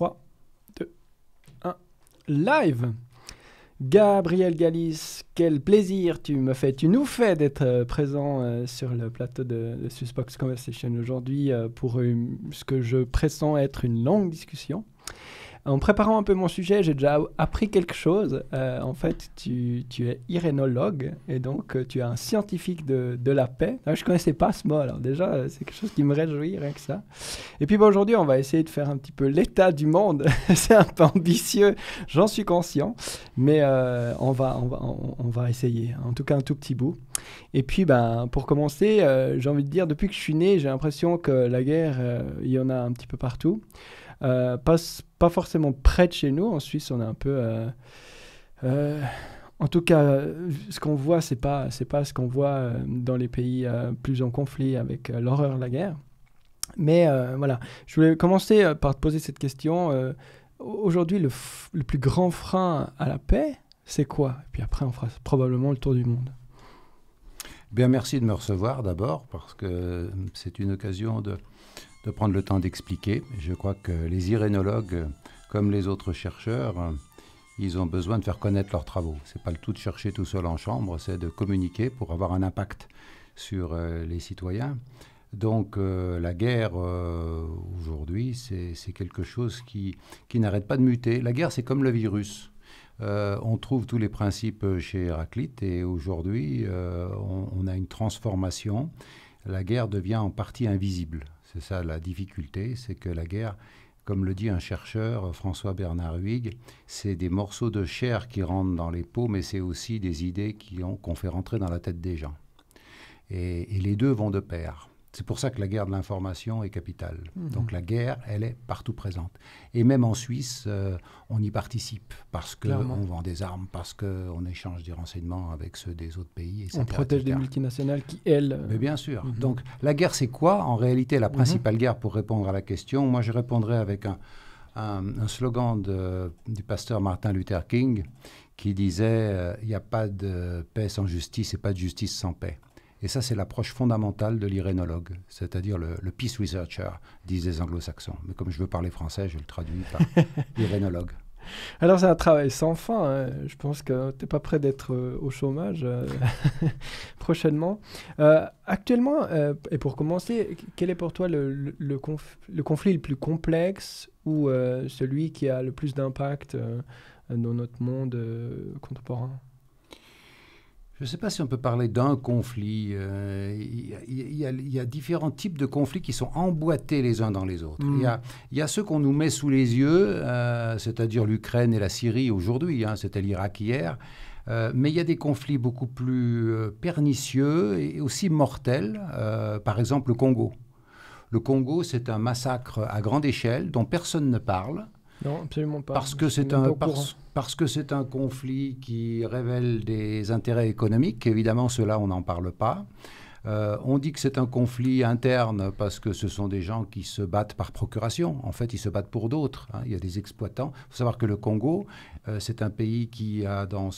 3, 2, 1, live Gabriel Galis, quel plaisir tu me fais, tu nous fais d'être euh, présent euh, sur le plateau de, Susbox Conversation aujourd'hui euh, pour ce que je pressens être une longue discussion. En préparant un peu mon sujet, j'ai déjà appris quelque chose. Euh, en fait, tu, es irénologue et donc euh, tu es un scientifique de, de la paix. Ah, je ne connaissais pas ce mot, alors déjà, euh, c'est quelque chose qui me réjouit, rien que ça. Et puis aujourd'hui, on va essayer de faire un petit peu l'état du monde. c'est un peu ambitieux, j'en suis conscient, mais on, va, on, va, on, va essayer, en tout cas un tout petit bout. Et puis, ben, pour commencer, j'ai envie de dire, depuis que je suis né, j'ai l'impression que la guerre, il y en a un petit peu partout. Euh, pas, forcément près de chez nous. En Suisse, on est un peu. Euh, euh, en tout cas, ce qu'on voit, c'est pas, c'est pas ce qu'on voit dans les pays plus en conflit avec l'horreur de la guerre. Mais voilà, je voulais commencer par te poser cette question. aujourd'hui, le, le, plus grand frein à la paix, c'est quoi Et puis après, on fera probablement le tour du monde. Bien, merci de me recevoir d'abord, parce que c'est une occasion de de prendre le temps d'expliquer. Je crois que les irénologues, comme les autres chercheurs, ils ont besoin de faire connaître leurs travaux. C'est pas le tout de chercher tout seul en chambre, c'est de communiquer pour avoir un impact sur euh, les citoyens. Donc euh, la guerre euh, aujourd'hui, c'est quelque chose qui, n'arrête pas de muter. La guerre, c'est comme le virus. on trouve tous les principes chez Héraclite et aujourd'hui, on a une transformation. La guerre devient en partie invisible. C'est ça la difficulté, c'est que la guerre, comme le dit un chercheur, François Bernard Huyghe, c'est des morceaux de chair qui rentrent dans les peaux, mais c'est aussi des idées qu'on ont fait rentrer dans la tête des gens. et les deux vont de pair. C'est pour ça que la guerre de l'information est capitale. Mhm. Donc la guerre, elle est partout présente. Et même en Suisse, euh, on y participe parce qu'on vend des armes, parce qu'on échange des renseignements avec ceux des autres pays. Etc., on protège des multinationales qui, elles... Euh, Mais bien sûr. Mhm. Donc la guerre, c'est quoi En réalité, la mhm. principale guerre, pour répondre à la question, moi je répondrai avec un, slogan du pasteur Martin Luther King qui disait, euh, il n'y a pas de paix sans justice et pas de justice sans paix. Et ça, c'est l'approche fondamentale de l'irénologue, c'est-à-dire le, peace researcher, disent les anglo-saxons. Mais comme je veux parler français, je le traduis par irénologue. Alors c'est un travail sans fin, hein. je pense que tu n'es pas prêt d'être euh, au chômage euh, prochainement. Euh, actuellement, et pour commencer, quel est pour toi le, le conflit le plus complexe ou celui qui a le plus d'impact dans notre monde contemporain je ne sais pas si on peut parler d'un conflit. Il y, a différents types de conflits qui sont emboîtés les uns dans les autres. Il y, a ceux qu'on nous met sous les yeux, euh, c'est-à-dire l'Ukraine et la Syrie aujourd'hui, hein, c'était l'Irak hier. Euh, mais il y a des conflits beaucoup plus euh, pernicieux et aussi mortels, par exemple le Congo. Le Congo, c'est un massacre à grande échelle dont personne ne parle. Non, absolument pas. Parce que c'est un parce que c'est un conflit qui révèle des intérêts économiques. Évidemment, cela, on n'en parle pas. Euh, on dit que c'est un conflit interne parce que ce sont des gens qui se battent par procuration. En fait, ils se battent pour d'autres. Hein. Il y a des exploitants. Il faut savoir que le Congo, euh, c'est un pays qui a dans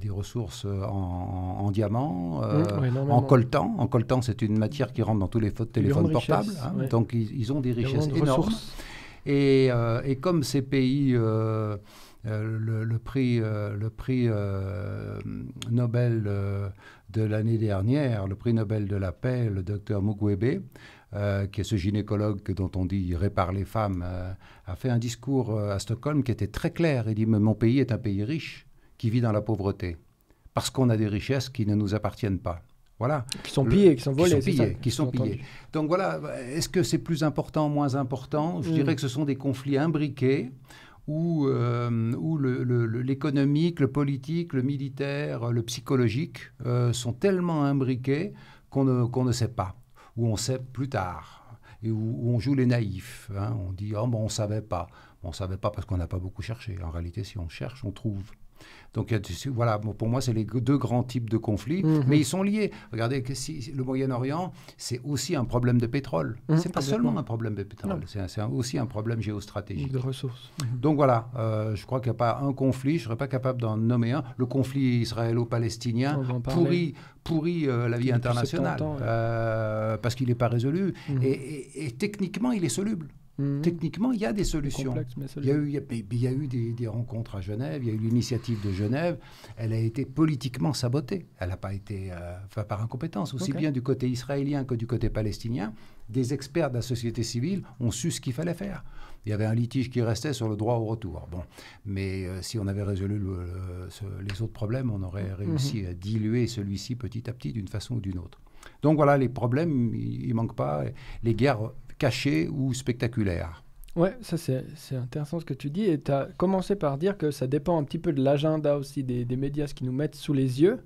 des ressources en, en diamant, euh, mmh, en coltan. En coltan, c'est une matière qui rentre dans tous les téléphones portables. Hein. Donc, ils, ont des richesses énormes. Et, et, comme ces pays euh, le, prix, euh, le prix euh, Nobel de l'année dernière, le prix Nobel de la paix, le docteur Mugwebe, qui est ce gynécologue dont on dit répare les femmes, a fait un discours à Stockholm qui était très clair. Il dit mon pays est un pays riche qui vit dans la pauvreté parce qu'on a des richesses qui ne nous appartiennent pas. Voilà. Qui sont pillés, qui sont volés. Qui sont pillés, Donc voilà, est-ce que c'est plus important, moins important Je mm. dirais que ce sont des conflits imbriqués où, euh, l'économique, le, politique, le militaire, le psychologique euh, sont tellement imbriqués qu'on ne, sait pas, où on sait plus tard, et où, on joue les naïfs. Hein. On dit oh, bon, on ne savait pas. On ne savait pas parce qu'on n'a pas beaucoup cherché. En réalité, si on cherche, on trouve. Donc voilà, pour moi, c'est les deux grands types de conflits, mhm. mais ils sont liés. Regardez, que si, le Moyen-Orient, c'est aussi un problème de pétrole. Mhm, c'est pas seulement un problème de pétrole, c'est aussi un problème géostratégique. De ressources. Mhm. Donc voilà, euh, je crois qu'il n'y a pas un conflit, je ne serais pas capable d'en nommer un. Le conflit israélo-palestinien pourrit, euh, la vie internationale, euh, parce qu'il n'est pas résolu. et techniquement, il est soluble. Mhm. Techniquement, il y a des solutions. Il y a eu, des, rencontres à Genève, il y a eu l'initiative de Genève. Elle a été politiquement sabotée. Elle n'a pas été euh, faite par incompétence, aussi bien du côté israélien que du côté palestinien. Des experts de la société civile ont su ce qu'il fallait faire. Il y avait un litige qui restait sur le droit au retour. Bon, mais euh, si on avait résolu les autres problèmes, on aurait mhm. réussi à diluer celui-ci petit à petit d'une façon ou d'une autre. Donc voilà, les problèmes, ils ne manque pas. Les guerres caché ou spectaculaire. Ouais, ça c'est intéressant ce que tu dis. Et tu as commencé par dire que ça dépend un petit peu de l'agenda aussi des, médias, ce qu'ils nous mettent sous les yeux.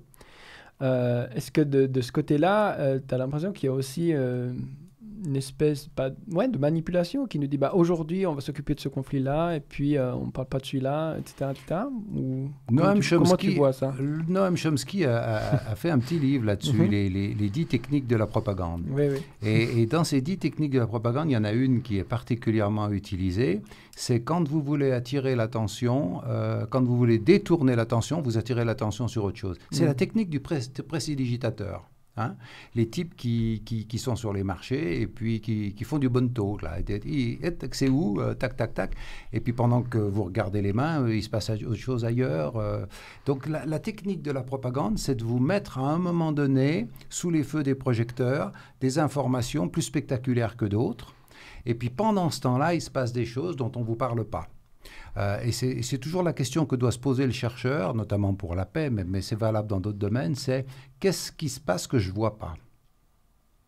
Euh, est-ce que de, ce côté-là, euh, tu as l'impression qu'il y a aussi euh, une espèce bah, ouais, de manipulation qui nous dit bah, aujourd'hui, on va s'occuper de ce conflit-là, et puis euh, on ne parle pas de celui-là, etc. Ou, Noam Chomsky, vois ça Noam Chomsky a, fait un petit livre là-dessus, mhm. les, dix techniques de la propagande. Et, dans ces dix techniques de la propagande, il y en a une qui est particulièrement utilisée c'est quand vous voulez attirer l'attention, euh, quand vous voulez détourner l'attention, vous attirez l'attention sur autre chose. C'est la mhm. technique du prestidigitateur. Hein. les types qui, qui, sont sur les marchés et puis qui, qui font du bon taux. Là. Eh, c'est où euh, Tac, tac, tac. Et puis pendant que vous regardez les mains, euh, il se passe autre chose ailleurs. Euh. Donc la, la technique de la propagande, c'est de vous mettre à un moment donné, sous les feux des projecteurs, des informations plus spectaculaires que d'autres. Et puis pendant ce temps-là, il se passe des choses dont on ne vous parle pas. Euh, et c'est toujours la question que doit se poser le chercheur, notamment pour la paix, mais, c'est valable dans d'autres domaines, c'est qu'est-ce qui se passe que je ne vois pas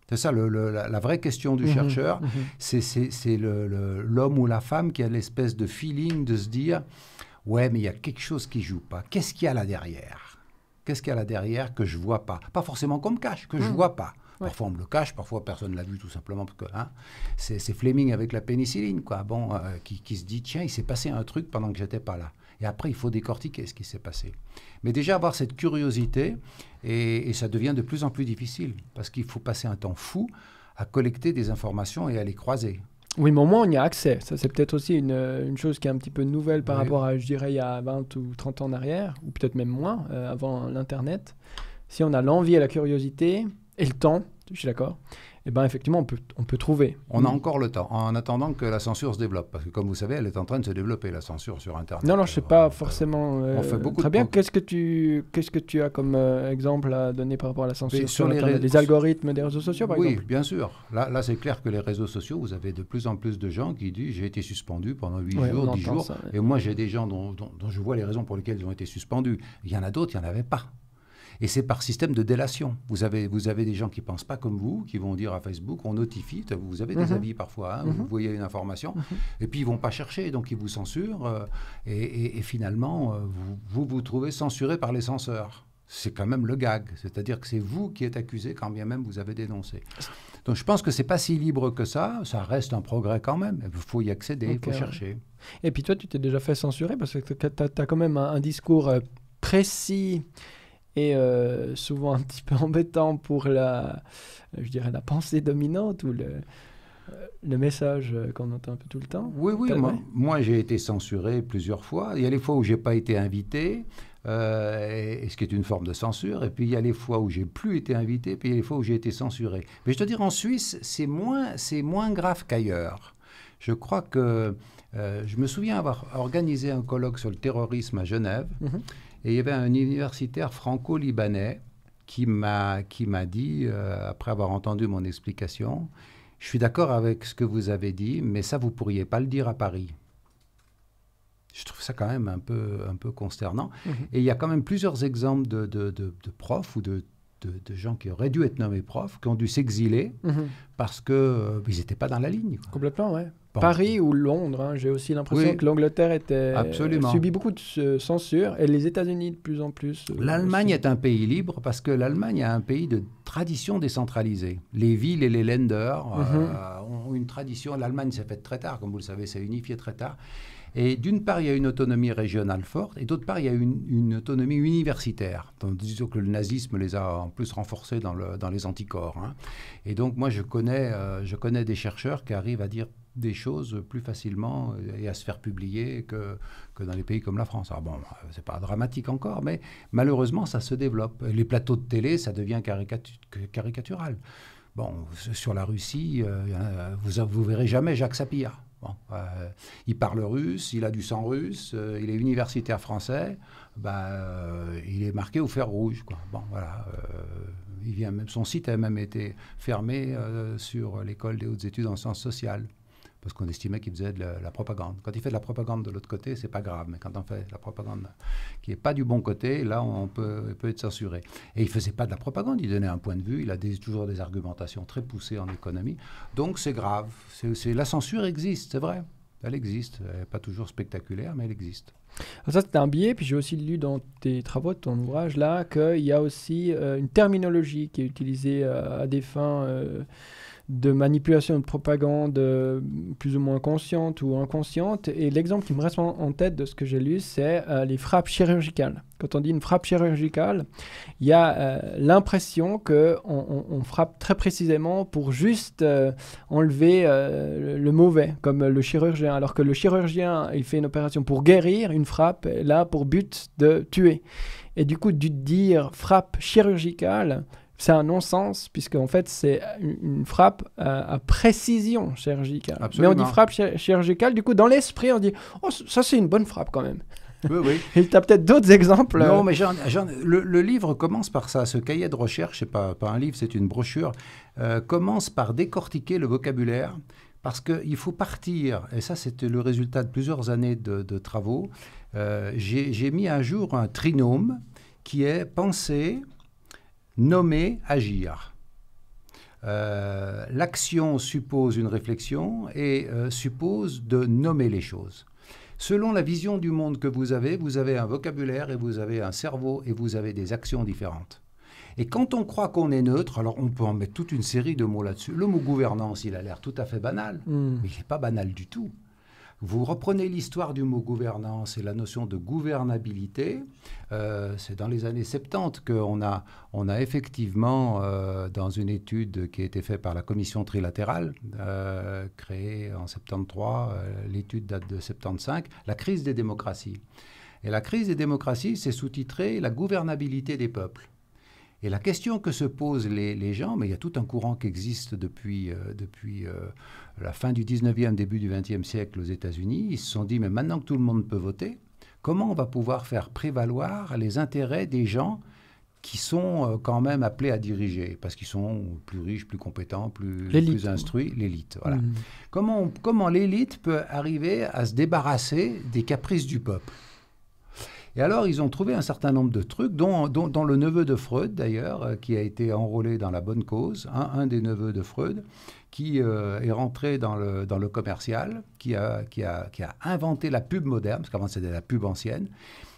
c'est ça la, vraie question du mmh chercheur, mmh c'est l'homme ou la femme qui a l'espèce de feeling de se dire, ouais mais il y a quelque chose qui joue pas, qu'est-ce qu'il y a là derrière Qu'est-ce qu'il y a là derrière que je vois pas Pas forcément comme cache, que je mmh. vois pas. Parfois, on le cache, parfois, personne ne l'a vu tout simplement. parce que hein, C'est Fleming avec la pénicilline, quoi. Bon, euh, qui, qui, se dit, tiens, il s'est passé un truc pendant que j'étais pas là. Et après, il faut décortiquer ce qui s'est passé. Mais déjà, avoir cette curiosité, et, ça devient de plus en plus difficile, parce qu'il faut passer un temps fou à collecter des informations et à les croiser. Oui, mais au moins on y a accès. Ça, c'est peut-être aussi une, euh, une, chose qui est un petit peu nouvelle par rapport à, je dirais, il y a 20 ou 30 ans en arrière, ou peut-être même moins, euh, avant l'Internet. Si on a l'envie et la curiosité, et le temps, je suis d'accord, Et eh ben effectivement, on peut, on peut trouver. On a mm. encore le temps, en attendant que la censure se développe. Parce que comme vous savez, elle est en train de se développer, la censure sur Internet. Non, non, je ne sais pas euh, forcément euh, on fait beaucoup très bien. Qu'est-ce que, tu, qu'est-ce que tu as comme euh, exemple à donner par rapport à la censure sur, les, les algorithmes des réseaux sociaux, par oui, exemple Oui, bien sûr. Là, là c'est clair que les réseaux sociaux, vous avez de plus en plus de gens qui disent j'ai été suspendu pendant 8 jours, 10 jours. Et moi, j'ai des gens dont, dont, dont je vois les raisons pour lesquelles ils ont été suspendus. Il y en a d'autres, il n'y en avait pas. Et c'est par système de délation. Vous avez, vous avez des gens qui ne pensent pas comme vous, qui vont dire à Facebook, on notifie, vous avez des mhm. avis parfois, hein, mhm. vous voyez une information, mhm. et puis ils ne vont pas chercher, donc ils vous censurent, euh, et, finalement, euh, vous, vous, trouvez censuré par les censeurs. C'est quand même le gag, c'est-à-dire que c'est vous qui êtes accusé quand bien même vous avez dénoncé. Donc je pense que c'est pas si libre que ça, ça reste un progrès quand même, il faut y accéder, il faut chercher. Et puis toi, tu t'es déjà fait censurer parce que tu as, quand même un discours euh, précis et euh, souvent un petit peu embêtant pour la, je dirais, la pensée dominante ou le, euh, le message qu'on entend un peu tout le temps. Oui, oui, moi, j'ai été censuré plusieurs fois. Il y a les fois où j'ai pas été invité, euh, ce qui est une forme de censure, et puis il y a les fois où j'ai plus été invité, et puis il y a les fois où j'ai été censuré. Mais je te dire, en Suisse, c'est moins, c'est moins grave qu'ailleurs. Je crois que je me souviens avoir organisé un colloque sur le terrorisme à Genève. Mhm. Et il y avait un universitaire franco-libanais qui m'a dit, euh, après avoir entendu mon explication, je suis d'accord avec ce que vous avez dit, mais ça, vous pourriez pas le dire à Paris. Je trouve ça quand même un peu, un peu consternant. Mhm. Et il y a quand même plusieurs exemples de, de, profs ou de, gens qui auraient dû être nommés profs, qui ont dû s'exiler mhm. parce qu'ils euh, n'étaient pas dans la ligne. Complètement, ouais. Paris ou Londres. Hein, j'ai aussi l'impression que l'Angleterre était euh, Absolument. subit beaucoup de censure et les États-Unis de plus en plus. Euh, L'Allemagne est un pays libre parce que l'Allemagne est un pays de tradition décentralisée. Les villes et les lenders euh, mhm. ont une tradition. L'Allemagne s'est faite très tard, comme vous le savez, s'est unifiée très tard. Et d'une part, il y a une autonomie régionale forte, et d'autre part, il y a une, autonomie universitaire. disons que le nazisme les a en plus renforcés dans, les anticorps. Hein. Et donc, moi, je connais des chercheurs qui arrivent à dire des choses plus facilement euh, et à se faire publier que, que dans les pays comme la France. Alors bon, euh, c'est pas dramatique encore, mais malheureusement, ça se développe. Les plateaux de télé, ça devient caricatural. Bon, sur la Russie, euh, vous, vous verrez jamais Jacques Sapir. il parle russe, il a du sang russe, il est universitaire français, bah, il est marqué au fer rouge. Bon, voilà, il vient même, son site a même été fermé sur l'école des hautes études en sciences sociales parce qu'on estimait qu'il faisait de la, propagande. Quand il fait de la propagande de l'autre côté, c'est pas grave, mais quand on fait de la propagande qui est pas du bon côté, là, on peut, peut être censuré. Et il faisait pas de la propagande, il donnait un point de vue, il a toujours des argumentations très poussées en économie. Donc c'est grave. C'est, la censure existe, c'est vrai. Elle existe. Elle n'est pas toujours spectaculaire, mais elle existe. Alors ça, c'est un biais. Puis j'ai aussi lu dans tes travaux, ton ouvrage, là, qu'il y a aussi euh, une terminologie qui est utilisée euh, à des fins. Euh, de manipulation de propagande euh, plus ou moins consciente ou inconsciente. Et l'exemple qui me reste en, tête de ce que j'ai lu, c'est euh, les frappes chirurgicales. Quand on dit une frappe chirurgicale, il y a euh, l'impression qu'on on, frappe très précisément pour juste enlever le mauvais, comme le chirurgien. Alors que le chirurgien, il fait une opération pour guérir une frappe, là pour but de tuer. Et du coup, du dire frappe chirurgicale, c'est un non-sens, puisque en fait, c'est une, frappe à, précision chirurgicale. Mais on dit frappe chirurgicale, du coup, dans l'esprit, on dit Oh, ça, c'est une bonne frappe quand même. Oui, oui. Et tu as peut-être d'autres exemples Non, euh, mais le, livre commence par ça. Ce cahier de recherche, c'est pas, pas un livre, c'est une brochure, euh, commence par décortiquer le vocabulaire. Parce qu'il faut partir, et ça c'était le résultat de plusieurs années de, travaux, euh, j'ai mis à jour un trinôme qui est pensé nommer, agir. Euh, l'action suppose une réflexion et euh, suppose de nommer les choses. Selon la vision du monde que vous avez, vous avez un vocabulaire et vous avez un cerveau et vous avez des actions différentes. Et quand on croit qu'on est neutre, alors on peut en mettre toute une série de mots là-dessus. Le mot gouvernance, il a l'air tout à fait banal, hmm. mais il n'est pas banal du tout. Vous reprenez l'histoire du mot gouvernance et la notion de gouvernabilité. Euh, c'est dans les années 70 qu'on a, on a effectivement, euh, dans une étude qui a été faite par la commission trilatérale, euh, créée en 73, l'étude date de 75, la crise des démocraties. Et la crise des démocraties, c'est sous-titré La gouvernabilité des peuples. Et la question que se posent les, gens, mais il y a tout un courant qui existe depuis, depuis la fin du 19e, début du 20e siècle aux États-Unis, ils se sont dit, mais maintenant que tout le monde peut voter, comment on va pouvoir faire prévaloir les intérêts des gens qui sont euh, quand même appelés à diriger, parce qu'ils sont plus riches, plus compétents, plus, instruits, l'élite. Voilà. Mmh. Comment, l'élite peut arriver à se débarrasser des caprices du peuple et alors, ils ont trouvé un certain nombre de trucs, dont, le neveu de Freud, d'ailleurs, euh, qui a été enrôlé dans la bonne cause, hein, un des neveux de Freud, qui euh, est rentré dans le, commercial, qui a, inventé la pub moderne, parce qu'avant c'était la pub ancienne.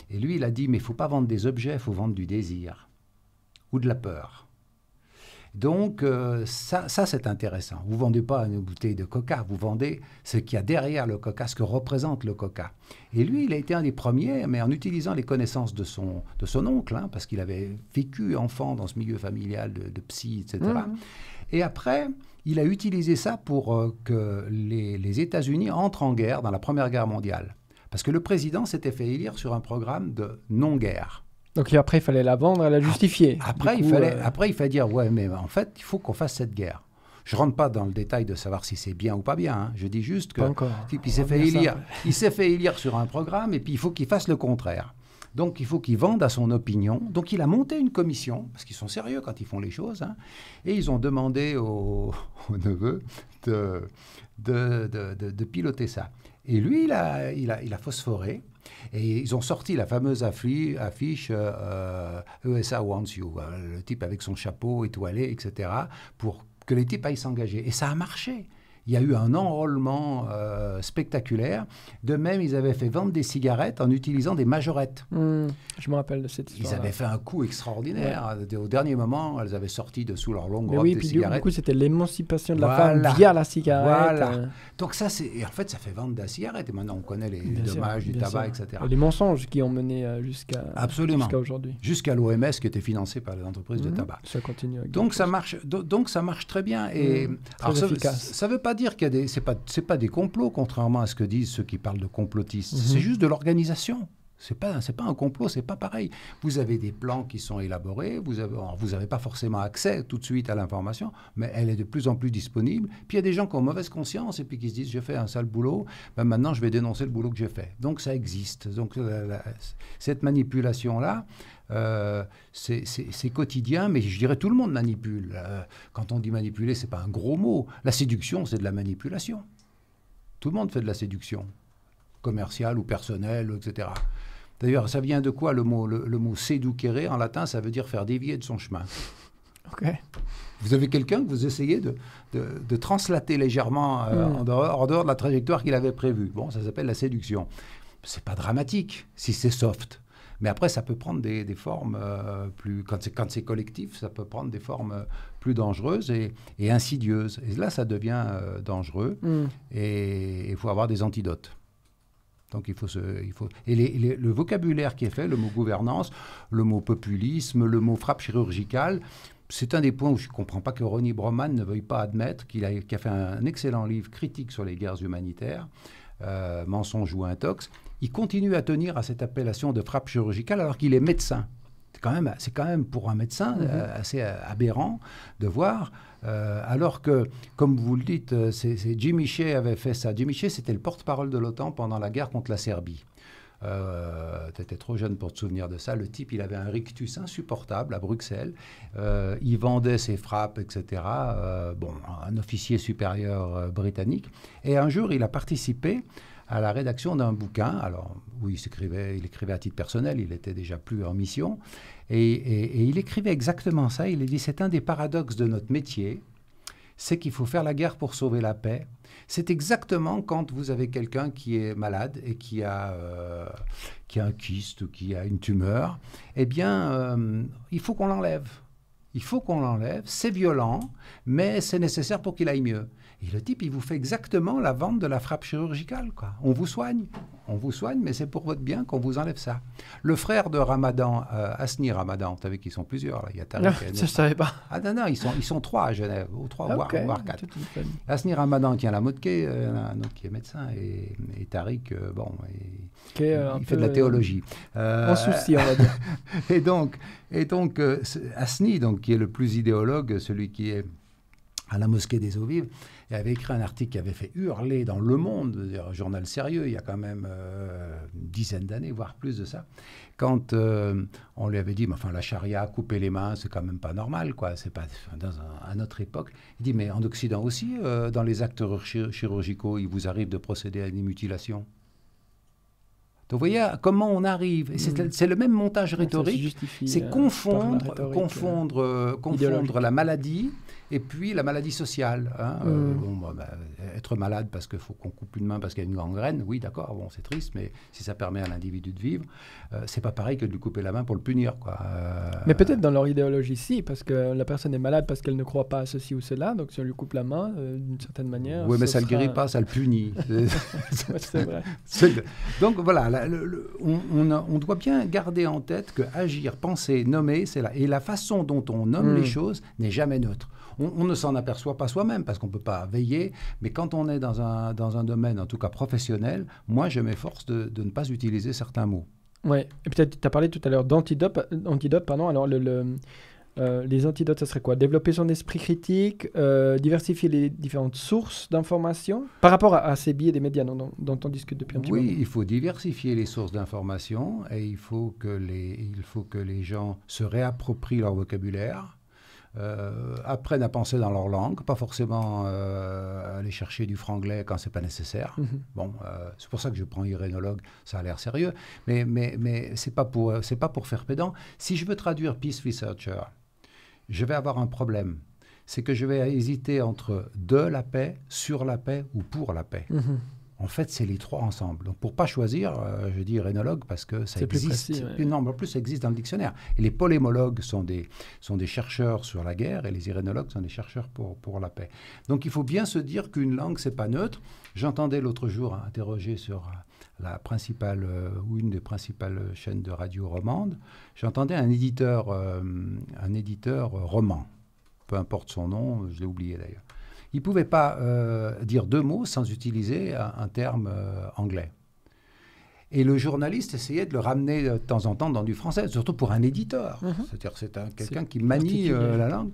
Et lui, il a dit, mais il faut pas vendre des objets, il faut vendre du désir ou de la peur. Donc euh, ça, c'est intéressant. Vous vendez pas une bouteille de coca, vous vendez ce qu'il y a derrière le coca, ce que représente le coca. Et lui, il a été un des premiers, mais en utilisant les connaissances de son, de son oncle, hein, parce qu'il avait vécu enfant dans ce milieu familial de, psy, etc. Mmh, mmh. Et après, il a utilisé ça pour euh, que les, les États-Unis entrent en guerre dans la Première Guerre mondiale. Parce que le président s'était fait élire sur un programme de non-guerre. Donc après, il fallait la vendre et la justifier. Après, il fallait, euh, après, il fallait dire, ouais, mais en fait, il faut qu'on fasse cette guerre. Je rentre pas dans le détail de savoir si c'est bien ou pas bien. Hein. Je dis juste que il s'est fait élire, il s'est fait élire sur un programme et puis il faut qu'il fasse le contraire. Donc il faut qu'il vende à son opinion. Donc il a monté une commission parce qu'ils sont sérieux quand ils font les choses hein. et ils ont demandé au, neveu de de, de, piloter ça. Et lui, il a, il a, il a phosphoré et ils ont sorti la fameuse affiche, affiche euh, euh, USA Wants You, euh, le type avec son chapeau étoilé, etc., pour que les types aillent s'engager. Et ça a marché il y a eu un enrôlement euh, spectaculaire. De même, ils avaient fait vendre des cigarettes en utilisant des majorettes. Hmm. je me rappelle de cette histoire. Ils avaient fait un coup extraordinaire. Au dernier moment, elles avaient sorti de sous leur longue robe oui, des puis cigarettes. Du coup, c'était l'émancipation de la femme via la cigarette. Voilà. Euh. Donc ça, c'est en fait, ça fait vendre de la cigarette. Et maintenant, on connaît les dommages du tabac, etc. les mensonges qui ont mené euh, jusqu'à absolument jusqu'à aujourd'hui, jusqu'à l'OMS qui était financée par les entreprises de mhm. tabac. Ça continue. Donc ça marche. donc ça marche très bien et mhm. ça, ça veut pas dire qu'il y a des. Ce n'est pas, pas des complots, contrairement à ce que disent ceux qui parlent de complotistes. Mhm. C'est juste de l'organisation. C'est pas, c'est pas un complot, c'est pas pareil. Vous avez des plans qui sont élaborés, vous avez, vous n'avez pas forcément accès tout de suite à l'information, mais elle est de plus en plus disponible. Puis il y a des gens qui ont mauvaise conscience et puis qui se disent j'ai fait un sale boulot, ben maintenant je vais dénoncer le boulot que j'ai fait. Donc ça existe. Donc cette manipulation là, euh, c'est quotidien, mais je dirais tout le monde manipule. Euh, quand on dit manipuler, c'est pas un gros mot. La séduction, c'est de la manipulation. Tout le monde fait de la séduction, commerciale ou personnelle, etc. D'ailleurs, ça vient de quoi le mot le, mot en latin, ça veut dire faire dévier de son chemin. Ok. Vous avez quelqu'un que vous essayez de, de, translater légèrement euh, hmm. en, dehors, de la trajectoire qu'il avait prévue. Bon, ça s'appelle la séduction. C'est pas dramatique si c'est soft. Mais après, ça peut prendre des, formes euh, plus. Quand c'est, quand c'est collectif, ça peut prendre des formes plus dangereuses et, insidieuses. Et là, ça devient euh, dangereux mm. et il faut avoir des antidotes. Donc il faut se, il faut et le vocabulaire qui est fait, le mot gouvernance, le mot populisme, le mot frappe chirurgicale, c'est un des points où je ne comprends pas que Ronnie Broman ne veuille pas admettre qu'il a, a, fait un excellent livre critique sur les guerres humanitaires, euh, mensonges ou intox, il continue à tenir à cette appellation de frappe chirurgicale alors qu'il est médecin. C'est quand, même, c'est quand même pour un médecin mhm. euh, assez euh, aberrant de voir, euh, alors que, comme vous le dites, c'est, Jimmy Shea avait fait ça. Jimmy Shea, c'était le porte-parole de l'OTAN pendant la guerre contre la Serbie. Tu étais trop jeune pour te souvenir de ça. Le type, il avait un rictus insupportable à Bruxelles. il vendait ses frappes, etc. bon, un officier supérieur britannique. Et un jour, il a participé à la rédaction d'un bouquin, alors oui, il, écrivait, il écrivait à titre personnel, il était déjà plus en mission, et, il écrivait exactement ça, il dit, c'est un des paradoxes de notre métier, c'est qu'il faut faire la guerre pour sauver la paix. C'est exactement quand vous avez quelqu'un qui est malade et qui a, euh, qui a un kyste ou qui a une tumeur, eh bien, euh, il faut qu'on l'enlève. Il faut qu'on l'enlève, c'est violent, mais c'est nécessaire pour qu'il aille mieux. Et le type, il vous fait exactement la vente de la frappe chirurgicale. Quoi. On vous soigne, on vous soigne, mais c'est pour votre bien qu'on vous enlève ça. Le frère de Ramadan, euh, Asni Ramadan, vous savez qu'ils sont plusieurs, il y a Tariq. Non, je ne savais pas. Ah non, non, ils sont, ils sont trois à Genève, ou trois, voire, quatre. Asni Ramadan tient la mosquée, euh, un autre qui est médecin, et, Tariq, euh, bon, euh, il fait de la théologie. en souci, on va dire. et donc, et donc Asni, donc, qui est le plus idéologue, celui qui est à la mosquée des eaux vives, il avait écrit un article qui avait fait hurler dans Le Monde, un journal sérieux, il y a quand même euh, une dizaine d'années, voire plus de ça, quand euh, on lui avait dit, enfin, la charia, couper les mains, c'est quand même pas normal, quoi, c'est pas dans un, à notre époque. Il dit, mais en Occident aussi, euh, dans les actes chirurgicaux, il vous arrive de procéder à des mutilations donc vous voyez comment on arrive. C'est le même montage rhétorique. C'est euh, confondre, la confondre, euh, euh, confondre la maladie et puis la maladie sociale. Hein. Mm. bon, bah, bah, être malade parce qu'il faut qu'on coupe une main parce qu'il y a une gangrène, oui, d'accord, bon, c'est triste, mais si ça permet à l'individu de vivre, c'est pas pareil que de lui couper la main pour le punir. Quoi. Mais peut-être dans leur idéologie, si, parce que la personne est malade parce qu'elle ne croit pas à ceci ou cela, donc si on lui coupe la main, d'une certaine manière. Oui, mais ça ne le guérit pas, ça le punit. c'est vrai. donc voilà, bah, on, doit bien garder en tête que agir, penser, nommer, c'est là. Et la façon dont on nomme les hmm. choses n'est jamais neutre. On, ne s'en aperçoit pas soi-même parce qu'on ne peut pas veiller, mais quand on est dans un, dans un domaine, en tout cas professionnel, moi je m'efforce de, ne pas utiliser certains mots. Ouais, et peut-être tu as, parlé tout à l'heure d'antidote, antidote, pardon. Alors, le, euh, les antidotes, ça serait quoi Développer son esprit critique, euh, diversifier les différentes sources d'information. par rapport à, ces biais des médias dont, on discute depuis un petit moment. Oui, il faut diversifier les sources d'information et il faut, que les, il faut que les gens se réapproprient leur vocabulaire. Euh, apprennent à penser dans leur langue, pas forcément euh, aller chercher du franglais quand c'est pas nécessaire. Mhm. Bon, c'est pour ça que je prends irénologue, ça a l'air sérieux, mais mais mais c'est pas pour c'est pas pour faire pédant. Si je veux traduire peace researcher, je vais avoir un problème. C'est que je vais hésiter entre de la paix, sur la paix ou pour la paix. Mhm. En fait, c'est les trois ensemble. Donc, pour pas choisir, euh, je dis irénologue parce que ça existe. Plus en plus, ça existe dans le dictionnaire. Et les polémologues sont des, sont des chercheurs sur la guerre et les irénologues sont des chercheurs pour, pour la paix. Donc, il faut bien se dire qu'une langue, c'est pas neutre. J'entendais l'autre jour, interroger sur euh, la principale euh, ou une des principales chaînes de radio romande, j'entendais un éditeur, euh, un éditeur roman, peu importe son nom, je l'ai oublié d'ailleurs. Il ne pouvait pas euh, dire deux mots sans utiliser un, terme anglais. Et le journaliste essayait de le ramener de temps en temps dans du français, surtout pour un éditeur. Mm-hmm. C'est-à-dire c'est quelqu'un qui manie la langue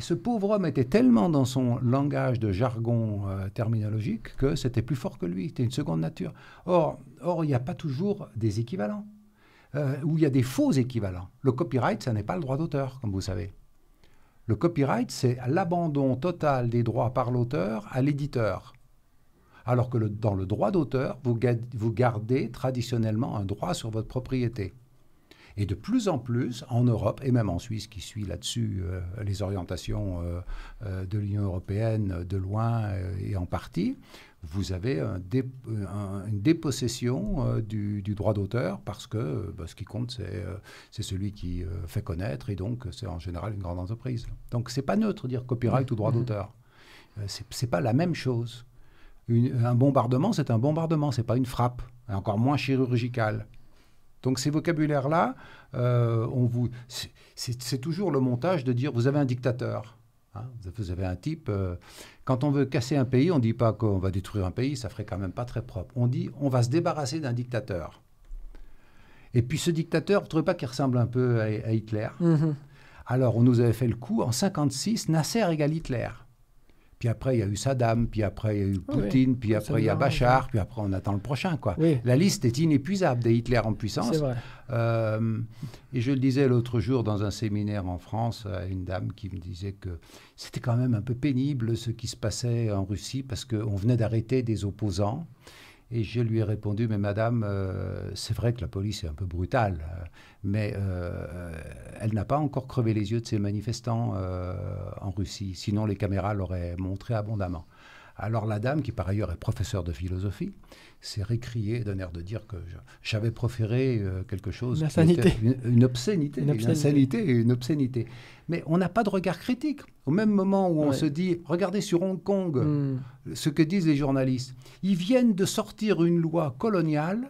ce pauvre homme était tellement dans son langage de jargon euh, terminologique que c'était plus fort que lui, c'était une seconde nature. Or, or il n'y a pas toujours des équivalents, euh, ou il y a des faux équivalents. Le copyright, ce n'est pas le droit d'auteur, comme vous savez. Le copyright, c'est l'abandon total des droits par l'auteur à l'éditeur. Alors que dans le droit d'auteur, vous, vous gardez traditionnellement un droit sur votre propriété. Et de plus en plus, en Europe, et même en Suisse, qui suit là-dessus euh, les orientations euh, euh, de l'Union européenne de loin et en partie, vous avez une dépossession du, droit d'auteur parce que bah, ce qui compte, c'est, celui qui fait connaître et donc c'est en général une grande entreprise. Donc c'est pas neutre dire copyright ou droit mmh, mmh. d'auteur. C'est, n'est pas la même chose. un bombardement, c'est un bombardement, c'est pas une frappe, encore moins chirurgicale. Donc ces vocabulaires-là, euh, on vous, c'est toujours le montage de dire vous avez un dictateur. Hein. vous avez un type. Euh, quand on veut casser un pays, on ne dit pas qu'on va détruire un pays, ça ferait quand même pas très propre. On dit on va se débarrasser d'un dictateur. Et puis ce dictateur, vous ne trouvez pas qu'il ressemble un peu à, Hitler mm-hmm. Alors on nous avait fait le coup en 56, Nasser égale Hitler. Puis après, il y a eu Saddam, puis après, il y a eu ah Poutine, puis ah, après, il y a Bachar, puis après, on attend le prochain. Quoi. La liste est inépuisable des Hitler en puissance. Euh, et je le disais l'autre jour dans un séminaire en France à une dame qui me disait que c'était quand même un peu pénible ce qui se passait en Russie parce qu'on venait d'arrêter des opposants. Et je lui ai répondu, mais madame, euh, c'est vrai que la police est un peu brutale, euh, mais euh, elle n'a pas encore crevé les yeux de ces manifestants en Russie, sinon les caméras l'auraient montré abondamment. Alors la dame, qui par ailleurs est professeure de philosophie, s'est récriée d'un air de dire que j'avais proféré euh, quelque chose. une, obscénité. Une obscénité. Une, obscénité. Mais on n'a pas de regard critique. Au même moment où on se dit, regardez sur Hong Kong hmm. ce que disent les journalistes. Ils viennent de sortir une loi coloniale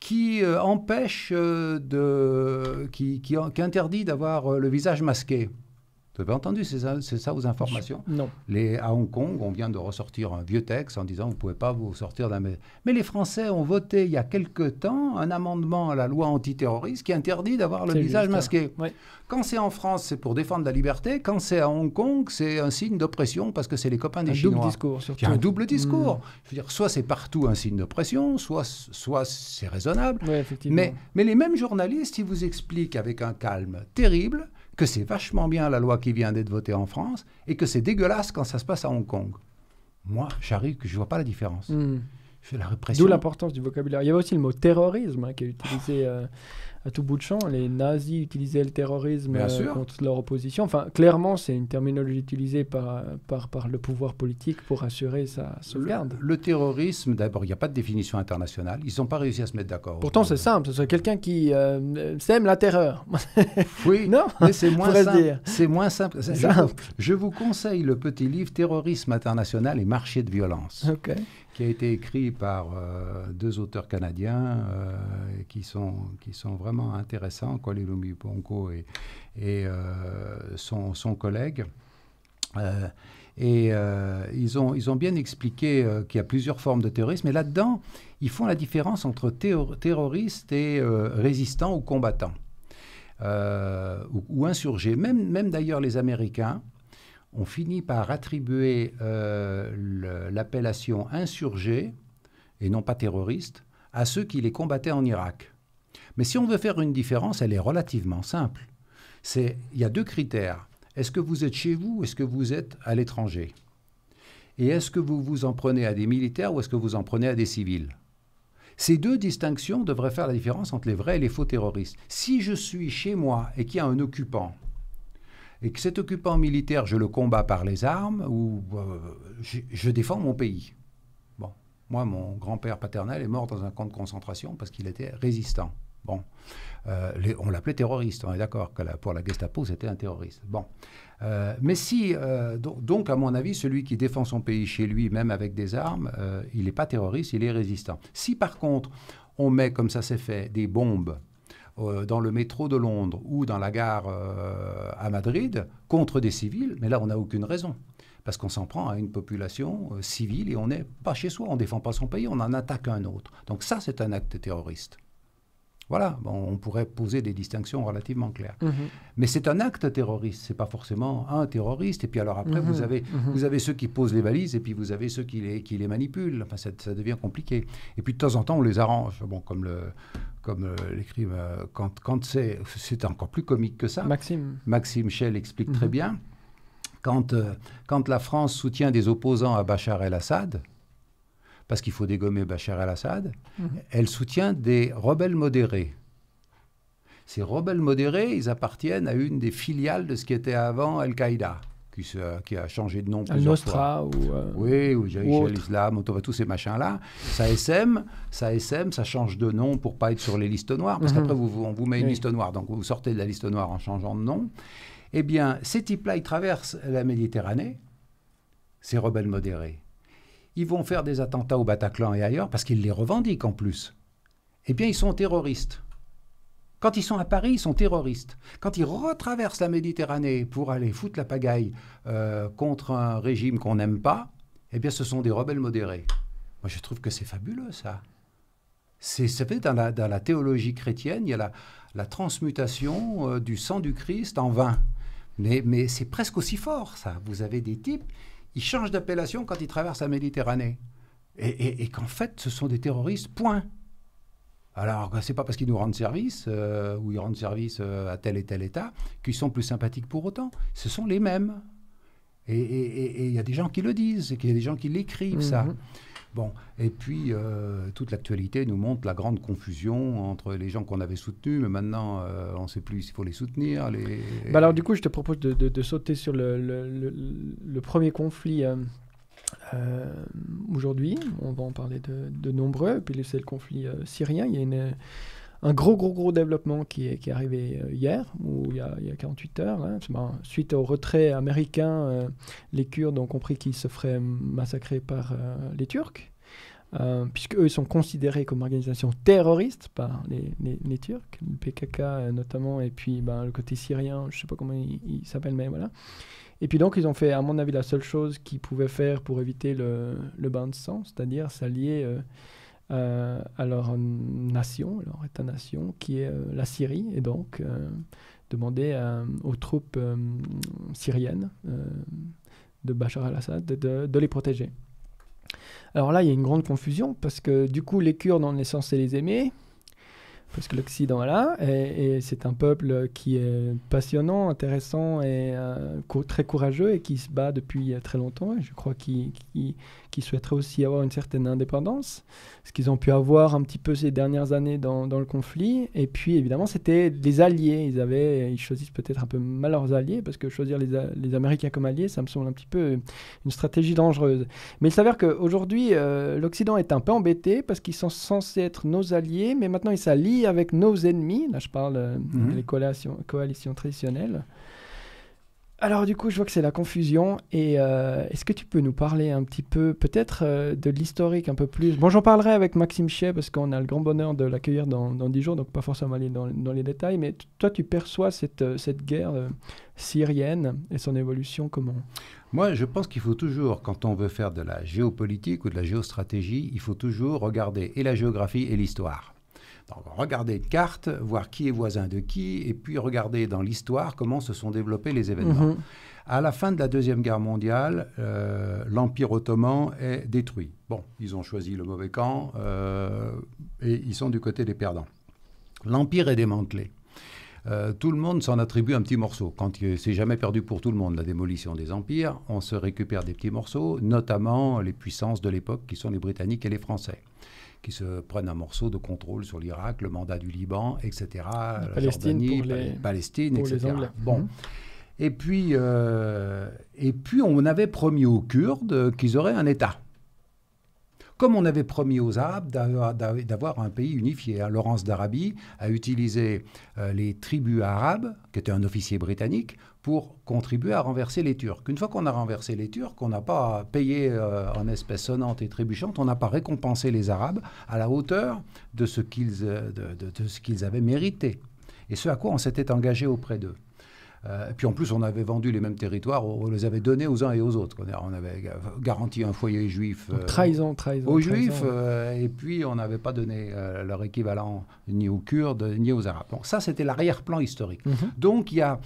qui euh, empêche euh, de, qui, interdit d'avoir le visage masqué. Vous avez entendu, c'est ça, vos informations Non. Les, à Hong Kong, on vient de ressortir un vieux texte en disant vous ne pouvez pas vous sortir d'un... Mais les Français ont voté il y a quelque temps un amendement à la loi antiterroriste qui interdit d'avoir le visage masqué. Quand c'est en France, c'est pour défendre la liberté. Quand c'est à Hong Kong, c'est un signe d'oppression parce que c'est les copains des un Chinois. Double discours, surtout. un double hmm. discours. Je veux dire, soit c'est partout un signe d'oppression, soit, soit c'est raisonnable. mais, mais les mêmes journalistes, ils vous expliquent avec un calme terrible que c'est vachement bien la loi qui vient d'être votée en France et que c'est dégueulasse quand ça se passe à Hong Kong. Moi, j'arrive que je ne vois pas la différence. Hmm la D'où l'importance du vocabulaire. Il y avait aussi le mot terrorisme hein, qui est utilisé ah. euh, à tout bout de champ. Les nazis utilisaient le terrorisme euh, contre leur opposition. Enfin, clairement, c'est une terminologie utilisée par, par, par, le pouvoir politique pour assurer sa sauvegarde. Le, terrorisme, d'abord, il n'y a pas de définition internationale. Ils n'ont pas réussi à se mettre d'accord. Pourtant, c'est simple. Ce serait quelqu'un qui euh, sème la terreur. oui, non mais c'est moins, simple. C'est moins simple. simple. Je vous conseille le petit livre Terrorisme international et marché de violence. OK qui a été écrit par euh, deux auteurs canadiens euh, qui, sont, qui sont vraiment intéressants, Kualilumi Ponko et, et euh, son, collègue. et ils, ont, ils ont bien expliqué qu'il y a plusieurs formes de terrorisme. Et là-dedans, ils font la différence entre terroristes et résistants ou combattants ou, ou insurgés. Même, même d'ailleurs les Américains, on finit par attribuer euh, l'appellation insurgé, et non pas terroriste, à ceux qui les combattaient en Irak. Mais si on veut faire une différence, elle est relativement simple. C'est, il y a deux critères. Est-ce que vous êtes chez vous ou Est-ce que vous êtes à l'étranger Et est-ce que vous vous en prenez à des militaires ou est-ce que vous en prenez à des civils ces deux distinctions devraient faire la différence entre les vrais et les faux terroristes. Si je suis chez moi et qu'il y a un occupant, et que cet occupant militaire, je le combats par les armes ou euh, je, défends mon pays. Bon, moi, mon grand-père paternel est mort dans un camp de concentration parce qu'il était résistant. Bon, euh, on l'appelait terroriste, on est d'accord que pour la Gestapo, c'était un terroriste. Bon, euh, mais si, donc à mon avis, celui qui défend son pays chez lui, même avec des armes, il n'est pas terroriste, il est résistant. Si par contre, on met, comme ça s'est fait, des bombes euh, dans le métro de Londres ou dans la gare euh, à Madrid contre des civils, mais là, on n'a aucune raison. Parce qu'on s'en prend à une population euh, civile et on n'est pas chez soi, on ne défend pas son pays, on en attaque un autre. Donc ça, c'est un acte terroriste. Voilà, bon, on pourrait poser des distinctions relativement claires. Mhm. Mais c'est un acte terroriste, c'est pas forcément un terroriste. Et puis alors après, vous, mhm. avez, mhm. vous avez ceux qui posent les valises et puis vous avez ceux qui les, qui les manipulent. Enfin, ça, devient compliqué. Et puis de temps en temps, on les arrange. Bon, comme le, comme euh, l'écrit euh, c'est encore plus comique que ça. Maxime. Maxime Schell explique très mhm. bien. Quand, euh, quand la France soutient des opposants à Bachar el-Assad, parce qu'il faut dégommer Bachar el-Assad, mhm. elle soutient des rebelles modérés. Ces rebelles modérés, ils appartiennent à une des filiales de ce qui était avant Al-Qaïda qui, a changé de nom plusieurs Nostra ou... Euh, oui, ou tous ces machins-là. Ça SM, ça SM, ça change de nom pour pas être sur les listes noires, parce mhm. qu'après, on vous met une liste noire, donc vous sortez de la liste noire en changeant de nom. Eh bien, ces types-là, ils traversent la Méditerranée, ces rebelles modérés. Ils vont faire des attentats au Bataclan et ailleurs, parce qu'ils les revendiquent en plus. Eh bien, ils sont terroristes. Quand ils sont à Paris, ils sont terroristes. Quand ils retraversent la Méditerranée pour aller foutre la pagaille euh, contre un régime qu'on n'aime pas, eh bien, ce sont des rebelles modérés. Moi, je trouve que c'est fabuleux, ça. C'est, ça fait dans la, théologie chrétienne, il y a la, transmutation euh, du sang du Christ en vin. Mais, c'est presque aussi fort, ça. Vous avez des types, ils changent d'appellation quand ils traversent la Méditerranée. et qu'en fait, ce sont des terroristes, point. Alors, c'est pas parce qu'ils nous rendent service euh, ou ils rendent service euh, à tel et tel État qu'ils sont plus sympathiques pour autant. Ce sont les mêmes. Et il y a des gens qui le disent, il y a des gens qui l'écrivent, ça. Mhm. Bon, et puis euh, toute l'actualité nous montre la grande confusion entre les gens qu'on avait soutenus, mais maintenant on ne sait plus s'il faut les soutenir. Bah, alors du coup, je te propose de, sauter sur le, premier conflit. Euh, aujourd'hui, on va en parler de, nombreux, puis c'est le conflit euh, syrien. Il y a euh, un gros, gros, gros développement qui est, arrivé hier, ou il y a, 48 heures. Hein. suite au retrait américain, les Kurdes ont compris qu'ils se feraient massacrer par les Turcs. Euh, puisque eux sont considérés comme organisation terroriste par les, Turcs, le PKK notamment, et puis ben, le côté syrien, je ne sais pas comment il, il s'appelle, mais voilà. Et puis donc, ils ont fait, à mon avis, la seule chose qu'ils pouvaient faire pour éviter le, le bain de sang, c'est-à-dire s'allier euh, euh, à leur nation, leur état-nation, qui est euh, la Syrie, et donc demander aux troupes syriennes de Bachar al-Assad de, de, les protéger. Alors là, il y a une grande confusion, parce que du coup, les Kurdes, on est censé les aimer, parce que l'Occident est là, et, c'est un peuple qui est passionnant, intéressant et euh, très courageux et qui se bat depuis euh, très longtemps, je crois qu'il qui souhaiteraient aussi avoir une certaine indépendance, ce qu'ils ont pu avoir un petit peu ces dernières années dans, le conflit. Et puis évidemment, c'était des alliés. Ils, avaient, ils choisissent peut-être un peu mal leurs alliés, parce que choisir les, Américains comme alliés, ça me semble un petit peu une stratégie dangereuse. Mais il s'avère qu'aujourd'hui, euh, l'Occident est un peu embêté, parce qu'ils sont censés être nos alliés, mais maintenant ils s'allient avec nos ennemis. Là, je parle euh, mmh. des coalitions traditionnelles. Alors du coup, je vois que c'est la confusion. Et euh, est-ce que tu peux nous parler un petit peu, peut-être, euh, de l'historique un peu plus Bon, j'en parlerai avec Maxime Ché parce qu'on a le grand bonheur de l'accueillir dans, dans 10 jours, donc pas forcément aller dans, les détails. Mais toi, tu perçois cette, euh, guerre syrienne et son évolution comment Moi, je pense qu'il faut toujours, quand on veut faire de la géopolitique ou de la géostratégie, il faut toujours regarder et la géographie et l'histoire. Regardez regarder une carte, voir qui est voisin de qui, et puis regarder dans l'histoire comment se sont développés les événements. Mhm. À la fin de la Deuxième Guerre mondiale, euh, l'Empire ottoman est détruit. Bon, ils ont choisi le mauvais camp euh, et ils sont du côté des perdants. L'Empire est démantelé. Euh, tout le monde s'en attribue un petit morceau. Quand c'est jamais perdu pour tout le monde, la démolition des empires, on se récupère des petits morceaux, notamment les puissances de l'époque qui sont les Britanniques et les Français qui se prennent un morceau de contrôle sur l'Irak, le mandat du Liban, etc. La Palestine, Palestine, etc. bon. Mhm. Et puis, euh, et puis, on avait promis aux Kurdes qu'ils auraient un État. Comme on avait promis aux Arabes d'avoir un pays unifié. Hein. Laurence d'Arabie a utilisé euh, les tribus arabes, qui était un officier britannique, pour contribuer à renverser les Turcs. Une fois qu'on a renversé les Turcs, on n'a pas payé euh, en espèces sonnantes et trébuchantes, on n'a pas récompensé les Arabes à la hauteur de ce qu'ils euh, de, avaient mérité et ce à quoi on s'était engagé auprès d'eux. Euh, et puis en plus, on avait vendu les mêmes territoires, on les avait donnés aux uns et aux autres. On avait garanti un foyer juif. trahison, trahison. Aux juifs, et puis on n'avait pas donné leur équivalent ni aux Kurdes, ni aux Arabes. ça, c'était l'arrière-plan historique. Mhm. Donc il y a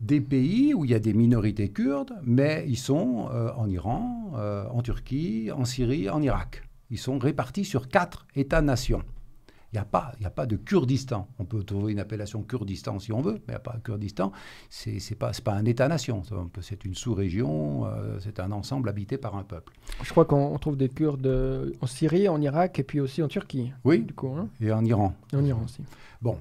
des pays où il y a des minorités kurdes, mais ils sont euh, en Iran, euh, en Turquie, en Syrie, en Irak. Ils sont répartis sur quatre États-nations. Il n'y a, pas, il y a pas de Kurdistan. On peut trouver une appellation Kurdistan si on veut, mais il n'y a pas Kurdistan. Ce n'est pas, pas un État-nation. C'est une sous-région, euh, c'est un ensemble habité par un peuple. Je crois qu'on trouve des Kurdes en Syrie, en Irak et puis aussi en Turquie. Oui, du coup, hein. et en Iran. en Iran aussi. Bon,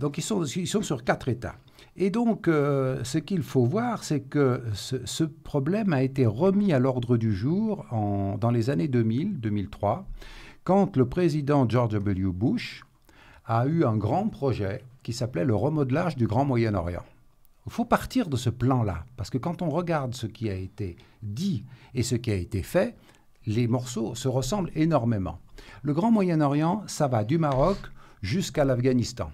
donc ils sont, ils sont sur quatre États. Et donc, euh, ce qu'il faut voir, c'est que ce, problème a été remis à l'ordre du jour dans les années 2000-2003, quand le président George W. Bush a eu un grand projet qui s'appelait le remodelage du Grand Moyen-Orient. Il faut partir de ce plan-là, parce que quand on regarde ce qui a été dit et ce qui a été fait, les morceaux se ressemblent énormément. Le Grand Moyen-Orient, ça va du Maroc jusqu'à l'Afghanistan.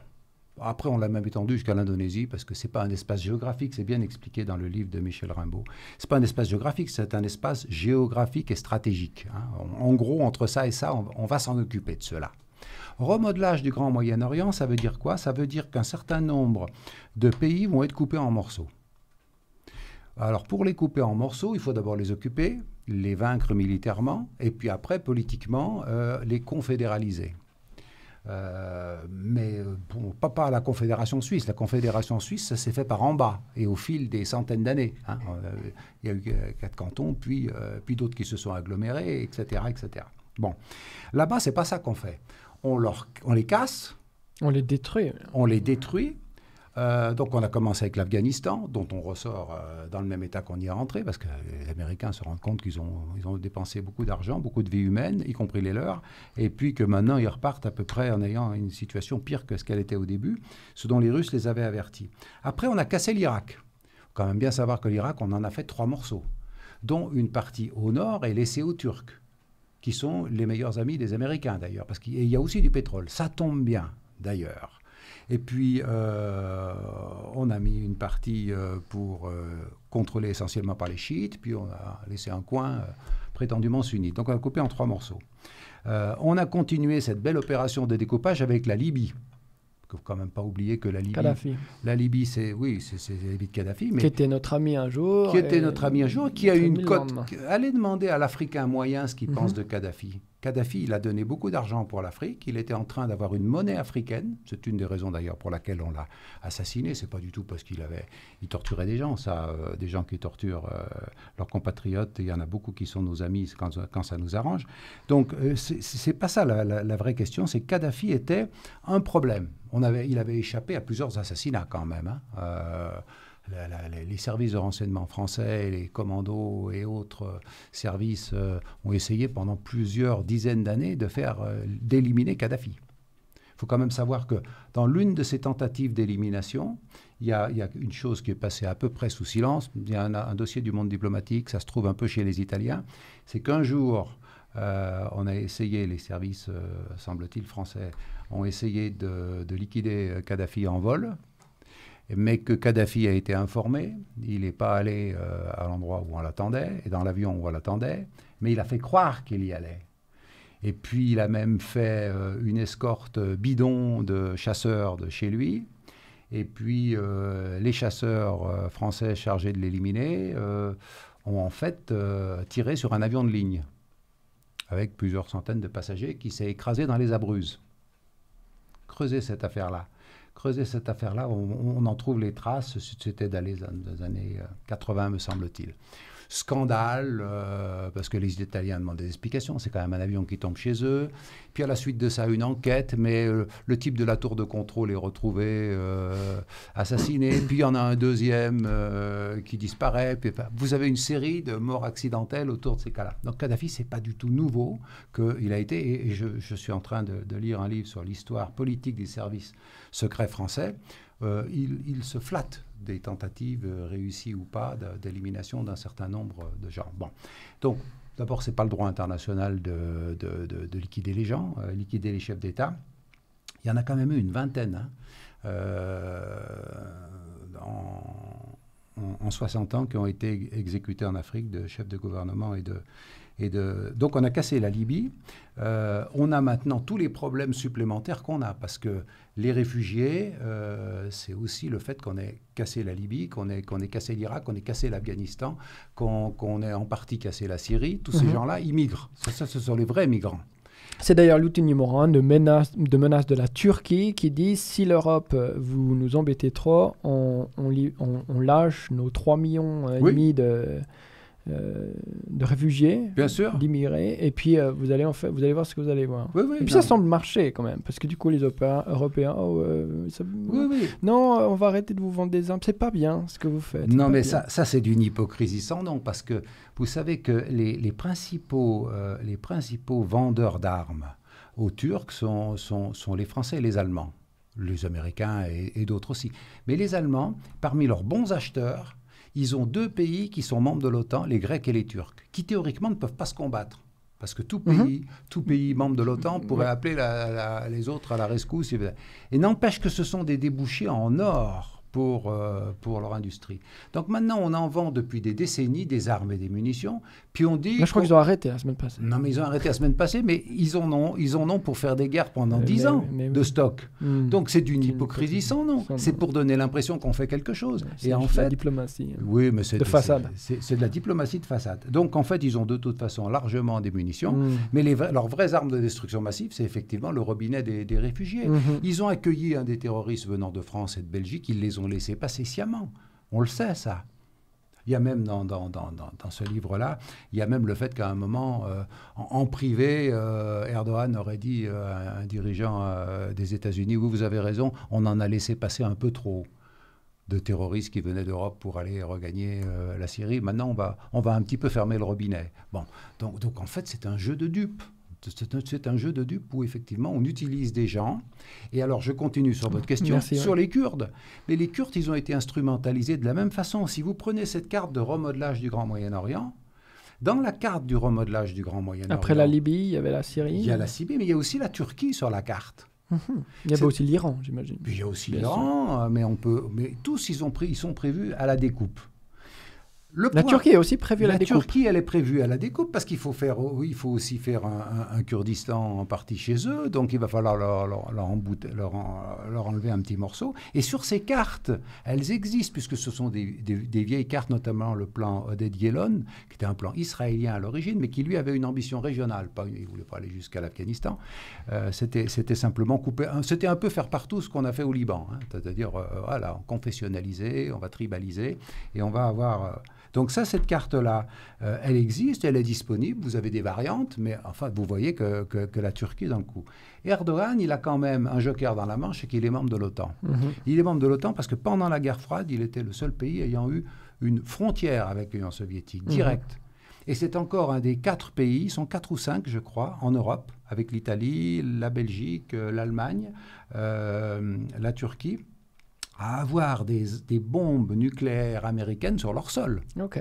Après, on l'a même étendu jusqu'à l'Indonésie parce que ce n'est pas un espace géographique, c'est bien expliqué dans le livre de Michel Rimbaud. Ce n'est pas un espace géographique, c'est un espace géographique et stratégique. Hein. En, gros, entre ça et ça, on, va s'en occuper de cela. Remodelage du Grand Moyen-Orient, ça veut dire quoi Ça veut dire qu'un certain nombre de pays vont être coupés en morceaux. Alors pour les couper en morceaux, il faut d'abord les occuper, les vaincre militairement, et puis après, politiquement, euh, les confédéraliser. Euh, mais euh, bon, pas par la Confédération suisse. La Confédération suisse, ça s'est fait par en bas et au fil des centaines d'années. Hein. Euh, il y a eu quatre cantons, puis, puis d'autres qui se sont agglomérés, etc. etc. Bon, là-bas, c'est pas ça qu'on fait. On, on les casse. On les détruit. On les détruit euh, donc on a commencé avec l'Afghanistan, dont on ressort euh, dans le même état qu'on y est rentré, parce que les Américains se rendent compte qu'ils ont, dépensé beaucoup d'argent, beaucoup de vies humaines, y compris les leurs, et puis que maintenant ils repartent à peu près en ayant une situation pire que ce qu'elle était au début, ce dont les Russes les avaient avertis. Après, on a cassé l'Irak. Faut quand même bien savoir que l'Irak, on en a fait trois morceaux, dont une partie au nord est laissée aux Turcs, qui sont les meilleurs amis des Américains d'ailleurs, parce qu'il y a aussi du pétrole. Ça tombe bien d'ailleurs. Et puis, euh, on a mis une partie euh, pour euh, contrôler essentiellement par les chiites, puis on a laissé un coin prétendument sunnite. Donc, on a coupé en trois morceaux. on a continué cette belle opération de découpage avec la Libye faut quand même pas oublier que la Libye. La Libye, c'est oui, c'est la Libye de Kadhafi, qui était notre ami un jour. Qui était notre ami un jour, qui a une cote. Allez demander à l'Africain moyen ce qu'il mhm. pense de Kadhafi. Kadhafi, il a donné beaucoup d'argent pour l'Afrique. Il était en train d'avoir une monnaie africaine. C'est une des raisons d'ailleurs pour laquelle on l'a assassiné. C'est pas du tout parce qu'il avait, il torturait des gens, ça, euh, des gens qui torturent euh, leurs compatriotes. Il y en a beaucoup qui sont nos amis quand, ça nous arrange. Donc euh, ce c'est pas ça la, vraie question. C'est Kadhafi était un problème il avait échappé à plusieurs assassinats quand même. Hein. Euh, les services de renseignement français, les commandos et autres euh, services euh, ont essayé pendant plusieurs dizaines d'années de faire d'éliminer Kadhafi. Il faut quand même savoir que dans l'une de ces tentatives d'élimination, il y, a, une chose qui est passée à peu près sous silence. Il y a un dossier du monde diplomatique, ça se trouve un peu chez les Italiens. C'est qu'un jour, euh, on a essayé, les services, euh, semble-t-il, français, ont essayé de, liquider euh, Kadhafi en vol, mais que Kadhafi a été informé. Il n'est pas allé à l'endroit où on l'attendait, et dans l'avion où on l'attendait, mais il a fait croire qu'il y allait. Et puis il a même fait une escorte bidon de chasseurs de chez lui. Et puis les chasseurs français chargés de l'éliminer ont en fait tiré sur un avion de ligne avec plusieurs centaines de passagers, qui s'est écrasé dans les Abruzes. Creusez cette affaire-là. Creusez cette affaire-là, on, en trouve les traces. C'était dans les années 80, euh, me semble-t-il. Scandale, euh, parce que les Italiens demandent des explications, c'est quand même un avion qui tombe chez eux. Puis à la suite de ça, une enquête, mais euh, le type de la tour de contrôle est retrouvé euh, assassiné. Puis il y en a un deuxième qui disparaît. vous avez une série de morts accidentelles autour de ces cas-là. Donc Kadhafi, c'est pas du tout nouveau qu'il a été. Et, je, suis en train de, lire un livre sur l'histoire politique des services secrets français. il, se flatte des tentatives euh, réussies ou pas d'élimination d'un certain nombre de gens. Bon. Donc, d'abord, ce n'est pas le droit international de, liquider les gens, euh, liquider les chefs d'État. Il y en a quand même eu une vingtaine hein. euh, en, 60 ans qui ont été exécutés en Afrique de chefs de gouvernement et de, de... Donc on a cassé la Libye. Euh, on a maintenant tous les problèmes supplémentaires qu'on a, parce que les réfugiés, euh, c'est aussi le fait qu'on ait cassé la Libye, qu'on ait, qu'on ait cassé l'Irak, qu'on ait cassé l'Afghanistan, qu'on, qu'on ait en partie cassé la Syrie. Tous ces mhm. gens-là, ils migrent. Ça, ça, ce sont les vrais migrants. C'est d'ailleurs l'outil numéro de menace, de menace de la Turquie qui dit si l'Europe euh, vous nous embêtez trop, on, on, on, lâche nos 3 millions et de euh, de réfugiés, bien sûr, d'immigrés, et puis euh, vous allez en vous allez voir ce que vous allez voir. et puis ça semble marcher quand même, parce que du coup les Européens, oh, Européens, non, euh, on va arrêter de vous vendre des armes, c'est pas bien ce que vous faites. Non, mais ça, c'est d'une hypocrisie sans nom, parce que vous savez que les, principaux, les principaux vendeurs d'armes aux Turcs sont, sont, les Français et les Allemands, les Américains et d'autres aussi. Mais les Allemands, parmi leurs bons acheteurs ils ont deux pays qui sont membres de l'OTAN, les Grecs et les Turcs, qui théoriquement ne peuvent pas se combattre. Parce que tout mhm. pays, tout pays membre de l'OTAN pourrait appeler les autres à la rescousse. Ben, et n'empêche que ce sont des débouchés en or pour, euh, pour leur industrie. Donc maintenant, on en vend depuis des décennies des armes et des munitions, puis on dit... je crois qu'ils ont arrêté la semaine passée. Non, mais ils ont arrêté la semaine passée, mais ils en ont, ils ont pour faire des guerres pendant euh, dix ans de stock. Hmm. Donc c'est d'une hypocrisie sans nom. C'est pour donner l'impression qu'on fait quelque chose. C'est en fait... De la diplomatie. Hein. Oui, mais c'est... De façade. C'est de la diplomatie de façade. Donc en fait, ils ont de toute façon largement des munitions, hmm. mais les leurs vraies armes de destruction massive, c'est effectivement le robinet des, des réfugiés. Hmm. Ils ont accueilli un des terroristes venant de France et de Belgique, ils les ont ont laissé passer sciemment. On le sait, ça. Il y a même dans, ce livre-là, il y a même le fait qu'à un moment, euh, en, privé, euh, Erdogan aurait dit euh, à un dirigeant des États-Unis, oui, vous avez raison, on en a laissé passer un peu trop de terroristes qui venaient d'Europe pour aller regagner la Syrie. Maintenant, on va, on va un petit peu fermer le robinet. Bon, donc, donc en fait, c'est un jeu de dupes. C'est un jeu de dupes où effectivement on utilise des gens. Et alors je continue sur votre question sur les Kurdes. Mais les Kurdes, ils ont été instrumentalisés de la même façon. Si vous prenez cette carte de remodelage du Grand Moyen-Orient, dans la carte du remodelage du Grand Moyen-Orient. Après la Libye, il y avait la Syrie. Il y a la Syrie, mais il y a aussi la Turquie sur la carte. Mhm. Il y avait aussi l'Iran, j'imagine. Il y a aussi l'Iran, euh, mais on peut. Mais tous, ils ont pris, ils sont prévus à la découpe la Turquie est aussi prévue à la, découpe. elle est prévue à la découpe parce qu'il faut, faire, il faut aussi faire un, Kurdistan en partie chez eux, donc il va falloir leur, leur, enlever un petit morceau. Et sur ces cartes, elles existent puisque ce sont des, vieilles cartes, notamment le plan Oded Yelon, qui était un plan israélien à l'origine, mais qui lui avait une ambition régionale. Pas, il ne voulait pas aller jusqu'à l'Afghanistan. Euh, c'était simplement couper. C'était un peu faire partout ce qu'on a fait au Liban, hein. c'est-à-dire euh, voilà, on confessionnaliser, on va tribaliser et on va avoir. Euh, donc ça, cette carte-là, euh, elle existe, elle est disponible, vous avez des variantes, mais enfin, vous voyez que, la Turquie est dans le coup. Erdogan, il a quand même un joker dans la manche c'est qu'il est membre de l'OTAN. Mhm. Il est membre de l'OTAN parce que pendant la guerre froide, il était le seul pays ayant eu une frontière avec l'Union soviétique, mhm. directe. Et c'est encore un des quatre pays, ils sont quatre ou cinq, je crois, en Europe, avec l'Italie, la Belgique, euh, l'Allemagne, euh, la Turquie à avoir des, des bombes nucléaires américaines sur leur sol. OK.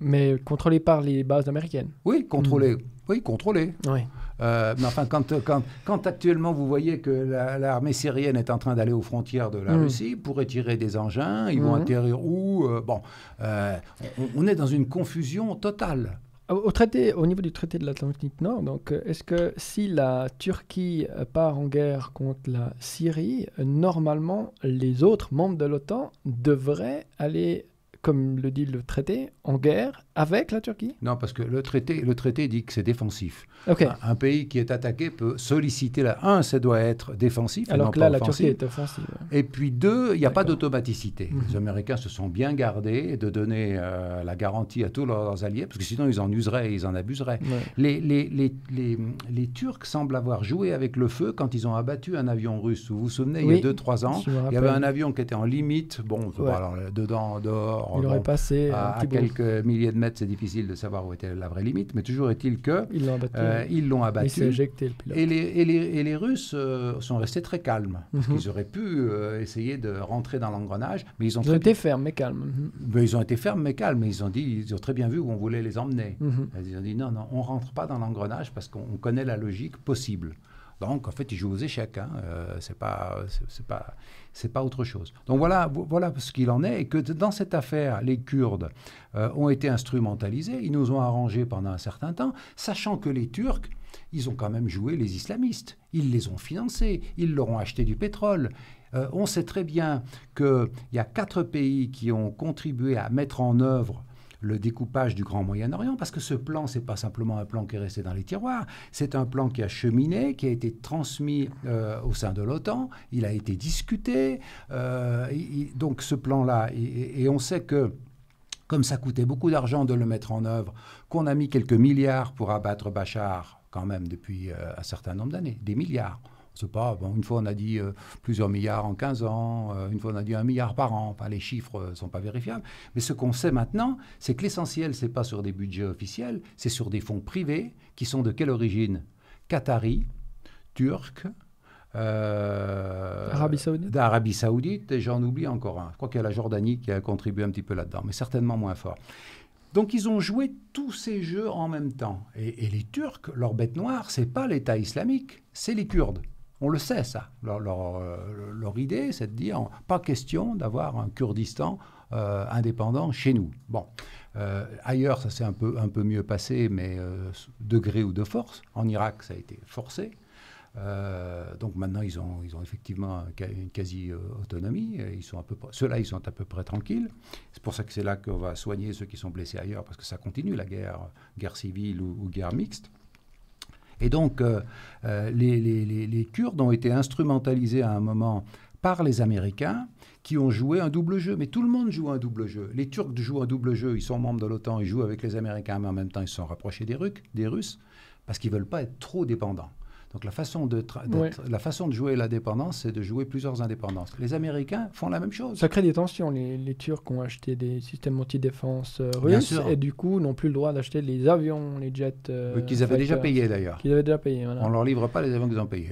Mais contrôlées par les bases américaines. Oui, contrôlées. Hmm. Oui, contrôlées. Oui. Euh, mais enfin, quand, quand, actuellement vous voyez que l'armée syrienne est en train d'aller aux frontières de la hmm. Russie pour étirer des engins, ils vont hmm. atterrir où euh, Bon, euh, on, est dans une confusion totale. Au, niveau du traité de l'Atlantique Nord, donc, euh, est-ce que si la Turquie euh, part en guerre contre la Syrie, euh, normalement, les autres membres de l'OTAN devraient aller, comme le dit le traité, en guerre avec la Turquie Non, parce que le traité, le traité dit que c'est défensif. Un, pays qui est attaqué peut solliciter la... Un, ça doit être défensif. Alors que là, la Turquie est offensive. Et puis deux, il n'y a pas d'automaticité. Mhm. Les Américains se sont bien gardés de donner euh, la garantie à tous leurs alliés, parce que sinon ils en useraient, ils en abuseraient. Les, les, les, les, Turcs semblent avoir joué avec le feu quand ils ont abattu un avion russe. Vous vous souvenez, il y a deux, trois ans, il y avait un avion qui était en limite, bon, alors, dedans, dehors, il aurait passé à, à quelques milliers de c'est difficile de savoir où était la vraie limite, mais toujours est-il que ils l'ont abattu. Euh, ils l'ont abattu. Et, les, Russes euh, sont restés très calmes. parce mhm. ils auraient pu euh, essayer de rentrer dans l'engrenage, mais ils ont. été fermes mais calmes. Mhm. mais ils ont été fermes mais calmes. Ils ont dit, ils ont très bien vu où on voulait les emmener. Mhm. Ils ont dit non, non, on rentre pas dans l'engrenage parce qu'on connaît la logique possible. Donc, en fait, ils jouent aux échecs. Hein. Euh, c'est pas, c'est pas, autre chose. Donc voilà, voilà ce qu'il en est et que dans cette affaire, les Kurdes euh, ont été instrumentalisés. Ils nous ont arrangés pendant un certain temps, sachant que les Turcs, ils ont quand même joué les islamistes. Ils les ont financés. Ils leur ont acheté du pétrole. Euh, on sait très bien qu'il y a quatre pays qui ont contribué à mettre en œuvre le découpage du Grand Moyen-Orient, parce que ce plan, c'est pas simplement un plan qui est resté dans les tiroirs, c'est un plan qui a cheminé, qui a été transmis euh, au sein de l'OTAN, il a été discuté. Euh, donc ce plan-là, et, on sait que comme ça coûtait beaucoup d'argent de le mettre en œuvre, qu'on a mis quelques milliards pour abattre Bachar quand même depuis euh, un certain nombre d'années, des milliards. Je pas, bon, une fois on a dit euh, plusieurs milliards en 15 ans, euh, une fois on a dit un milliard par an, les chiffres ne euh, sont pas vérifiables. Mais ce qu'on sait maintenant, c'est que l'essentiel, ce n'est pas sur des budgets officiels, c'est sur des fonds privés qui sont de quelle origine Qatari, Turcs, Arabie Saoudite. d'Arabie Saoudite, et j'en oublie encore un. Je crois qu'il y a la Jordanie qui a contribué un petit peu là-dedans, mais certainement moins fort. Donc ils ont joué tous ces jeux en même temps. Et, et les Turcs, leur bête noire, c'est pas l'État islamique, c'est les Kurdes. On le sait, ça. Euh, leur, idée, c'est de dire, pas question d'avoir un Kurdistan euh, indépendant chez nous. Bon, euh, ailleurs, ça s'est un peu, mieux passé, mais de gré ou de force. En Irak, ça a été forcé. donc maintenant, ils ont, effectivement une quasi-autonomie. Ils sont à peu ceux-là, ils sont à peu près tranquilles. C'est pour ça que c'est là qu'on va soigner ceux qui sont blessés ailleurs, parce que ça continue la guerre, guerre civile ou guerre mixte. Et donc, euh, euh, les, Kurdes ont été instrumentalisés à un moment par les Américains qui ont joué un double jeu. Mais tout le monde joue un double jeu. Les Turcs jouent un double jeu. Ils sont membres de l'OTAN, ils jouent avec les Américains, mais en même temps, ils sont rapprochés des, des Russes parce qu'ils ne veulent pas être trop dépendants. Donc la façon de, la façon de jouer la dépendance, c'est de jouer plusieurs indépendances. Les Américains font la même chose. Ça crée des tensions. Les, Turcs ont acheté des systèmes anti-défense euh, russes et du coup n'ont plus le droit d'acheter les avions, les jets. Euh, qu'ils avaient déjà payés d'ailleurs. Qu'ils avaient déjà payés. Voilà. On leur livre pas les avions qu'ils ont payés.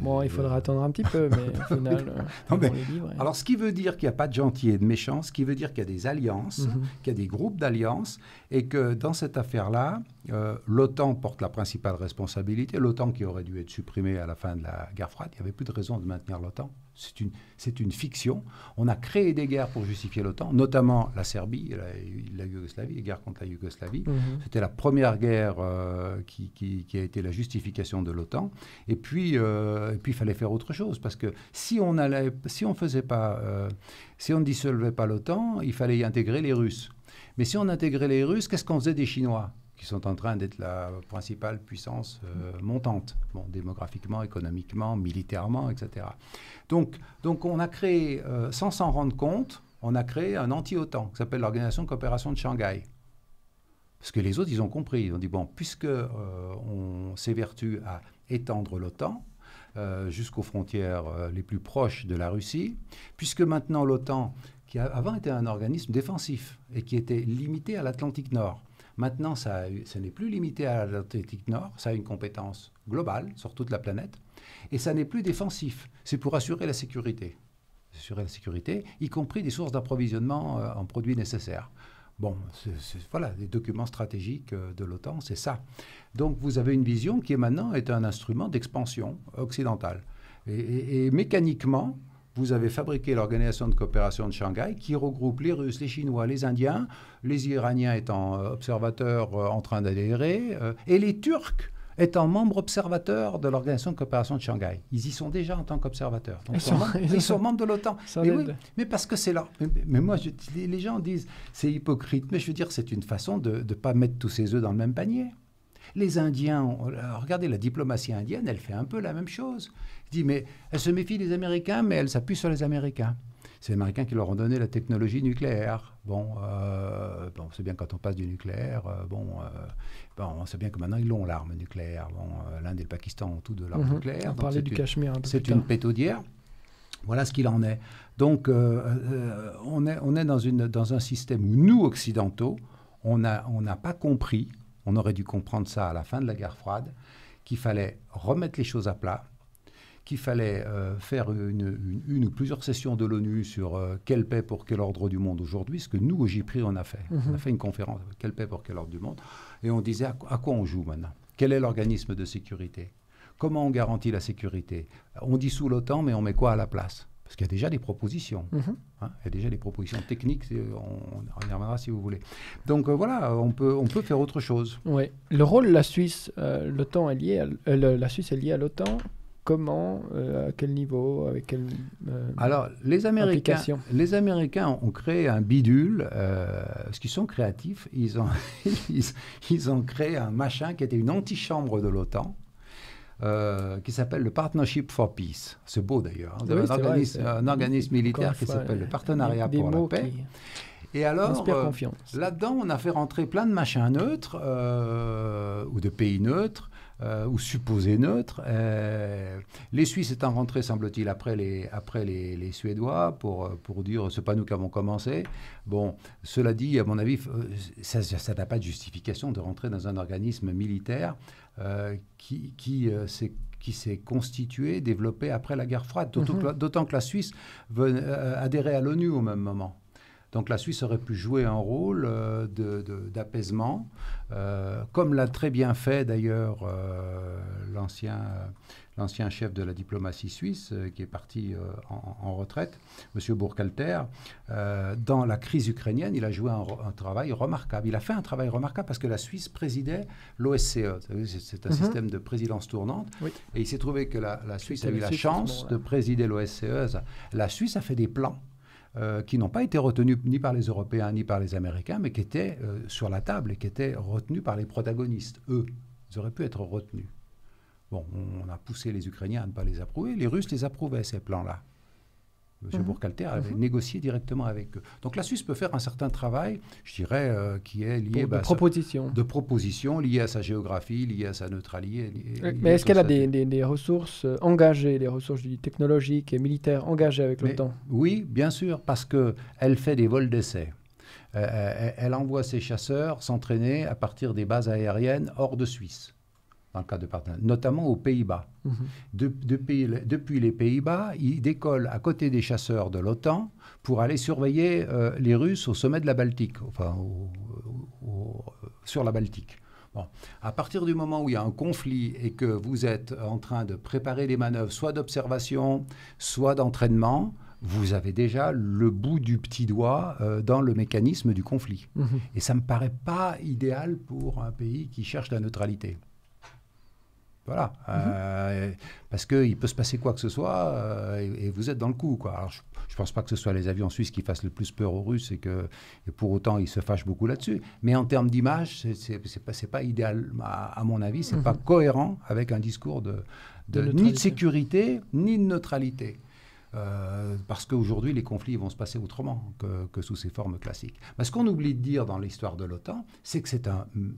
Bon, euh, il faudra attendre un petit peu, mais au final, les livre, Alors ce qui veut dire qu'il n'y a pas de gentils et de méchants, ce qui veut dire qu'il y a des alliances, mhm. qu'il y a des groupes d'alliances et que dans cette affaire-là, euh, l'OTAN porte la principale responsabilité. L'OTAN qui aurait dû être supprimée à la fin de la guerre froide, il n'y avait plus de raison de maintenir l'OTAN. C'est une, une fiction. On a créé des guerres pour justifier l'OTAN, notamment la Serbie, la, Yougoslavie, les guerres contre la Yougoslavie. Mhm. C'était la première guerre euh, qui, a été la justification de l'OTAN. Euh, et puis, il fallait faire autre chose parce que si on allait, si on faisait pas, si on ne dissolvait pas l'OTAN, il fallait y intégrer les Russes. Mais si on intégrait les Russes, qu'est-ce qu'on faisait des Chinois qui sont en train d'être la principale puissance euh, montante, bon, démographiquement, économiquement, militairement, etc. Donc, donc on a créé, euh, sans s'en rendre compte, on a créé un anti-OTAN qui s'appelle l'Organisation de coopération de Shanghai. Parce que les autres, ils ont compris. Ils ont dit, bon, puisque euh, on s'évertue à étendre l'OTAN, jusqu'aux frontières les plus proches de la Russie, puisque maintenant l'OTAN, qui avant était un organisme défensif et qui était limité à l'Atlantique Nord, Maintenant, ça, n'est plus limité à l'Atlantique Nord, ça a une compétence globale sur toute la planète, et ça n'est plus défensif, c'est pour assurer la sécurité. Assurer la sécurité, y compris des sources d'approvisionnement euh, en produits nécessaires. Bon, voilà, les documents stratégiques euh, de l'OTAN, c'est ça. Donc vous avez une vision qui est maintenant est un instrument d'expansion occidentale. et mécaniquement, vous avez fabriqué l'Organisation de coopération de Shanghai qui regroupe les Russes, les Chinois, les Indiens, les Iraniens étant euh, observateurs euh, en train d'adhérer, euh, et les Turcs étant membres observateurs de l'Organisation de coopération de Shanghai. Ils y sont déjà en tant qu'observateurs. Ils, sont, membres, de l'OTAN. Mais, parce que c'est leur... Mais moi, les gens disent, c'est hypocrite, mais je veux dire, c'est une façon de ne pas mettre tous ses œufs dans le même panier. Les Indiens, regardez, la diplomatie indienne, elle fait un peu la même chose dit, mais elle se méfie des Américains, mais elle s'appuie sur les Américains. C'est les Américains qui leur ont donné la technologie nucléaire. Bon, euh, bon c'est bien quand on passe du nucléaire, euh, euh, bon, on sait bien que maintenant ils l'ont l'arme nucléaire. Bon, l'Inde et le Pakistan ont tout de l'arme mhm. nucléaire. On du Cachemire un C'est une pétodière, Voilà ce qu'il en est. Donc, on est, on est dans, une, dans un système où nous, occidentaux, on n'a on pas compris, on aurait dû comprendre ça à la fin de la guerre froide, qu'il fallait remettre les choses à plat, qu'il fallait euh, faire une, ou plusieurs sessions de l'ONU sur euh, quelle paix pour quel ordre du monde aujourd'hui, ce que nous, au JPRI, on a fait. Mhm. On a fait une conférence, quelle paix pour quel ordre du monde, et on disait à, quoi on joue maintenant Quel est l'organisme de sécurité Comment on garantit la sécurité On dissout l'OTAN, mais on met quoi à la place parce qu'il y a déjà des propositions. Mhm. Hein, il y a déjà des propositions techniques, euh, on, on y reviendra si vous voulez. Donc voilà, on peut, on peut faire autre chose. Oui. Le rôle de la Suisse, l'OTAN est lié la Suisse est liée à l'OTAN Comment euh, À quel niveau Avec quelle euh, Alors, les Américains, ont créé un bidule, euh, parce qu'ils sont créatifs. Ils ont, ils, ont créé un machin qui était une antichambre de l'OTAN. qui s'appelle le Partnership for Peace. C'est beau d'ailleurs. Hein. un, organisme, militaire qui s'appelle le Partenariat pour la paix. Et alors, là-dedans, on a fait rentrer plein de machins neutres ou de pays neutres euh, ou supposé neutre. Euh, les Suisses étant rentrés, semble-t-il, après, les, après les, Suédois pour, euh, pour dire n'est pas nous qui avons commencé. Bon, cela dit, à mon avis, ça n'a pas de justification de rentrer dans un organisme militaire qui, qui s'est constitué, développé après la guerre froide, d'autant mhm. que, la Suisse veut adhérer à l'ONU au même moment. Donc la Suisse aurait pu jouer un rôle euh, d'apaisement, euh, comme l'a très bien fait d'ailleurs euh, l'ancien chef de la diplomatie suisse, qui est parti en, retraite, M. Bourkhalter, dans la crise ukrainienne, il a joué un, travail remarquable. Il a fait un travail remarquable parce que la Suisse présidait l'OSCE. E. C'est un mhm. système de présidence tournante. Et il s'est trouvé que la, la Suisse a eu la chance de présider l'OSCE. La Suisse a fait des plans euh, qui n'ont pas été retenus ni par les Européens ni par les Américains, mais qui étaient euh, sur la table et qui étaient retenus par les protagonistes. Eux, ils auraient pu être retenus. Bon, on a poussé les Ukrainiens à ne pas les approuver. Les Russes les approuvaient, ces plans-là. M. Mhm. Bourcalter avait mhm. négocié directement avec eux. Donc la Suisse peut faire un certain travail, je dirais, euh, qui est lié bah, de propositions, de propositions liées à sa géographie, liées à sa neutralité. mais est-ce qu'elle a des, ressources euh, engagées, des ressources technologiques et militaires engagées avec l'OTAN Oui, bien sûr, parce que elle fait des vols d'essai. Euh, elle envoie ses chasseurs s'entraîner à partir des bases aériennes hors de Suisse dans le de notamment aux Pays-Bas. Mhm. depuis, depuis, les Pays-Bas, ils décollent à côté des chasseurs de l'OTAN pour aller surveiller euh, les Russes au sommet de la Baltique, enfin sur la Baltique. Bon. À partir du moment où il y a un conflit et que vous êtes en train de préparer des manœuvres, soit d'observation, soit d'entraînement, vous avez déjà le bout du petit doigt euh, dans le mécanisme du conflit. Mhm. Et ça ne me paraît pas idéal pour un pays qui cherche la neutralité. Voilà. Mhm. Euh, parce qu'il peut se passer quoi que ce soit euh, et, vous êtes dans le coup. Quoi. je ne pense pas que ce soit les avions suisses qui fassent le plus peur aux Russes et que pour autant ils se fâchent beaucoup là-dessus. Mais en termes d'image, ce n'est pas, idéal, à, mon avis, ce n'est pas mhm. cohérent avec un discours de ni de sécurité ni de neutralité. Euh, parce qu'aujourd'hui, les conflits vont se passer autrement que, sous ces formes classiques. Mais ce qu'on oublie de dire dans l'histoire de l'OTAN, c'est que c'est un, une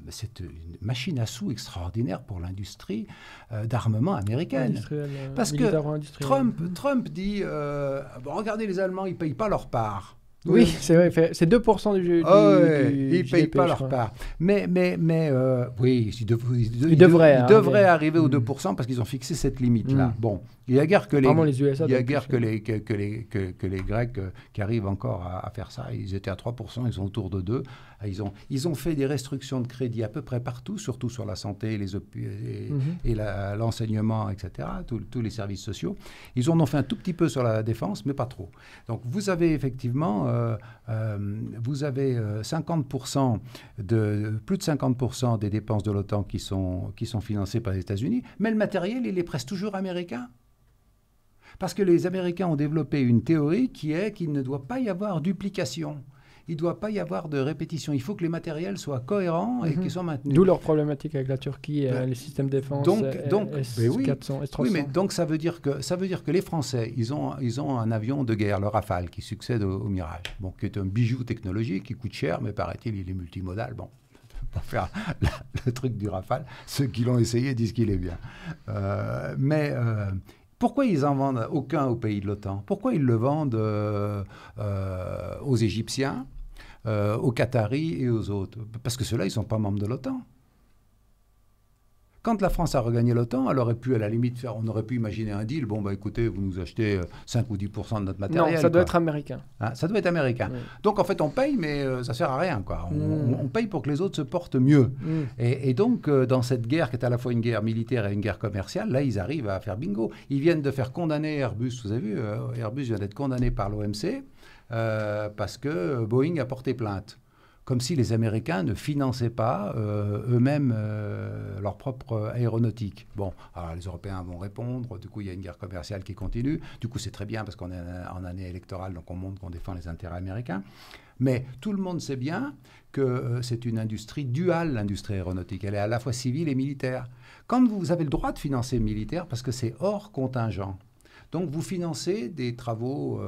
machine à sous extraordinaire pour l'industrie euh, d'armement américaine. Euh, parce que Trump, Trump dit, regardez les Allemands, ils ne payent pas leur part. Oui, c'est vrai, c'est 2% ah du, du, Ils ne payent pas leur part. Mais, mais, mais oui, ils, devraient, hein, arriver, au aux 2% hmm. parce qu'ils ont fixé cette limite-là. Hmm. Bon, il n'y a guère que les, il y a guère que, les, que, les, que, les Grecs euh, qui arrivent encore à, faire ça. Ils étaient à 3%, ils sont autour de 2. Ah, ils ont, ils ont fait des restrictions de crédit à peu près partout, surtout sur la santé les et, mhm. l'enseignement, etc., tous les services sociaux. Ils en ont fait un tout petit peu sur la défense, mais pas trop. Donc vous avez effectivement euh, euh, vous avez 50% de, plus de 50% des dépenses de l'OTAN qui sont, qui sont financées par les États-Unis, mais le matériel, il est presque toujours américain. Parce que les Américains ont développé une théorie qui est qu'il ne doit pas y avoir duplication. Il ne doit pas y avoir de répétition. Il faut que les matériels soient cohérents et qu'ils mhm. soient maintenus. D'où leur problématique avec la Turquie et bah, les systèmes de défense. Donc, donc oui, mais donc ça veut dire que ça veut dire que les Français, ils ont ils ont un avion de guerre, le Rafale, qui succède au, Mirage, bon, qui est un bijou technologique, qui coûte cher, mais paraît-il, il est multimodal. Bon, pour faire le truc du Rafale. Ceux qui l'ont essayé disent qu'il est bien. Euh, mais euh, pourquoi ils en vendent aucun au pays de l'OTAN Pourquoi ils le vendent euh, euh, aux Égyptiens, euh, aux Qataris et aux autres Parce que ceux-là, ils ne sont pas membres de l'OTAN. Quand la France a regagné l'OTAN, elle aurait pu, à la limite, faire, on aurait pu imaginer un deal. Bon, bah écoutez, vous nous achetez 5 euh, ou 10 de notre matériel. Non, ah, ça doit être américain. ça doit être américain. Donc en fait, on paye, mais euh, ça sert à rien. Quoi. Hmm. On, paye pour que les autres se portent mieux. Hmm. Et, donc, euh, dans cette guerre qui est à la fois une guerre militaire et une guerre commerciale, là, ils arrivent à faire bingo. Ils viennent de faire condamner Airbus. Vous avez vu, Airbus vient d'être condamné par l'OMC parce que Boeing a porté plainte comme si les Américains ne finançaient pas euh, eux-mêmes euh, leur propre aéronautique. Bon, alors les Européens vont répondre, du coup il y a une guerre commerciale qui continue, du coup c'est très bien parce qu'on est en année électorale, donc on montre qu'on défend les intérêts américains. Mais tout le monde sait bien que euh, c'est une industrie duale, l'industrie aéronautique. Elle est à la fois civile et militaire. Quand vous avez le droit de financer militaire, parce que c'est hors contingent, donc vous financez des travaux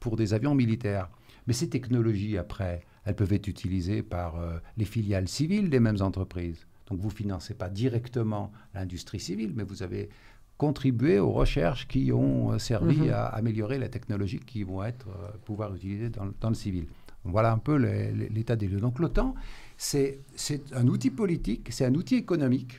pour des avions militaires. Mais ces technologies, après, elles peuvent être utilisées par euh, les filiales civiles des mêmes entreprises. Donc vous financez pas directement l'industrie civile, mais vous avez contribué aux recherches qui ont euh, servi mhm. à améliorer la technologie qui vont être euh, pouvoir utiliser dans, dans, le civil. Voilà un peu l'état des lieux. Donc l'OTAN, c'est un outil politique, c'est un outil économique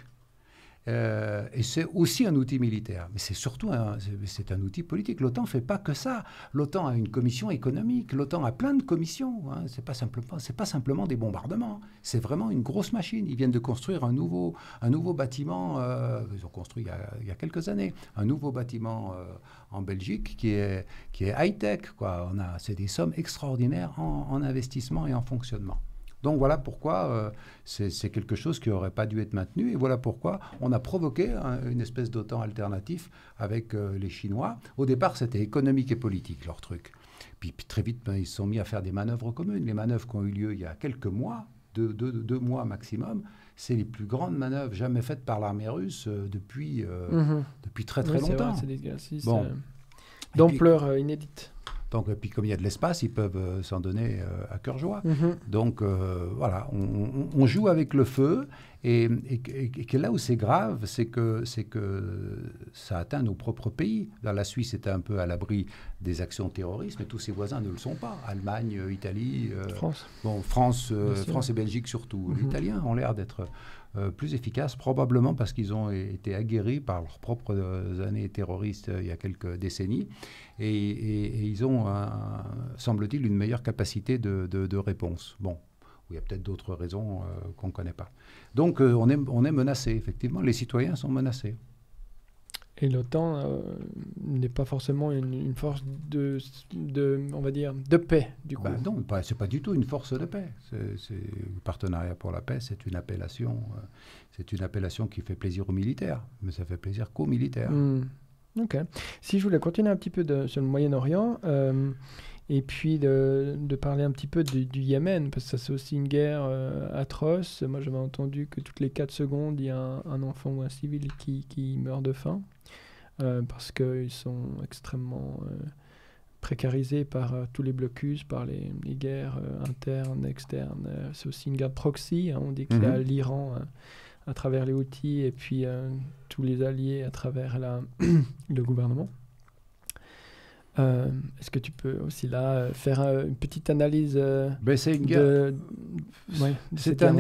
euh, et c'est aussi un outil militaire, mais c'est surtout un, c'est un outil politique. L'OTAN fait pas que ça. L'OTAN a une commission économique. L'OTAN a plein de commissions. Hein. C'est pas simplement, c'est pas simplement des bombardements. Hein. C'est vraiment une grosse machine. Ils viennent de construire un nouveau, un nouveau bâtiment. Euh, ils ont construit il y, a, quelques années un nouveau bâtiment euh, en Belgique qui est qui est high tech. On a, c'est des sommes extraordinaires en investissement et en fonctionnement. Donc voilà pourquoi euh, c'est quelque chose qui n'aurait pas dû être maintenu. Et voilà pourquoi on a provoqué une espèce d'OTAN alternatif avec euh, les Chinois. Au départ, c'était économique et politique, leur truc. Puis, très vite, ben, ils se sont mis à faire des manœuvres communes. Les manœuvres qui ont eu lieu il y a quelques mois, deux, deux, mois maximum, c'est les plus grandes manœuvres jamais faites par l'armée russe euh, depuis, mhm. depuis très très longtemps. C'est des d'ampleur inédite. Donc, et puis comme il y a de l'espace, ils peuvent euh, s'en donner euh, à cœur joie. Mm-hmm. Donc euh, voilà, on, joue avec le feu. Et, là où c'est grave, c'est que, que ça atteint nos propres pays. Dans la Suisse est un peu à l'abri des actions terroristes, mais tous ses voisins ne le sont pas. Allemagne, Italie, France. Bon, France, France et Belgique surtout. Mm ont l'air d'être euh, plus efficaces, probablement parce qu'ils ont été aguerris par leurs propres euh, années terroristes euh, il y a quelques décennies. Et, ils ont, semble-t-il, une meilleure capacité de, réponse. Bon, il y a peut-être d'autres raisons qu'on ne connaît pas. Donc on est, on est menacé, effectivement, les citoyens sont menacés. Et l'OTAN euh, n'est pas forcément une, force de, de, on va dire, de paix, du coup. Bah non, non, c'est pas du tout une force de paix. C'est partenariat pour la paix, c'est une appellation, euh, c'est une appellation qui fait plaisir aux militaires, mais ça fait plaisir qu'aux militaires. Hmm. Ok. Si je voulais continuer un petit peu sur le Moyen-Orient. Euh, et puis de, de, parler un petit peu du, Yémen, parce que ça c'est aussi une guerre atroce. Moi j'avais entendu que toutes les 4 secondes, il y a un, un, enfant ou un civil qui, qui meurt de faim. Euh, parce qu'ils sont extrêmement euh, précarisés par euh, tous les blocus, par les, guerres internes, externes. C'est aussi une guerre proxy. Hein. on dit qu'il y a mhm. l'Iran à travers les outils et puis tous les alliés à travers la le gouvernement. Euh, est-ce que tu peux aussi là faire euh, une petite analyse euh, ben, C'est de... ouais, un,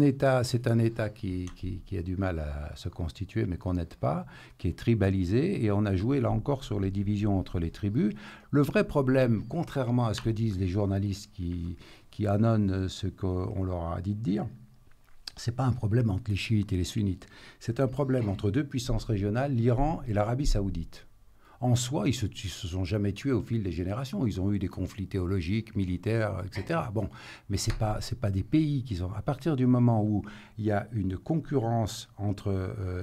état, c'est un état qui, qui, a du mal à se constituer, mais qu'on n'aide pas, qui est tribalisé, et on a joué là encore sur les divisions entre les tribus. Le vrai problème, contrairement à ce que disent les journalistes qui, qui annonnent ce qu'on leur a dit de dire, c'est pas un problème entre les chiites et les sunnites. C'est un problème entre deux puissances régionales, l'Iran et l'Arabie saoudite en soi, ils se, sont jamais tués au fil des générations. Ils ont eu des conflits théologiques, militaires, etc. Bon, mais ce n'est pas, pas des pays qui ont... À partir du moment où il y a une concurrence entre euh,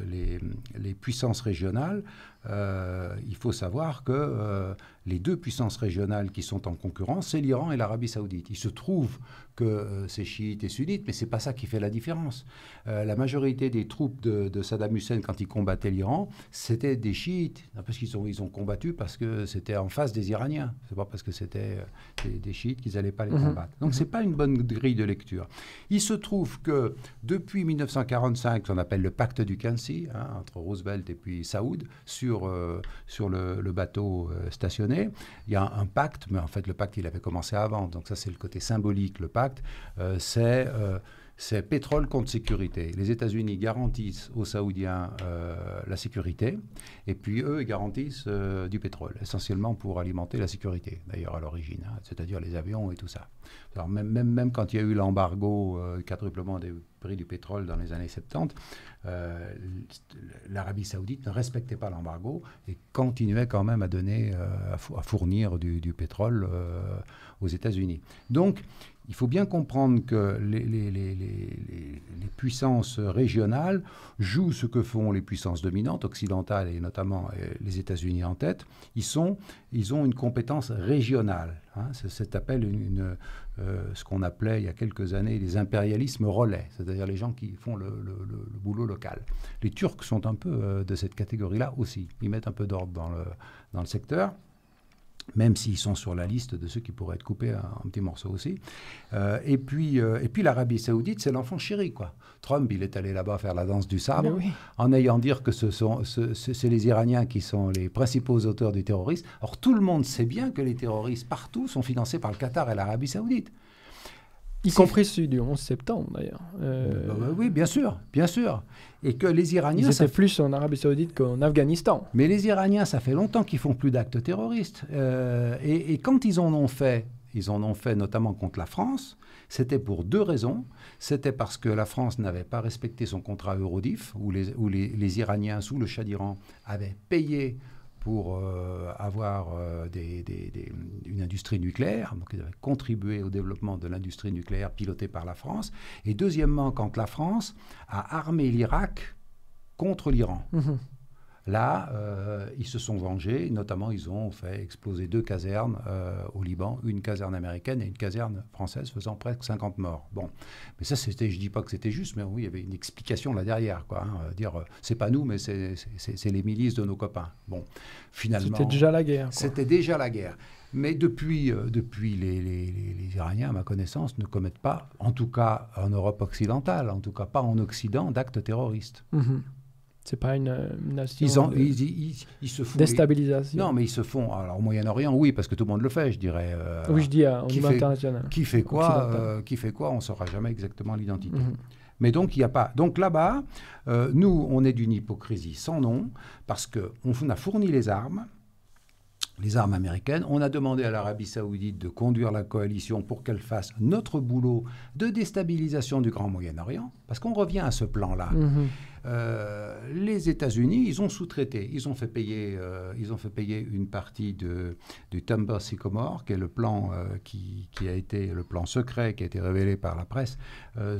les, puissances régionales, euh, il faut savoir que euh, les deux puissances régionales qui sont en concurrence, c'est l'Iran et l'Arabie saoudite. Il se trouve que euh, c'est chiite et sunnite, mais c'est pas ça qui fait la différence. la majorité des troupes de, Saddam Hussein, quand il combattait l'Iran, c'était des chiites, parce qu'ils ont, ils ont combattu parce que c'était en face des Iraniens. C'est pas parce que c'était des, chiites qu'ils n'allaient pas les mhm. combattre. Donc mhm. c'est pas une bonne grille de lecture. Il se trouve que depuis 1945, ce qu'on appelle le pacte du Quincy, hein, entre Roosevelt et puis Saoud, sur euh, sur, le, bateau euh, stationné. Il y a un, pacte, mais en fait, le pacte, il avait commencé avant. Donc, ça, c'est le côté symbolique. Le pacte, euh, c'est c'est pétrole contre sécurité. Les États-Unis garantissent aux Saoudiens euh, la sécurité, et puis eux garantissent euh, du pétrole, essentiellement pour alimenter la sécurité, d'ailleurs à l'origine, hein, c'est-à-dire les avions et tout ça. Alors même, même, quand il y a eu l'embargo, euh, quadruplement des prix du pétrole dans les années 70, l'Arabie saoudite ne respectait pas l'embargo et continuait quand même à donner, à fournir du pétrole aux États-Unis. Donc, il faut bien comprendre que les, puissances régionales jouent ce que font les puissances dominantes, occidentales et notamment euh, les États-Unis en tête. Ils, sont, ils ont une compétence régionale. Hein. C'est appel, une, euh, ce qu'on appelait il y a quelques années les impérialismes relais, c'est-à-dire les gens qui font le, boulot local. Les Turcs sont un peu euh, de cette catégorie-là aussi. Ils mettent un peu d'ordre dans le, dans le secteur même s'ils sont sur la liste de ceux qui pourraient être coupés en, petits morceaux aussi. Euh, et puis, euh, puis l'Arabie saoudite, c'est l'enfant chéri, quoi. Trump, il est allé là-bas faire la danse du sabre, en ayant dit que ce sont c'est les Iraniens qui sont les principaux auteurs du terrorisme. Or, tout le monde sait bien que les terroristes partout sont financés par le Qatar et l'Arabie saoudite. Y compris celui du 11 septembre, d'ailleurs. Euh, bah, bah, oui, bien sûr, bien sûr et que les Iraniens... C'était plus en Arabie Saoudite qu'en Afghanistan. Mais les Iraniens, ça fait longtemps qu'ils font plus d'actes terroristes. Euh, et, quand ils en ont fait, ils en ont fait notamment contre la France, c'était pour deux raisons. C'était parce que la France n'avait pas respecté son contrat Eurodif, où les, les Iraniens, sous le Shah d'Iran, avaient payé pour euh, avoir euh, une industrie nucléaire. Donc, ils contribué au développement de l'industrie nucléaire pilotée par la France. Et deuxièmement, quand la France a armé l'Irak contre l'Iran. Mhm. Là, euh, ils se sont vengés, notamment ils ont fait exploser deux casernes euh, au Liban, une caserne américaine et une caserne française faisant presque 50 morts. Bon, mais ça c'était, je dis pas que c'était juste, mais oui, il y avait une explication là derrière, quoi. Hein, euh, dire, c'est pas nous, mais c'est les milices de nos copains. Bon, finalement. C'était déjà la guerre. C'était déjà la guerre. Mais depuis, depuis les, Iraniens, à ma connaissance, ne commettent pas, en tout cas en Europe occidentale, en tout cas pas en Occident, d'actes terroristes. Mhm. C'est pas une, une déstabilisation. non, mais ils se font. Alors au Moyen-Orient, oui, parce que tout le monde le fait, je dirais. Euh, oui, je dis euh, au niveau international. Qui fait quoi euh, Qui fait quoi On ne saura jamais exactement l'identité. Mhm. Mais donc, il n'y a pas. Donc là-bas, nous, on est d'une hypocrisie sans nom, parce qu'on a fourni les armes, les armes américaines. On a demandé à l'Arabie saoudite de conduire la coalition pour qu'elle fasse notre boulot de déstabilisation du Grand Moyen-Orient, parce qu'on revient à ce plan-là. Mhm. Euh, les États-Unis, ils ont sous-traité. Ils ont fait payer, euh, ils ont fait payer une partie de, du Timber Sycomore, qui est le plan euh, qui, a été le plan secret qui a été révélé par la presse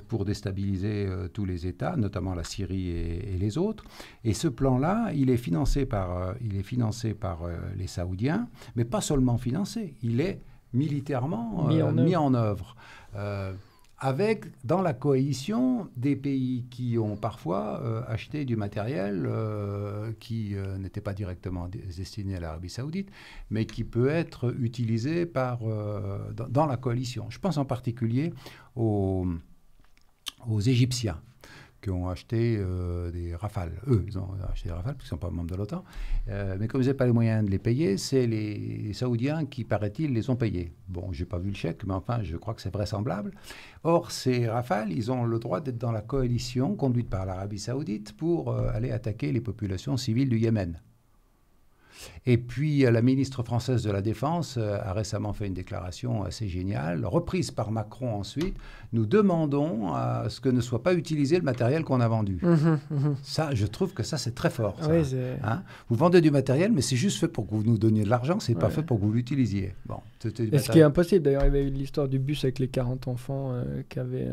pour déstabiliser tous les États, notamment la Syrie et, les autres. Et ce plan-là, il est financé par, il est financé par les Saoudiens, mais pas seulement financé. Il est militairement en Mis en œuvre avec dans la coalition des pays qui ont parfois euh, acheté du matériel euh, qui euh, n'était pas directement destiné à l'Arabie saoudite, mais qui peut être utilisé par, dans, la coalition. Je pense en particulier aux Égyptiens qui ont acheté euh, des rafales. Eux, ils ont acheté des rafales, parce qu'ils ne sont pas membres de l'OTAN. Euh, mais comme ils n'avaient pas les moyens de les payer, c'est les Saoudiens qui, paraît-il, les ont payés. Bon, je n'ai pas vu le chèque, mais enfin, je crois que c'est vraisemblable. Or, ces rafales, ils ont le droit d'être dans la coalition conduite par l'Arabie saoudite pour euh, aller attaquer les populations civiles du Yémen. Et puis euh, la ministre française de la Défense euh, a récemment fait une déclaration assez géniale, reprise par Macron ensuite. Nous demandons à euh, ce que ne soit pas utilisé le matériel qu'on a vendu. Mhm, mhm. Ça, je trouve que ça, c'est très fort. Hein? vous vendez du matériel, mais c'est juste fait pour que vous nous donniez de l'argent, c'est n'est pas fait pour que vous l'utilisiez. Bon, ce qui est impossible, d'ailleurs, il y avait eu l'histoire du bus avec les 40 enfants euh, qui avaient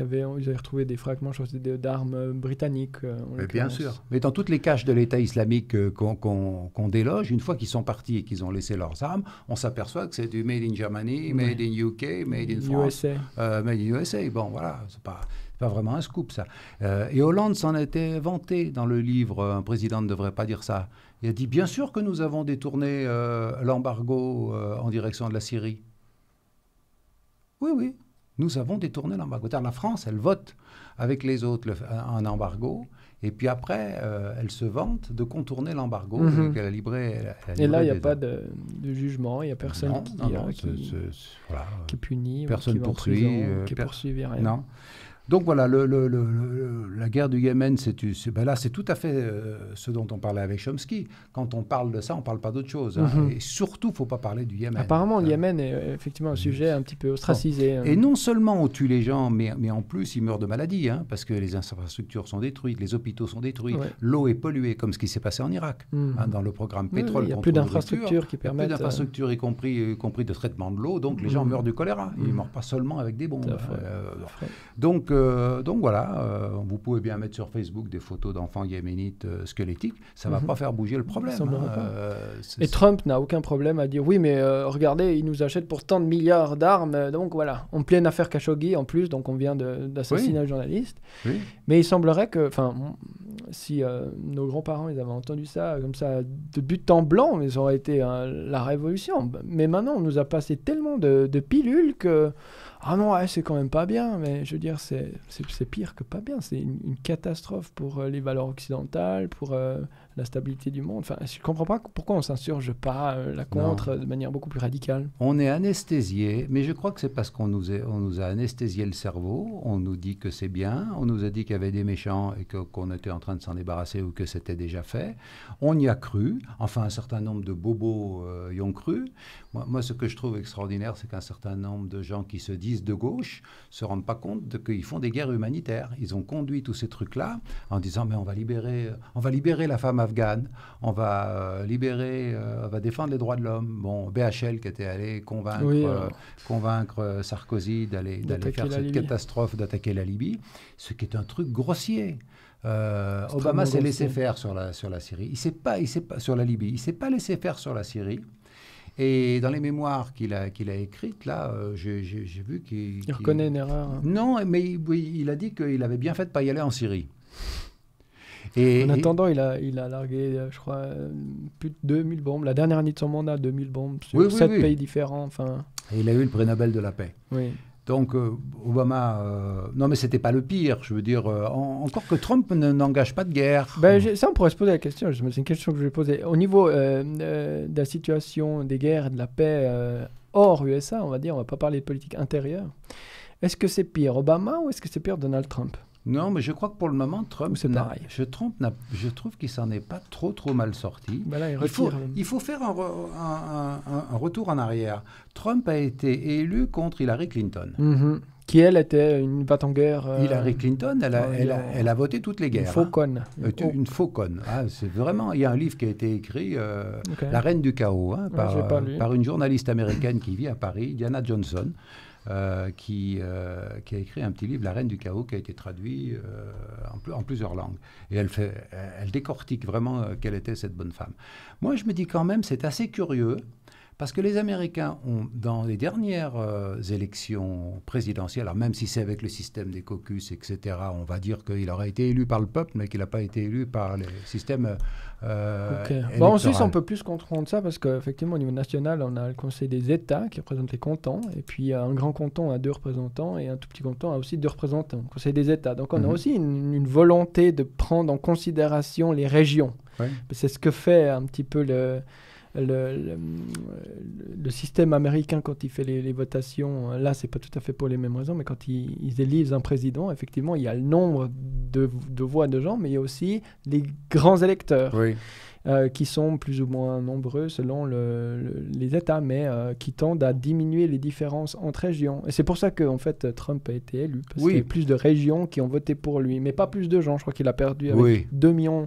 ils avaient retrouvé des fragments d'armes euh, britanniques. Euh, Mais bien sûr. Mais dans toutes les caches de l'État islamique euh, qu'on déloge, une fois qu'ils sont partis et qu'ils ont laissé leurs armes, on s'aperçoit que c'est du made in Germany, made in UK, made in France. USA. made in USA. Bon, voilà, c'est pas pas vraiment un scoop, ça. et Hollande s'en était vanté dans le livre Un président ne devrait pas dire ça. Il a dit Bien sûr que nous avons détourné l'embargo en direction de la Syrie. Oui, oui, nous avons détourné l'embargo. La France, elle vote avec les autres un, embargo. Et puis après, euh, elle se vante de contourner l'embargo qu'elle mhm. a et là, il n'y a pas de, jugement, il n'y a personne qui, non, qui, Personne poursuit. qui est poursuivi, Non. Donc voilà, le, la guerre du Yémen, c'est ben là, c'est tout à fait euh, ce dont on parlait avec Chomsky. Quand on parle de ça, on ne parle pas d'autre chose. Et surtout, il Et surtout, faut pas parler du Yémen. Apparemment, le hein. Yémen est euh, effectivement un sujet un petit peu ostracisé. Hein. Et non seulement on tue les gens, mais, mais en plus, ils meurent de maladies, hein, parce que les infrastructures sont détruites, les hôpitaux sont détruits, l'eau est polluée, comme ce qui s'est passé en Irak, mm. dans le programme pétrole. il n'y a plus d'infrastructures qui permettent. Plus euh, d'infrastructures, y, compris, y compris de traitement de l'eau. Donc les gens mm. meurent du choléra. Ils ne mm. meurent pas seulement avec des bombes. donc euh, donc voilà, euh, vous pouvez bien mettre sur Facebook des photos d'enfants yéménites euh, squelettiques, ça ne va mhm. pas faire bouger le problème. Hein, et Trump n'a aucun problème à dire oui, mais regardez, il nous achète pour tant de milliards d'armes, donc voilà, on pleine affaire Khashoggi en plus, donc on vient d'assassiner un journaliste. Mais il semblerait que, enfin, si nos grands-parents ils avaient entendu ça comme ça de but en blanc, ils auraient été la révolution. Mais maintenant, on nous a passé tellement de pilules que ah non, ouais, c'est quand même pas bien, mais je veux dire, c'est pire que pas bien. C'est une, une, catastrophe pour euh, les valeurs occidentales, pour euh, la stabilité du monde. Enfin, je ne comprends pas pourquoi on s'insurge pas euh, la contre euh, de manière beaucoup plus radicale. On est anesthésié, mais je crois que c'est parce qu'on nous, on nous a anesthésié le cerveau. On nous dit que c'est bien, on nous a dit qu'il y avait des méchants et que, qu'on était en train de s'en débarrasser ou que c'était déjà fait. On y a cru. Enfin, un certain nombre de bobos euh, y ont cru. Moi, ce que je trouve extraordinaire, c'est qu'un certain nombre de gens qui se disent de gauche se rendent pas compte de, qu'ils font des guerres humanitaires. Ils ont conduit tous ces trucs-là en disant mais on va libérer, on va libérer la femme à on va euh, libérer, euh, on va défendre les droits de l'homme. Bon, BHL qui était allé convaincre, euh, convaincre Sarkozy d'aller faire cette catastrophe, d'attaquer la Libye, ce qui est un truc grossier. Obama s'est laissé faire sur la, sur la Syrie. Il s'est pas, il s'est pas sur la Libye. Il s'est pas laissé faire sur la Syrie. Et dans les mémoires qu'il a, qu'il a écrites, là, j'ai vu qu'il... Il, reconnaît une erreur. Hein. Non, mais il, il a dit qu'il avait bien fait de ne pas y aller en Syrie en attendant, il, a, il a largué, euh, je crois, euh, plus de 2000 bombes. La dernière année de son mandat, 2000 bombes sur 7 pays différents. Enfin... Et il a eu le prix Nobel de la paix. Oui. Donc euh, Obama, non mais c'était pas le pire, je veux dire, encore que Trump n'engage pas de guerre. Ben, ça, on pourrait se poser la question, c'est une question que je vais poser. Au niveau de la situation des guerres et de la paix hors USA, on va dire, on va pas parler de politique intérieure, est-ce que c'est pire Obama ou est-ce que c'est pire Donald Trump non, mais je crois que pour le moment, Trump, c'est pareil. Je, je trouve qu'il s'en est pas trop trop mal sorti. Ben il, faut, faire un, retour en arrière. Trump a été élu contre Hillary Clinton. Mhm. Qui, elle, était une batte en guerre. Euh, Hillary Clinton, elle a, voté toutes les guerres. Euh, une fauconne. Une ah, fauconne. c'est vraiment. Il y a un livre qui a été écrit, euh, La Reine du Chaos, hein, par une journaliste américaine qui vit à Paris, Diana Johnson. Euh, euh, qui, a écrit un petit livre, La Reine du Chaos, qui a été traduit euh, en, plusieurs langues. Et elle décortique vraiment quelle était cette bonne femme. Moi, je me dis quand même, c'est assez curieux parce que les Américains ont, dans les dernières euh, élections présidentielles, alors même si c'est avec le système des caucus, etc., on va dire qu'il aurait été élu par le peuple, mais qu'il n'a pas été élu par le système. Euh, bon, bah, en Suisse, on peut plus comprendre ça parce qu'effectivement, au niveau national, on a le Conseil des États qui représente les cantons, et puis euh, un grand canton a deux représentants, et un tout petit canton a aussi deux représentants, le Conseil des États. Donc on a mhm. aussi une, volonté de prendre en considération les régions. C'est ce que fait un petit peu le, le, le, système américain, quand il fait les, votations, là, c'est pas tout à fait pour les mêmes raisons, mais quand ils, élisent un président, effectivement, il y a le nombre de, de, voix de gens, mais il y a aussi les grands électeurs. Oui. Euh, qui sont plus ou moins nombreux selon les États, mais euh, qui tendent à diminuer les différences entre régions. Et c'est pour ça que en fait, Trump a été élu, parce oui. qu'il y a plus de régions qui ont voté pour lui, mais pas plus de gens. Je crois qu'il a perdu avec 2 millions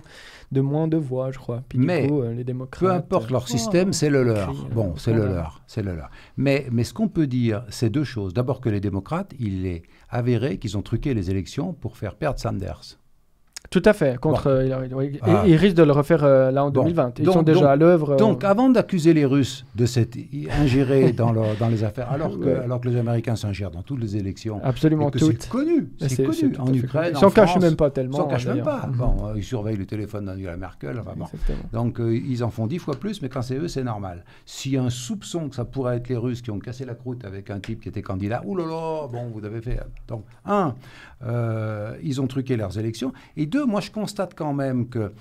de moins de voix, je crois. mais euh, les démocrates, peu importe leur système, oh, c'est le leur. bon, c'est le leur, c'est le leur. Mais, mais ce qu'on peut dire, c'est deux choses. D'abord que les démocrates, il est avéré qu'ils ont truqué les élections pour faire perdre Sanders. Tout à fait, contre euh, ils ah. risquent de le refaire euh, là en 2020. Ils sont déjà à l'œuvre. Euh, donc, avant d'accuser les Russes de s'être ingérés dans, dans, les affaires, alors que, alors les Américains s'ingèrent dans toutes les élections, absolument toutes. C'est connu, c'est connu en Ukraine. Ils s'en cachent même pas tellement. Ils s'en même pas. Bon, ils surveillent le téléphone d'Angela Merkel. Donc, ils en font dix fois plus, mais quand c'est eux, c'est normal. S'il y a un soupçon que ça pourrait être les Russes qui ont cassé la croûte avec un type qui était candidat, oulala, bon, vous avez fait. Donc, un, ils ont truqué leurs élections. Et deux, moi je constate quand même que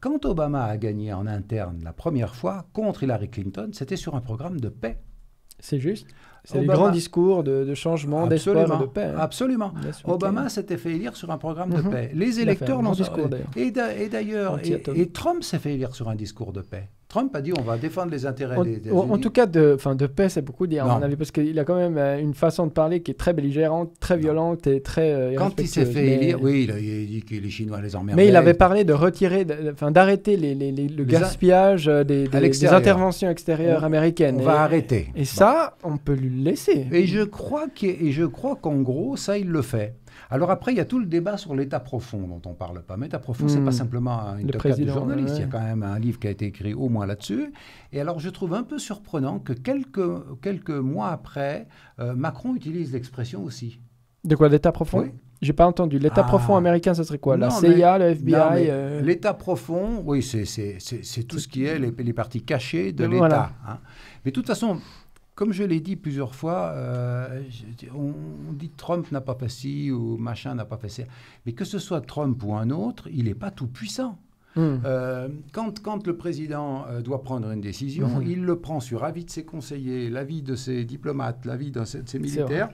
quand Obama a gagné en interne la première fois contre Hillary Clinton, c'était sur un programme de paix. C'est juste. C'est un grand discours de, changement, d'espoir de paix. Hein. Absolument. Obama hein. s'était fait élire sur un programme de mhm. paix. Les électeurs l'ont... Et d'ailleurs, et Trump s'est fait élire sur un discours de paix. Trump a dit on va défendre les intérêts en, des états En tout cas, de, de paix, c'est beaucoup dire, on avait parce qu'il a quand même euh, une façon de parler qui est très belligérante, très violente et très. Euh, quand il s'est fait élire, oui, il a, dit que les Chinois les emmerdaient. Mais il avait parlé de retirer, enfin d'arrêter le gaspillage euh, des, interventions extérieures américaines. On va arrêter. Et ça, on peut lui laisser. Et je crois qu'en gros, ça, il le fait. Alors après, il y a tout le débat sur l'état profond dont on ne parle pas. Mais l'état profond, c'est pas hmm. simplement une de journaliste. Il y a quand même un livre qui a été écrit au moins là-dessus. Et alors, je trouve un peu surprenant que quelques, quelques mois après, euh, Macron utilise l'expression aussi. De quoi L'état profond oui. J'ai pas entendu. L'état ah. profond américain, ça serait quoi La CIA, le FBI euh, L'état profond, oui, c'est tout ce qui est les, les parties cachées de l'État. Hein. Mais de toute façon, comme je l'ai dit plusieurs fois, euh, on, dit Trump n'a pas fait ci ou machin n'a pas fait ça. Mais que ce soit Trump ou un autre, il n'est pas tout puissant. Hmm. Euh, quand, le président euh, doit prendre une décision, hmm. il le prend sur avis de ses conseillers, l'avis de ses diplomates, l'avis de ses, militaires,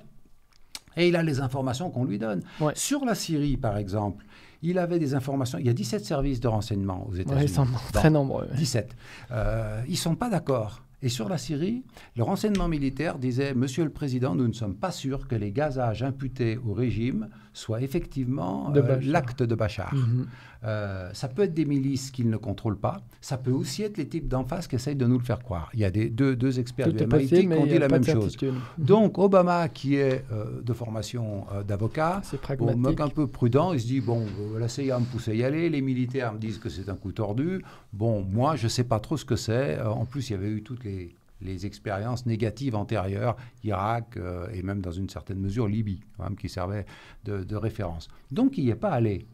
et il a les informations qu'on lui donne. Sur la Syrie, par exemple, il avait des informations. Il y a 17 services de renseignement aux États-Unis. ils sont très nombreux. 17. ils ne sont pas d'accord. Et sur la Syrie, le renseignement militaire disait Monsieur le Président, nous ne sommes pas sûrs que les gazages imputés au régime soient effectivement euh, l'acte de Bachar. Mhm. Euh, ça peut être des milices qu'ils ne contrôlent pas. Ça peut aussi être les types d'en face qui essayent de nous le faire croire. Il y a des, deux, deux experts qui ont dit la même chose. Donc Obama, qui est euh, de formation euh, d'avocat, on un peu prudent. Il se dit bon, la CIA me pousse à y aller. Les militaires me disent que c'est un coup tordu. Bon, moi, je ne sais pas trop ce que c'est. En plus, il y avait eu toutes les les expériences négatives antérieures, Irak et même dans une certaine mesure Libye, qui servait de référence. Donc il n'y est pas allé.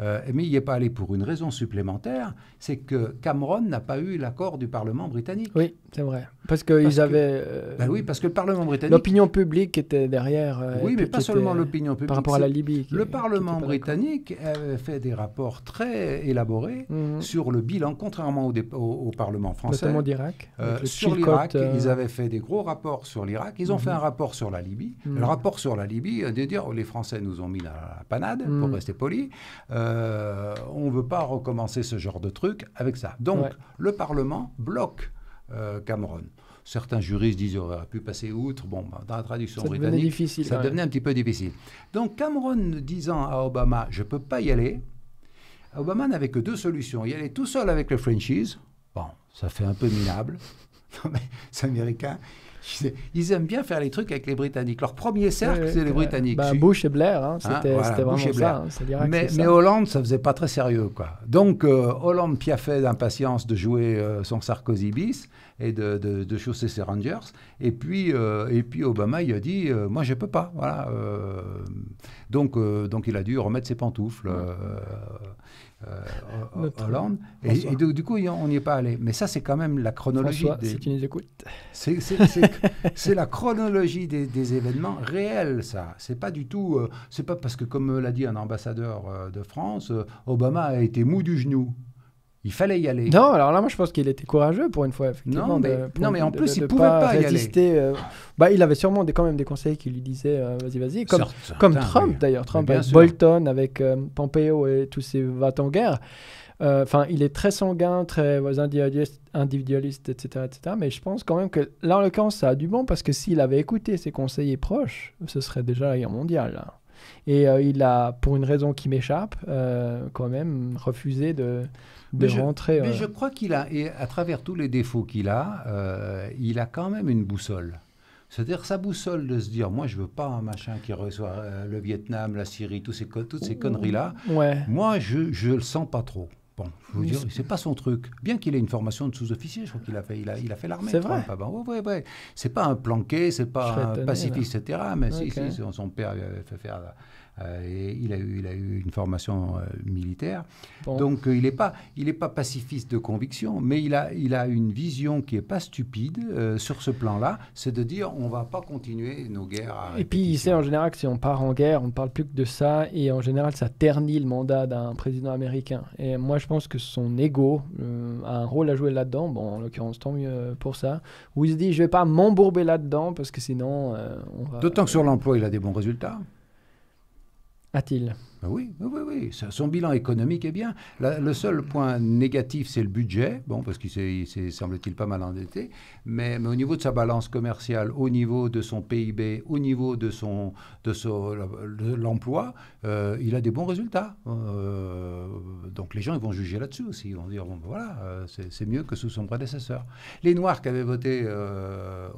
Euh, mais il n'y est pas allé pour une raison supplémentaire, c'est que Cameron n'a pas eu l'accord du Parlement britannique. Oui, c'est vrai. Parce qu'ils avaient. Que... Ben euh, oui, parce que le Parlement britannique. L'opinion publique était derrière. Euh, oui, mais pas seulement l'opinion publique. Par rapport à la Libye. le Parlement britannique avait fait des rapports très élaborés mhm. sur le bilan, contrairement au, Parlement français. Notamment d'Irak. Euh, sur l'Irak, ils avaient fait des gros rapports sur l'Irak. Ils ont fait mhm. un rapport sur la Libye. Mhm. Le rapport sur la Libye, de dire les Français nous ont mis la, panade, pour rester poli. on ne veut pas recommencer ce genre de truc avec ça. Donc, le Parlement bloque. Cameroun. Certains juristes disent qu'il oh, aurait pu passer outre. Bon, ben, dans la traduction britannique, ça devenait un petit peu difficile. Donc Cameron disant à Obama, je ne peux pas y aller, Obama n'avait que deux solutions. Y aller tout seul avec le franchise, bon, ça fait un peu minable, mais c'est américain. Ils aiment bien faire les trucs avec les Britanniques. Leur premier cercle, c'est les Britanniques. Bah, Bush et Blair, hein, hein, c'était vraiment Blair. ça. Hein, mais, Hollande, ça faisait pas très sérieux. Quoi. Donc, euh, Hollande piaffait d'impatience de jouer euh, son Sarkozy bis et de, chausser ses Rangers. Et puis, euh, et puis Obama, il a dit Moi, je peux pas. Voilà, donc, donc, il a dû remettre ses pantoufles. Euh, Hollande. Et, du, coup, on n'y est pas allé. Mais ça, c'est quand même la chronologie. des... nous C'est la chronologie des, événements réels, ça. C'est pas du tout. Euh, c'est pas parce que, comme l'a dit un ambassadeur euh, de France, Obama a été mou du genou. Il fallait y aller. Non, alors là, moi, je pense qu'il était courageux pour une fois. Effectivement, non, mais, non, mais en plus, il ne pouvait pas, y aller. Euh, bah, il avait sûrement des, quand même des conseils qui lui disaient euh, vas-y, vas-y. Comme, comme Trump, d'ailleurs. Trump avec Bolton, avec euh, Pompeo et tous ces va en guerre. Enfin, il est très sanguin, très individualiste, individualiste, etc., etc. Mais je pense quand même que là, en l'occurrence, ça a du bon parce que s'il avait écouté ses conseillers proches, ce serait déjà la guerre mondiale. Là. Et euh, il a, pour une raison qui m'échappe, euh, quand même refusé de, de rentrer. mais euh. je crois qu'il a, et à travers tous les défauts qu'il a, il a quand même une boussole. C'est-à-dire sa boussole de se dire, moi je veux pas un machin qui reçoit le Vietnam, la Syrie, ces, toutes ces conneries-là. Moi je ne le sens pas trop. Bon, je vous dire, c'est pas son truc. Bien qu'il ait une formation de sous-officier, je crois qu'il a fait, il a, il a fait l'armée. C'est vrai. Pas, ouais, ouais, C'est pas un planqué, c'est pas un pacifiste, etc. Mais si, si, son père avait fait faire euh, et il a, eu, il a eu une formation euh, militaire. Donc euh, il n'est pas, il pas pacifiste de conviction, mais il a, il a une vision qui n'est pas stupide sur ce plan-là, c'est de dire on ne va pas continuer nos guerres. et puis il sait en général que si on part en guerre, on ne parle plus que de ça, et en général ça ternit le mandat d'un président américain. Et moi je pense que son ego a un rôle à jouer là-dedans, bon en l'occurrence tant mieux pour ça, où il se dit je ne vais pas m'embourber là-dedans parce que sinon D'autant que sur l'emploi il a des bons résultats a-t-il bah oui, oui, oui. Son bilan économique est bien. le seul point négatif, c'est le budget. Bon, parce qu'il s'est, semble-t-il, pas mal endetté. Mais, au niveau de sa balance commerciale, au niveau de son PIB, au niveau de, son, de, son, l'emploi, euh, il a des bons résultats. Euh, donc les gens ils vont juger là-dessus aussi. Ils vont dire, ben voilà, euh, c'est, mieux que sous son prédécesseur. Les Noirs qui avaient voté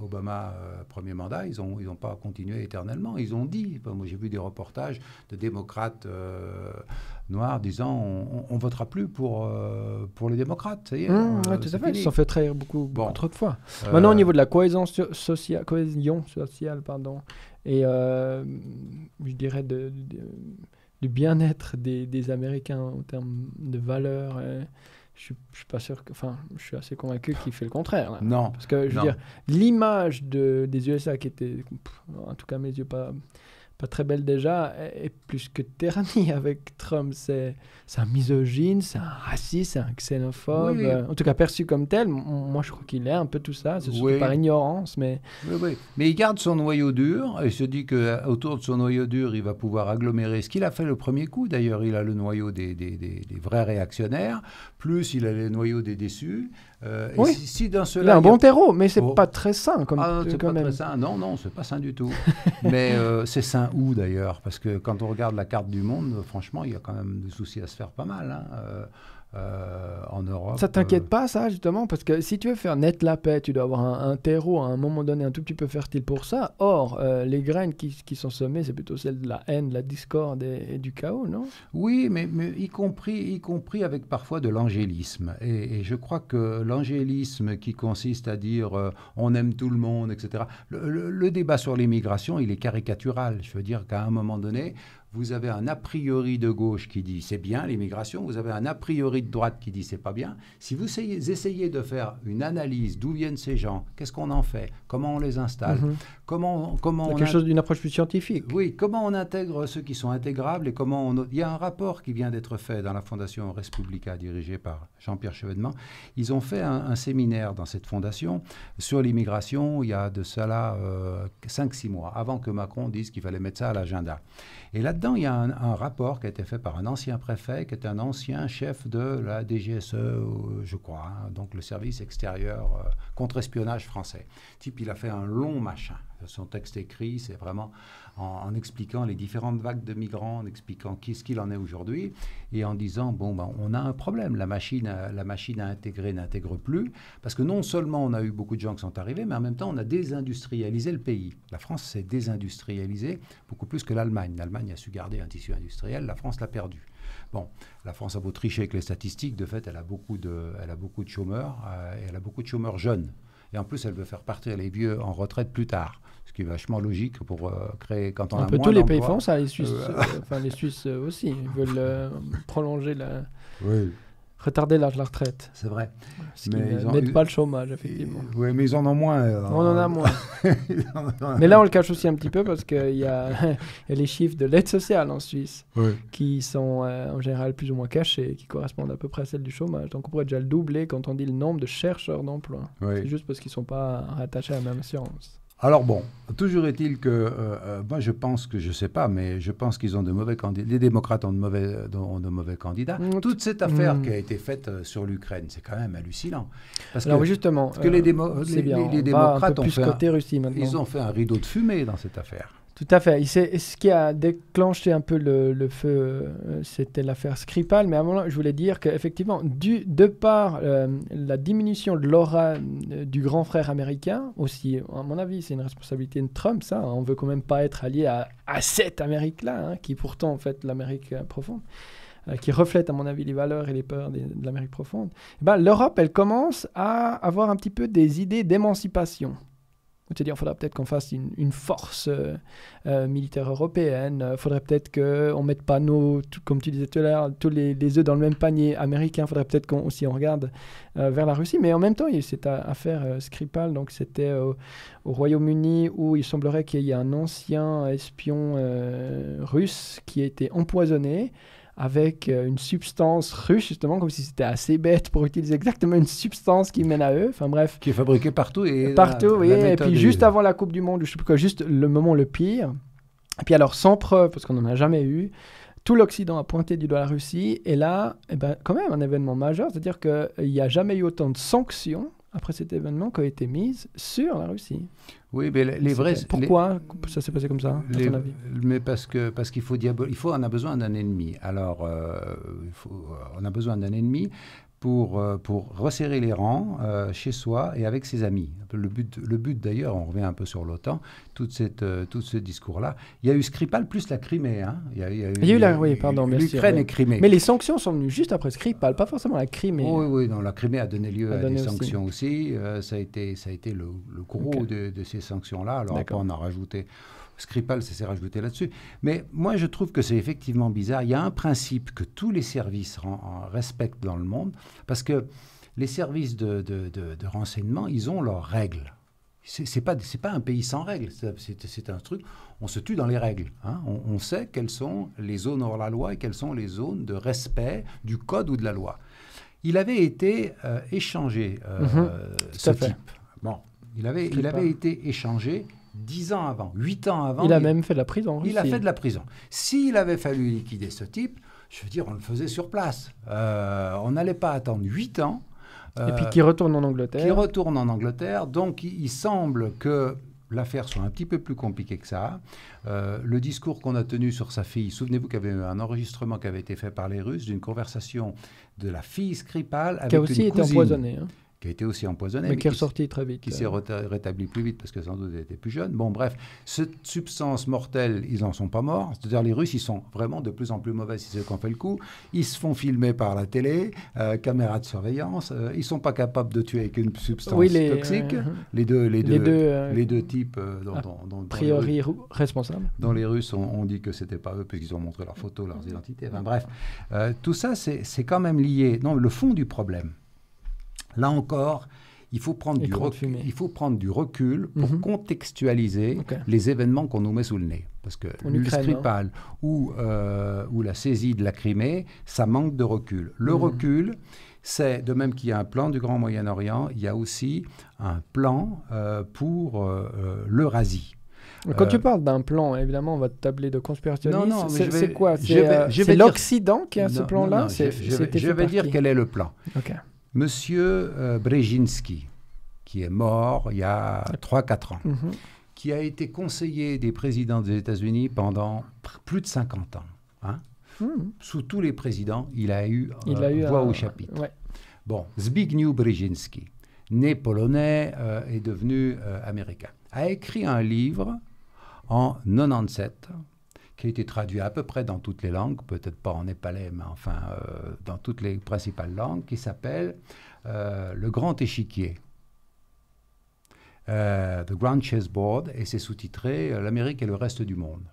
Obama premier mandat, ils n'ont ils ont pas continué éternellement. Ils ont dit, moi j'ai vu des reportages de démocrates euh, noir disant on, ne votera plus pour, euh, pour les démocrates. Mmh, euh, tout à fait. Ils s'en fait trahir beaucoup, bon. trop de fois. Maintenant, au niveau de la cohésion, sociale, cohésion sociale, pardon, et je dirais de, du bien-être des, Américains en termes de valeurs. Hein, je suis pas sûr que. Enfin, je suis assez convaincu qu'il fait le contraire. Non. Parce que, je veux dire, l'image de, des USA qui était, en tout cas, mes yeux, pas, très belle déjà, est, plus que ternie avec Trump. C'est un misogyne, c'est un raciste, c'est un xénophobe. en tout cas, perçu comme tel, moi je crois qu'il est un peu tout ça, ce par ignorance. Mais... mais il garde son noyau dur, il se dit qu'autour euh, de son noyau dur, il va pouvoir agglomérer ce qu'il a fait le premier coup. D'ailleurs, il a le noyau des, des, vrais réactionnaires, plus il a le noyau des déçus, oui. un bon terreau, mais c'est oh. pas très sain comme, ah, Non, non, c'est pas sain du tout. mais euh, c'est sain où d'ailleurs Parce que quand on regarde la carte du monde, franchement, il y a quand même des soucis à se faire pas mal. Hein. Euh, euh, en Europe. Ça t'inquiète euh, pas, ça, justement Parce que si tu veux faire naître la paix, tu dois avoir un, terreau à un moment donné un tout petit peu fertile pour ça. Or, euh, les graines qui, sont semées, c'est plutôt celles de la haine, de la discorde et, du chaos, non Oui, mais, y, compris, y compris avec parfois de l'angélisme. Et, je crois que l'angélisme qui consiste à dire on aime tout le monde, etc. Le, le débat sur l'immigration, il est caricatural. Je veux dire qu'à un moment donné, vous avez un a priori de gauche qui dit c'est bien l'immigration, vous avez un a priori de droite qui dit c'est pas bien. Si vous essayez, de faire une analyse d'où viennent ces gens, qu'est-ce qu'on en fait, comment on les installe, mhm. comment, comment on quelque chose d'une approche plus scientifique. Oui, comment on intègre ceux qui sont intégrables et comment on... il y a un rapport qui vient d'être fait dans la fondation Respublica dirigée par Jean-Pierre Chevènement. Ils ont fait un, séminaire dans cette fondation sur l'immigration il y a de cela 5-6 euh, mois avant que Macron dise qu'il fallait mettre ça à l'agenda. Et là-dedans, il y a un, rapport qui a été fait par un ancien préfet, qui est un ancien chef de la DGSE, euh, je crois, hein, donc le service extérieur euh, contre-espionnage français. Type, il a fait un long machin. Son texte écrit, c'est vraiment en, expliquant les différentes vagues de migrants, en expliquant qu'est-ce qu'il en est aujourd'hui, et en disant, bon, ben, on a un problème, la machine, à, la intégrer n'intègre plus, parce que non seulement on a eu beaucoup de gens qui sont arrivés, mais en même temps, on a désindustrialisé le pays. La France s'est désindustrialisée beaucoup plus que l'Allemagne. L'Allemagne a su garder un tissu industriel, la France l'a perdu. Bon, la France a beau tricher avec les statistiques, de fait, elle a beaucoup de, elle a beaucoup de chômeurs, euh, et elle a beaucoup de chômeurs jeunes. Et en plus, elle veut faire partir les vieux en retraite plus tard ce qui est vachement logique pour euh, créer quand on un peu tous les pays font ça les Suisses euh, euh, enfin les Suisses aussi ils veulent prolonger la oui retarder l'âge de la retraite. C'est vrai. Ce qui pas le chômage, effectivement. Oui, mais ils en ont moins. Euh, on en a moins. mais là, on le cache aussi un petit peu parce qu'il y, a les chiffres de l'aide sociale en Suisse qui sont euh, en général plus ou moins cachés, qui correspondent à peu près à celles du chômage. Donc on pourrait déjà le doubler quand on dit le nombre de chercheurs d'emploi. C'est juste parce qu'ils ne sont pas rattachés à la même assurance. Alors bon, toujours est-il que euh, euh, moi je pense que je sais pas, mais je pense qu'ils ont de mauvais candidats. Les démocrates ont de mauvais, de mauvais candidats. Mm. Toute cette affaire mm. qui a été faite euh, sur l'Ukraine, c'est quand même hallucinant. Parce que, justement, que les, démocrates ont ils ont fait un rideau de fumée dans cette affaire. Tout à fait. ce qui a déclenché un peu le, feu, euh, c'était l'affaire Skripal. Mais avant, je voulais dire qu'effectivement, de par euh, la diminution de l'aura euh, du grand frère américain, aussi, à mon avis, c'est une responsabilité de Trump, ça. Hein. On veut quand même pas être allié à, cette Amérique-là, hein, qui est pourtant, en fait, l'Amérique profonde. qui reflète à mon avis les valeurs et les peurs de l'Amérique profonde, eh ben, l'Europe, elle commence à avoir un petit peu des idées d'émancipation. C'est-à-dire, faudra peut-être qu'on fasse une, force euh, euh, militaire européenne. il euh, Faudrait peut-être qu'on mette pas nos, comme tu disais tout à l'heure, tous les, les, œufs dans le même panier américain. il Faudrait peut-être qu'on aussi on regarde vers la Russie. Mais en même temps, il y a cette affaire Skripal. Donc, c'était au, au Royaume-Uni où il semblerait qu'il y ait un ancien espion russe qui a été empoisonné avec euh, une substance russe, justement, comme si c'était assez bête pour utiliser exactement une substance qui mène à eux. Enfin bref. Qui est fabriquée partout. Et partout, oui. Et puis juste avant la Coupe du Monde, je sais plus juste le moment le pire. Et puis alors, sans preuve, parce qu'on n'en a jamais eu, tout l'Occident a pointé du doigt la Russie. Et là, eh ben, quand même un événement majeur, c'est-à-dire qu'il n'y a jamais eu autant de sanctions après cet événement qui a été mise sur la Russie. Oui, mais les vrais. Pourquoi ça s'est passé comme ça, à avis Mais parce que parce qu'il faut il faut on a besoin d'un ennemi. Alors euh, on a besoin d'un ennemi pour, euh, pour resserrer les rangs euh, chez soi et avec ses amis. Le but, le but d'ailleurs, on revient un peu sur l'OTAN, tout, cette, euh, tout ce discours-là. Il y a eu Skripal plus la Crimée. Hein. Il, y a, eu, la, Crimée. Mais les sanctions sont venues juste après Skripal, pas forcément la Crimée. oui, oui, non, la Crimée a donné lieu à des sanctions aussi. ça, a été, ça a été le, le gros de, de, ces sanctions-là. Alors après, on a rajouté Skripal s'est rajouté là-dessus. Mais moi, je trouve que c'est effectivement bizarre. Il y a un principe que tous les services respectent dans le monde, parce que les services de, renseignement, ils ont leurs règles. C'est pas pas un pays sans règles. C'est un truc. On se tue dans les règles. Hein. On, sait quelles sont les zones hors la loi et quelles sont les zones de respect du code ou de la loi. Il avait été euh, échangé euh, mm-hmm. ce type. Bon, il avait il avait été échangé 10 ans avant, 8 ans avant. Il a même fait de la prison. Hein, il a fait de la prison. S'il avait fallu liquider ce type, je veux dire, on le faisait sur place. Euh, on n'allait pas attendre 8 ans. Et puis euh, qui retourne en Angleterre. Qui retourne en Angleterre. Donc il, semble que l'affaire soit un petit peu plus compliquée que ça. Euh, le discours qu'on a tenu sur sa fille, souvenez-vous qu'il y avait un enregistrement qui avait été fait par les Russes d'une conversation de la fille Skripal avec qui a aussi été empoisonnée. Hein qui a été aussi empoisonné. Mais, qui est ressorti très vite. Qui euh. s'est rétabli plus vite parce que sans doute il était plus jeune. Bon, bref, cette substance mortelle, ils n'en sont pas morts. C'est-à-dire les Russes, ils sont vraiment de plus en plus mauvais, c'est ceux fait le coup. Ils se font filmer par la télé, euh, caméra de surveillance. Euh, ils ne sont pas capables de tuer avec une substance toxique. Euh, les, deux, les, deux, les, deux, types dont, priori responsables. Dont les Russes on dit que ce n'était pas eux puisqu'ils ont montré leurs photos, leurs identités. bref, tout ça, c'est quand même lié. Non, le fond du problème Là encore, il faut prendre, du, recul, il faut prendre du recul pour mhm. contextualiser les événements qu'on nous met sous le nez. Parce que l'Ukraine hein. Hein. Euh, ou, la saisie de la Crimée, ça manque de recul. Le mhm. recul, c'est de même qu'il y a un plan du Grand Moyen-Orient, il y a aussi un plan euh, pour euh, l'Eurasie. Quand tu parles d'un plan, évidemment, on va te tabler de conspirationnisme. c'est quoi C'est l'Occident qui a ce plan-là Je vais, dire quel est le plan. Monsieur euh, Brzezinski, qui est mort il y a 3-4 ans, mhm. qui a été conseiller des présidents des États-Unis pendant plus de 50 ans. Hein. Hmm. Sous tous les présidents, il a eu, euh, voix au chapitre. Bon, Zbigniew Brzezinski, né polonais et euh, devenu américain, a écrit un livre en 97 qui a été traduit à peu près dans toutes les langues, peut-être pas en népalais, mais enfin euh, dans toutes les principales langues, qui s'appelle euh, Le Grand Échiquier. Euh, The Grand Chessboard, et c'est sous-titré L'Amérique et le reste du monde.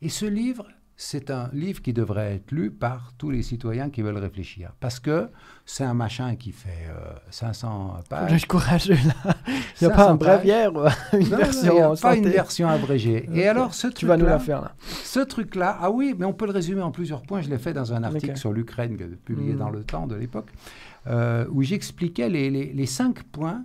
Et ce livre c'est un livre qui devrait être lu par tous les citoyens qui veulent réfléchir. Parce que c'est un machin qui fait 500 euh, pages. Je suis courageux, là. Il n'y a pas un bréviaire une version Pas une version abrégée. Et alors, ce Tu vas nous la faire, là. Ce truc-là, ah oui, mais on peut le résumer en plusieurs points. Je l'ai fait dans un article sur l'Ukraine publié hmm. dans Le Temps de l'époque, euh, où j'expliquais les, les cinq points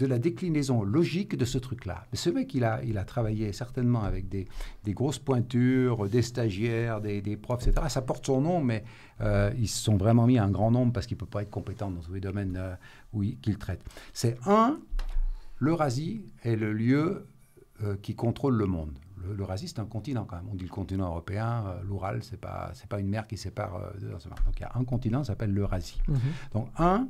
de la déclinaison logique de ce truc-là. ce mec, il a, il a travaillé certainement avec des, des grosses pointures, des stagiaires, des, des, profs, etc. Ça porte son nom, mais euh, ils se sont vraiment mis un grand nombre parce qu'il ne peut pas être compétent dans tous les domaines euh, qu'il traite. C'est un, l'Eurasie est le lieu euh, qui contrôle le monde. L'Eurasie, c'est un continent quand même. On dit le continent européen, l'Oural, ce n'est pas, c'est pas une mer qui sépare. donc il y a un continent, qui s'appelle l'Eurasie. Mm-hmm. Donc un,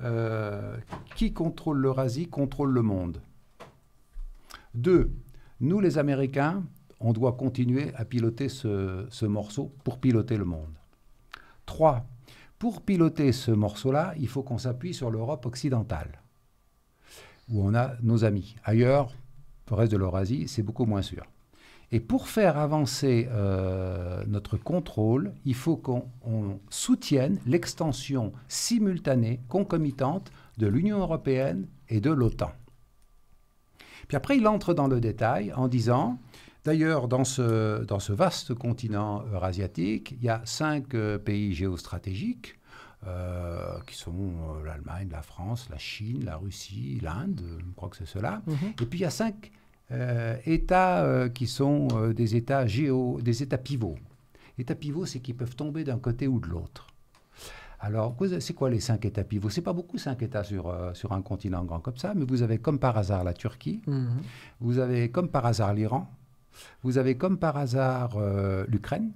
euh, qui contrôle l'Eurasie contrôle le monde. Deux, nous les Américains, on doit continuer à piloter ce, ce morceau pour piloter le monde. Trois, pour piloter ce morceau-là, il faut qu'on s'appuie sur l'Europe occidentale, où on a nos amis. Ailleurs, le reste de l'Eurasie, c'est beaucoup moins sûr. Et pour faire avancer euh, notre contrôle, il faut qu'on soutienne l'extension simultanée, concomitante de l'Union européenne et de l'OTAN. Puis après, il entre dans le détail en disant, d'ailleurs, dans ce, dans ce vaste continent eurasiatique, il y a cinq euh, pays géostratégiques. Euh, qui sont l'Allemagne, la France, la Chine, la Russie, l'Inde, je crois que c'est cela. Mhm. Et puis il y a cinq euh, États euh, qui sont euh, des États géo, des États pivots. États pivots, c'est qu'ils peuvent tomber d'un côté ou de l'autre. Alors, c'est quoi les cinq États pivots C'est pas beaucoup cinq États sur, sur un continent grand comme ça, mais vous avez comme par hasard la Turquie, mhm. vous avez comme par hasard l'Iran, vous avez comme par hasard l'Ukraine,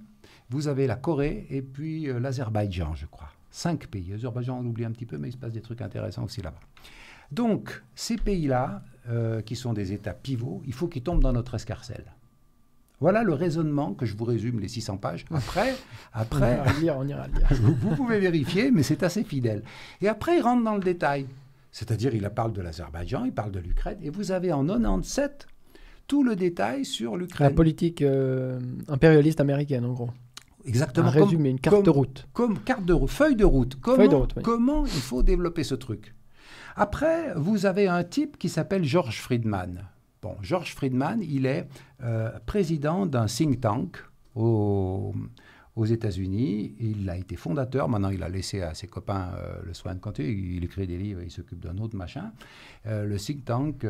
vous avez la Corée et puis l'Azerbaïdjan, je crois. Cinq pays. L'Azerbaïdjan, on l'oublie un petit peu, mais il se passe des trucs intéressants aussi là-bas. Donc, ces pays-là, euh, qui sont des États pivots, il faut qu'ils tombent dans notre escarcelle. Voilà le raisonnement que je vous résume les 600 pages. Après, après, on ira lire, on ira lire. vous pouvez vérifier, mais c'est assez fidèle. Et après, il rentre dans le détail. C'est-à-dire, il parle de l'Azerbaïdjan, il parle de l'Ukraine, et vous avez en 97 tout le détail sur l'Ukraine. La politique euh, impérialiste américaine, en gros. Exactement. résumé, une carte de route. Comme carte de feuille de route. feuille de route, comment il faut développer ce truc après, vous avez un type qui s'appelle George Friedman. Bon, George Friedman, il est euh, président d'un think tank aux États-Unis. Il a été fondateur. Maintenant, il a laissé à ses copains euh, le soin de compter. Il, écrit des livres, il s'occupe d'un autre machin. Euh, le think tank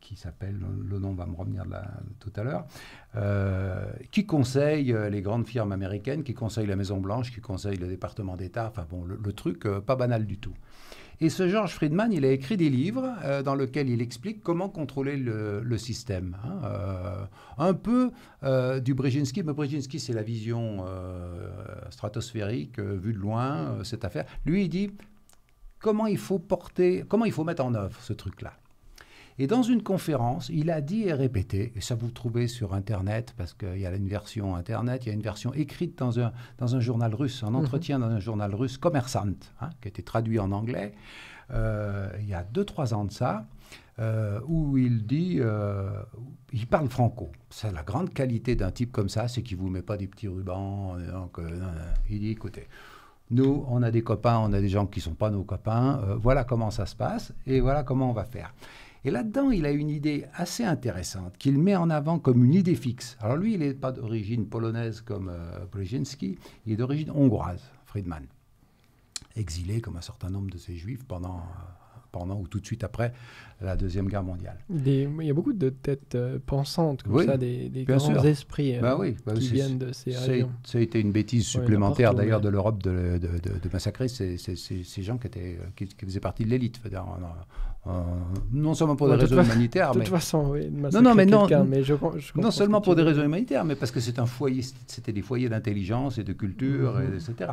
qui s'appelle, le nom va me revenir tout à l'heure, qui conseille les grandes firmes américaines, qui conseille la Maison-Blanche, qui conseille le département d'État. Enfin bon, le truc pas banal du tout. Et ce George Friedman, il a écrit des livres euh, dans lesquels il explique comment contrôler le, système. Hein. Euh, un peu euh, du Brzezinski, mais Brzezinski, c'est la vision stratosphérique, vue de loin, cette affaire. Lui, il dit comment il faut porter, comment il faut mettre en œuvre ce truc-là. Et dans une conférence, il a dit et répété, et ça vous trouvez sur Internet, parce qu'il y a une version Internet, il y a une version écrite dans un, dans un journal russe, un mhm. entretien dans un journal russe, Commerçant, hein, qui a été traduit en anglais, euh, il y a 2-3 ans de ça, euh, où il dit, euh, il parle franco. C'est la grande qualité d'un type comme ça, c'est qu'il ne vous met pas des petits rubans. Donc, il dit, écoutez, nous, on a des copains, on a des gens qui ne sont pas nos copains, voilà comment ça se passe, et voilà comment on va faire. Et là-dedans, il a une idée assez intéressante qu'il met en avant comme une idée fixe. Alors lui, il n'est pas d'origine polonaise comme euh, Brzezinski, il est d'origine hongroise, Friedman, exilé comme un certain nombre de ces juifs pendant... Euh, pendant ou tout de suite après la Deuxième Guerre mondiale. il y a beaucoup de têtes euh, pensantes, comme ça, des, des grands esprits bah bah qui viennent de ces régions. Ça a été une bêtise supplémentaire d'ailleurs de l'Europe de, massacrer ces, gens qui, étaient, qui faisaient partie de l'élite. Euh, non seulement pour des raisons humanitaires, mais... toute façon, non, seulement pour des raisons humanitaires, mais parce que c'est un foyer, c'était des foyers d'intelligence et de culture, mhm. etc.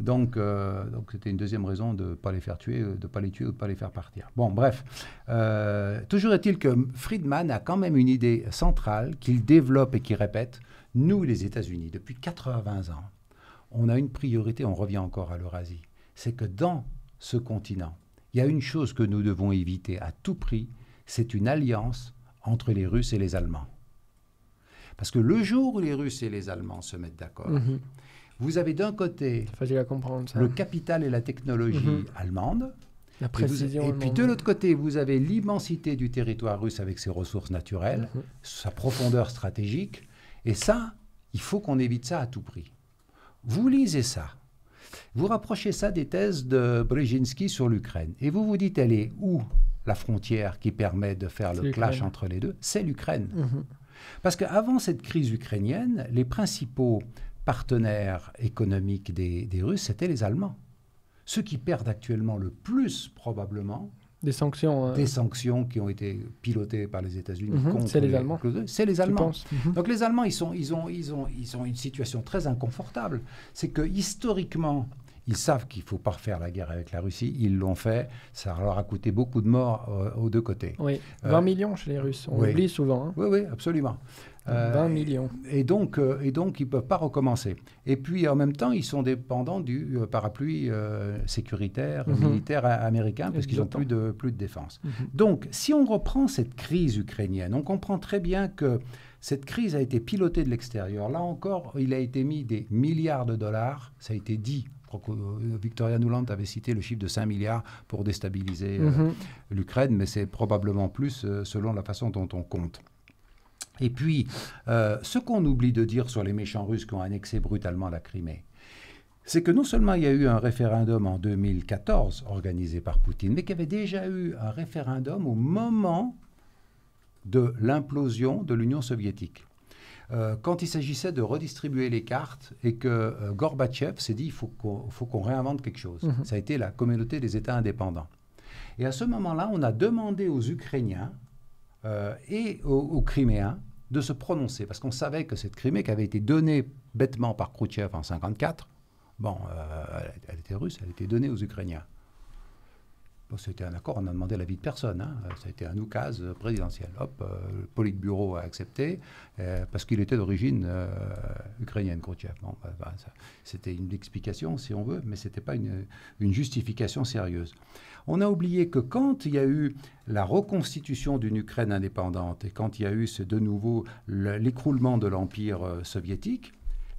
Donc, euh, donc c'était une deuxième raison de ne pas les faire tuer, de pas les tuer ou de pas les faire partir. Bon, bref. Euh, toujours est-il que Friedman a quand même une idée centrale qu'il développe et qu'il répète. Nous, les États-Unis, depuis 80 ans, on a une priorité, on revient encore à l'Eurasie, c'est que dans ce continent, il y a une chose que nous devons éviter à tout prix, c'est une alliance entre les Russes et les Allemands. Parce que le jour où les Russes et les Allemands se mettent d'accord, mhm. vous avez d'un côté à comprendre, le capital et la technologie mhm. allemande, la et, vous, et, puis de l'autre côté, vous avez l'immensité du territoire russe avec ses ressources naturelles, mhm. sa profondeur stratégique, et ça, il faut qu'on évite ça à tout prix. Vous lisez ça, vous rapprochez ça des thèses de Brzezinski sur l'Ukraine. Et vous vous dites, elle est où la frontière qui permet de faire le clash entre les deux C'est l'Ukraine. Mhm. Parce qu'avant cette crise ukrainienne, les principaux partenaires économiques des, Russes, c'était les Allemands. Ceux qui perdent actuellement le plus, probablement, des sanctions. Euh, des sanctions qui ont été pilotées par les États-Unis mhm. contre les, Allemands. C'est les Allemands. Mhm. Donc les Allemands, ils, sont, ils, ont, ils, ont, ils ont une situation très inconfortable. C'est que historiquement, ils savent qu'il ne faut pas refaire la guerre avec la Russie. Ils l'ont fait. Ça leur a coûté beaucoup de morts euh, aux deux côtés. Oui, 20 euh, millions chez les Russes. On oublie souvent. Hein. Oui, oui, absolument. 20 euh, millions. Et, donc, et donc, ils ne peuvent pas recommencer. Et puis, en même temps, ils sont dépendants du parapluie sécuritaire, mhm. militaire américain, parce qu'ils n'ont plus de, plus de défense. Mhm. Donc, si on reprend cette crise ukrainienne, on comprend très bien que cette crise a été pilotée de l'extérieur. Là encore, il a été mis des milliards de dollars, ça a été dit euh, Victoria Nuland avait cité le chiffre de 5 milliards pour déstabiliser euh, mhm. l'Ukraine, mais c'est probablement plus euh, selon la façon dont on compte. Et puis, ce qu'on oublie de dire sur les méchants russes qui ont annexé brutalement la Crimée, c'est que non seulement il y a eu un référendum en 2014 organisé par Poutine, mais qu'il y avait déjà eu un référendum au moment de l'implosion de l'Union soviétique. Euh, quand il s'agissait de redistribuer les cartes et que euh, Gorbatchev s'est dit il faut qu'on réinvente quelque chose. Mhm. Ça a été la communauté des États indépendants. Et à ce moment-là, on a demandé aux Ukrainiens euh, et aux, Criméens de se prononcer, parce qu'on savait que cette Crimée qui avait été donnée bêtement par Khrouchtchev en 1954, bon, elle était russe, elle était donnée aux Ukrainiens. C'était un accord, on a demandé l'avis de personne. Hein. été un oukaz présidentiel. Hop, euh, le Politburo a accepté euh, parce qu'il était d'origine euh, ukrainienne, Khrouchtchev. Bah, bah, c'était une explication, si on veut, mais ce n'était pas une, justification sérieuse. On a oublié que quand il y a eu la reconstitution d'une Ukraine indépendante et quand il y a eu de nouveau l'écroulement de l'Empire soviétique,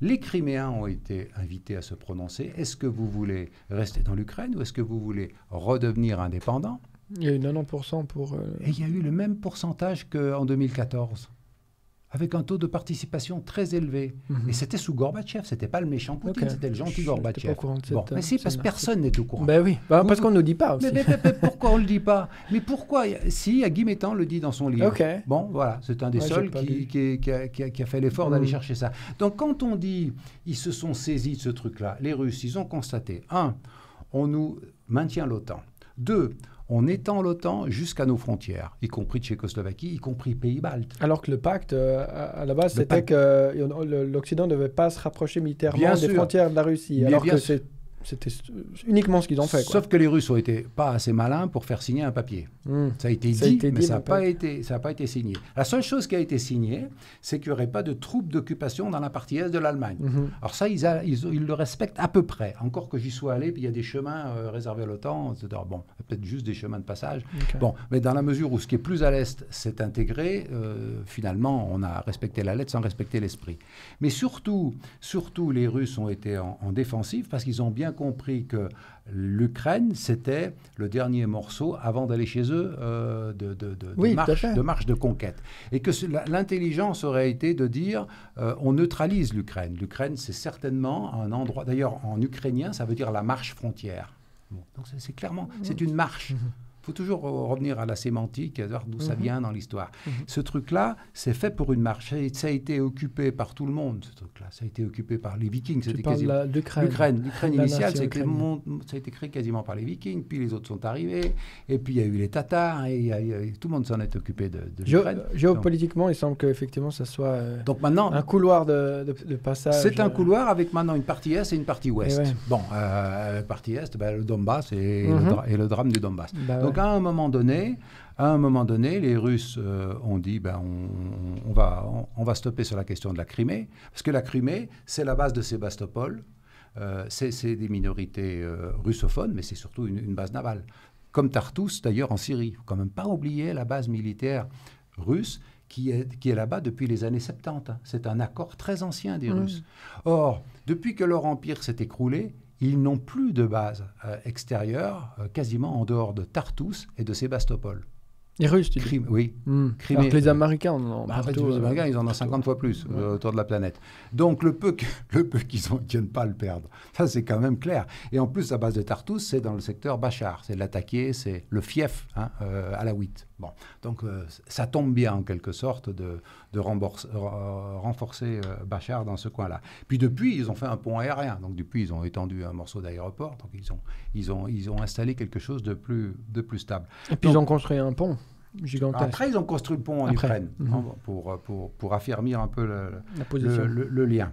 les Criméens ont été invités à se prononcer. Est-ce que vous voulez rester dans l'Ukraine ou est-ce que vous voulez redevenir indépendant Il y a eu 90% pour... Euh, Et il y a eu le même pourcentage qu'en 2014 avec un taux de participation très élevé. Mhm. Et c'était sous Gorbatchev, c'était pas le méchant Poutine, c'était le gentil Gorbatchev. Pas au mais euh, si, parce que personne n'est au courant. Ben oui, ben, parce qu'on ne le dit pas aussi. Mais, pourquoi on ne le dit pas Mais pourquoi Si, Guy Métan le dit dans son livre. Bon, voilà, c'est un des seuls qui, a, fait l'effort d'aller mhm. chercher ça. Donc quand on dit, ils se sont saisis de ce truc-là, les Russes, ils ont constaté, un, on nous maintient l'OTAN. Deux, on étend l'OTAN jusqu'à nos frontières, y compris Tchécoslovaquie, y compris pays baltes. Alors que le pacte, euh, à la base, c'était que euh, l'Occident ne devait pas se rapprocher militairement des frontières de la Russie, alors que c'était uniquement ce qu'ils ont fait. Quoi. Sauf que les Russes ont été pas assez malins pour faire signer un papier. Hmm. Ça a été dit, mais, ça n'a pas, été, ça pas été signé. La seule chose qui a été signée, c'est qu'il n'y aurait pas de troupes d'occupation dans la partie est de l'Allemagne. Hmm. Alors ça, ils, ils, le respectent à peu près. Encore que j'y sois allé, puis il y a des chemins euh, réservés à l'OTAN, Bon, peut-être juste des chemins de passage. Bon, mais dans la mesure où ce qui est plus à l'est s'est intégré, euh, finalement, on a respecté la lettre sans respecter l'esprit. Mais surtout, surtout, les Russes ont été en, en défensive parce qu'ils ont bien compris que l'Ukraine, c'était le dernier morceau avant d'aller chez eux euh, de, de, marche, de, conquête. Et que l'intelligence aurait été de dire euh, on neutralise l'Ukraine. L'Ukraine, c'est certainement un endroit. D'ailleurs, en ukrainien, ça veut dire la marche frontière. donc c'est clairement, c'est une marche. Mhm toujours revenir à la sémantique, à voir d'où ça mhm. vient dans l'histoire. Mhm. Ce truc-là, c'est fait pour une marche. Ça a été occupé par tout le monde, ce truc-là. Ça a été occupé par les Vikings. C'était quasiment... L'Ukraine. L'Ukraine initiale, ça a été créé quasiment par les Vikings, puis les autres sont arrivés, et puis il y a eu les Tatars, et, tout le monde s'en est occupé de, l'Ukraine. Géopolitiquement, il semble qu'effectivement, ça soit euh, Donc maintenant, un couloir de, passage. C'est un euh, couloir avec maintenant une partie est et une partie ouest. Eh bon, euh, partie est, ben, le Donbass et, le mhm. drame du Donbass. Bah donc à un moment donné, à un moment donné, les Russes euh, ont dit ben, on, va, on, va stopper sur la question de la Crimée, parce que la Crimée, c'est la base de Sébastopol. Euh, c'est des minorités euh, russophones, mais c'est surtout une, base navale. Comme Tartus, d'ailleurs, en Syrie. Il faut quand même pas oublier la base militaire russe qui est, qui est là-bas depuis les années 70. C'est un accord très ancien des mm. Russes. Or, depuis que leur empire s'est écroulé, ils n'ont plus de base euh, extérieure, euh, quasiment en dehors de Tartus et de Sébastopol. Les Russes, tu dis Oui. Hmm. les euh, Américains, en ont bah, les Américains, ils en ont 50 fois plus autour de la planète. Donc le peu qu'ils ont, ils tiennent pas à le perdre. Ça, c'est quand même clair. Et en plus, la base de Tartus, c'est dans le secteur Bachar. C'est l'attaquer, c'est le fief à la 8 donc euh, ça tombe bien en quelque sorte de, de renforcer euh, Bachar dans ce coin-là. Puis depuis, ils ont fait un pont aérien. Donc depuis, ils ont étendu un morceau d'aéroport. Donc ils ont, ils, ont, ils ont installé quelque chose de plus, de plus stable. Et puis ils ont construit un pont. Gigantesque. Après, ils ont construit le pont en Ukraine mhm. pour, pour, un peu le lien.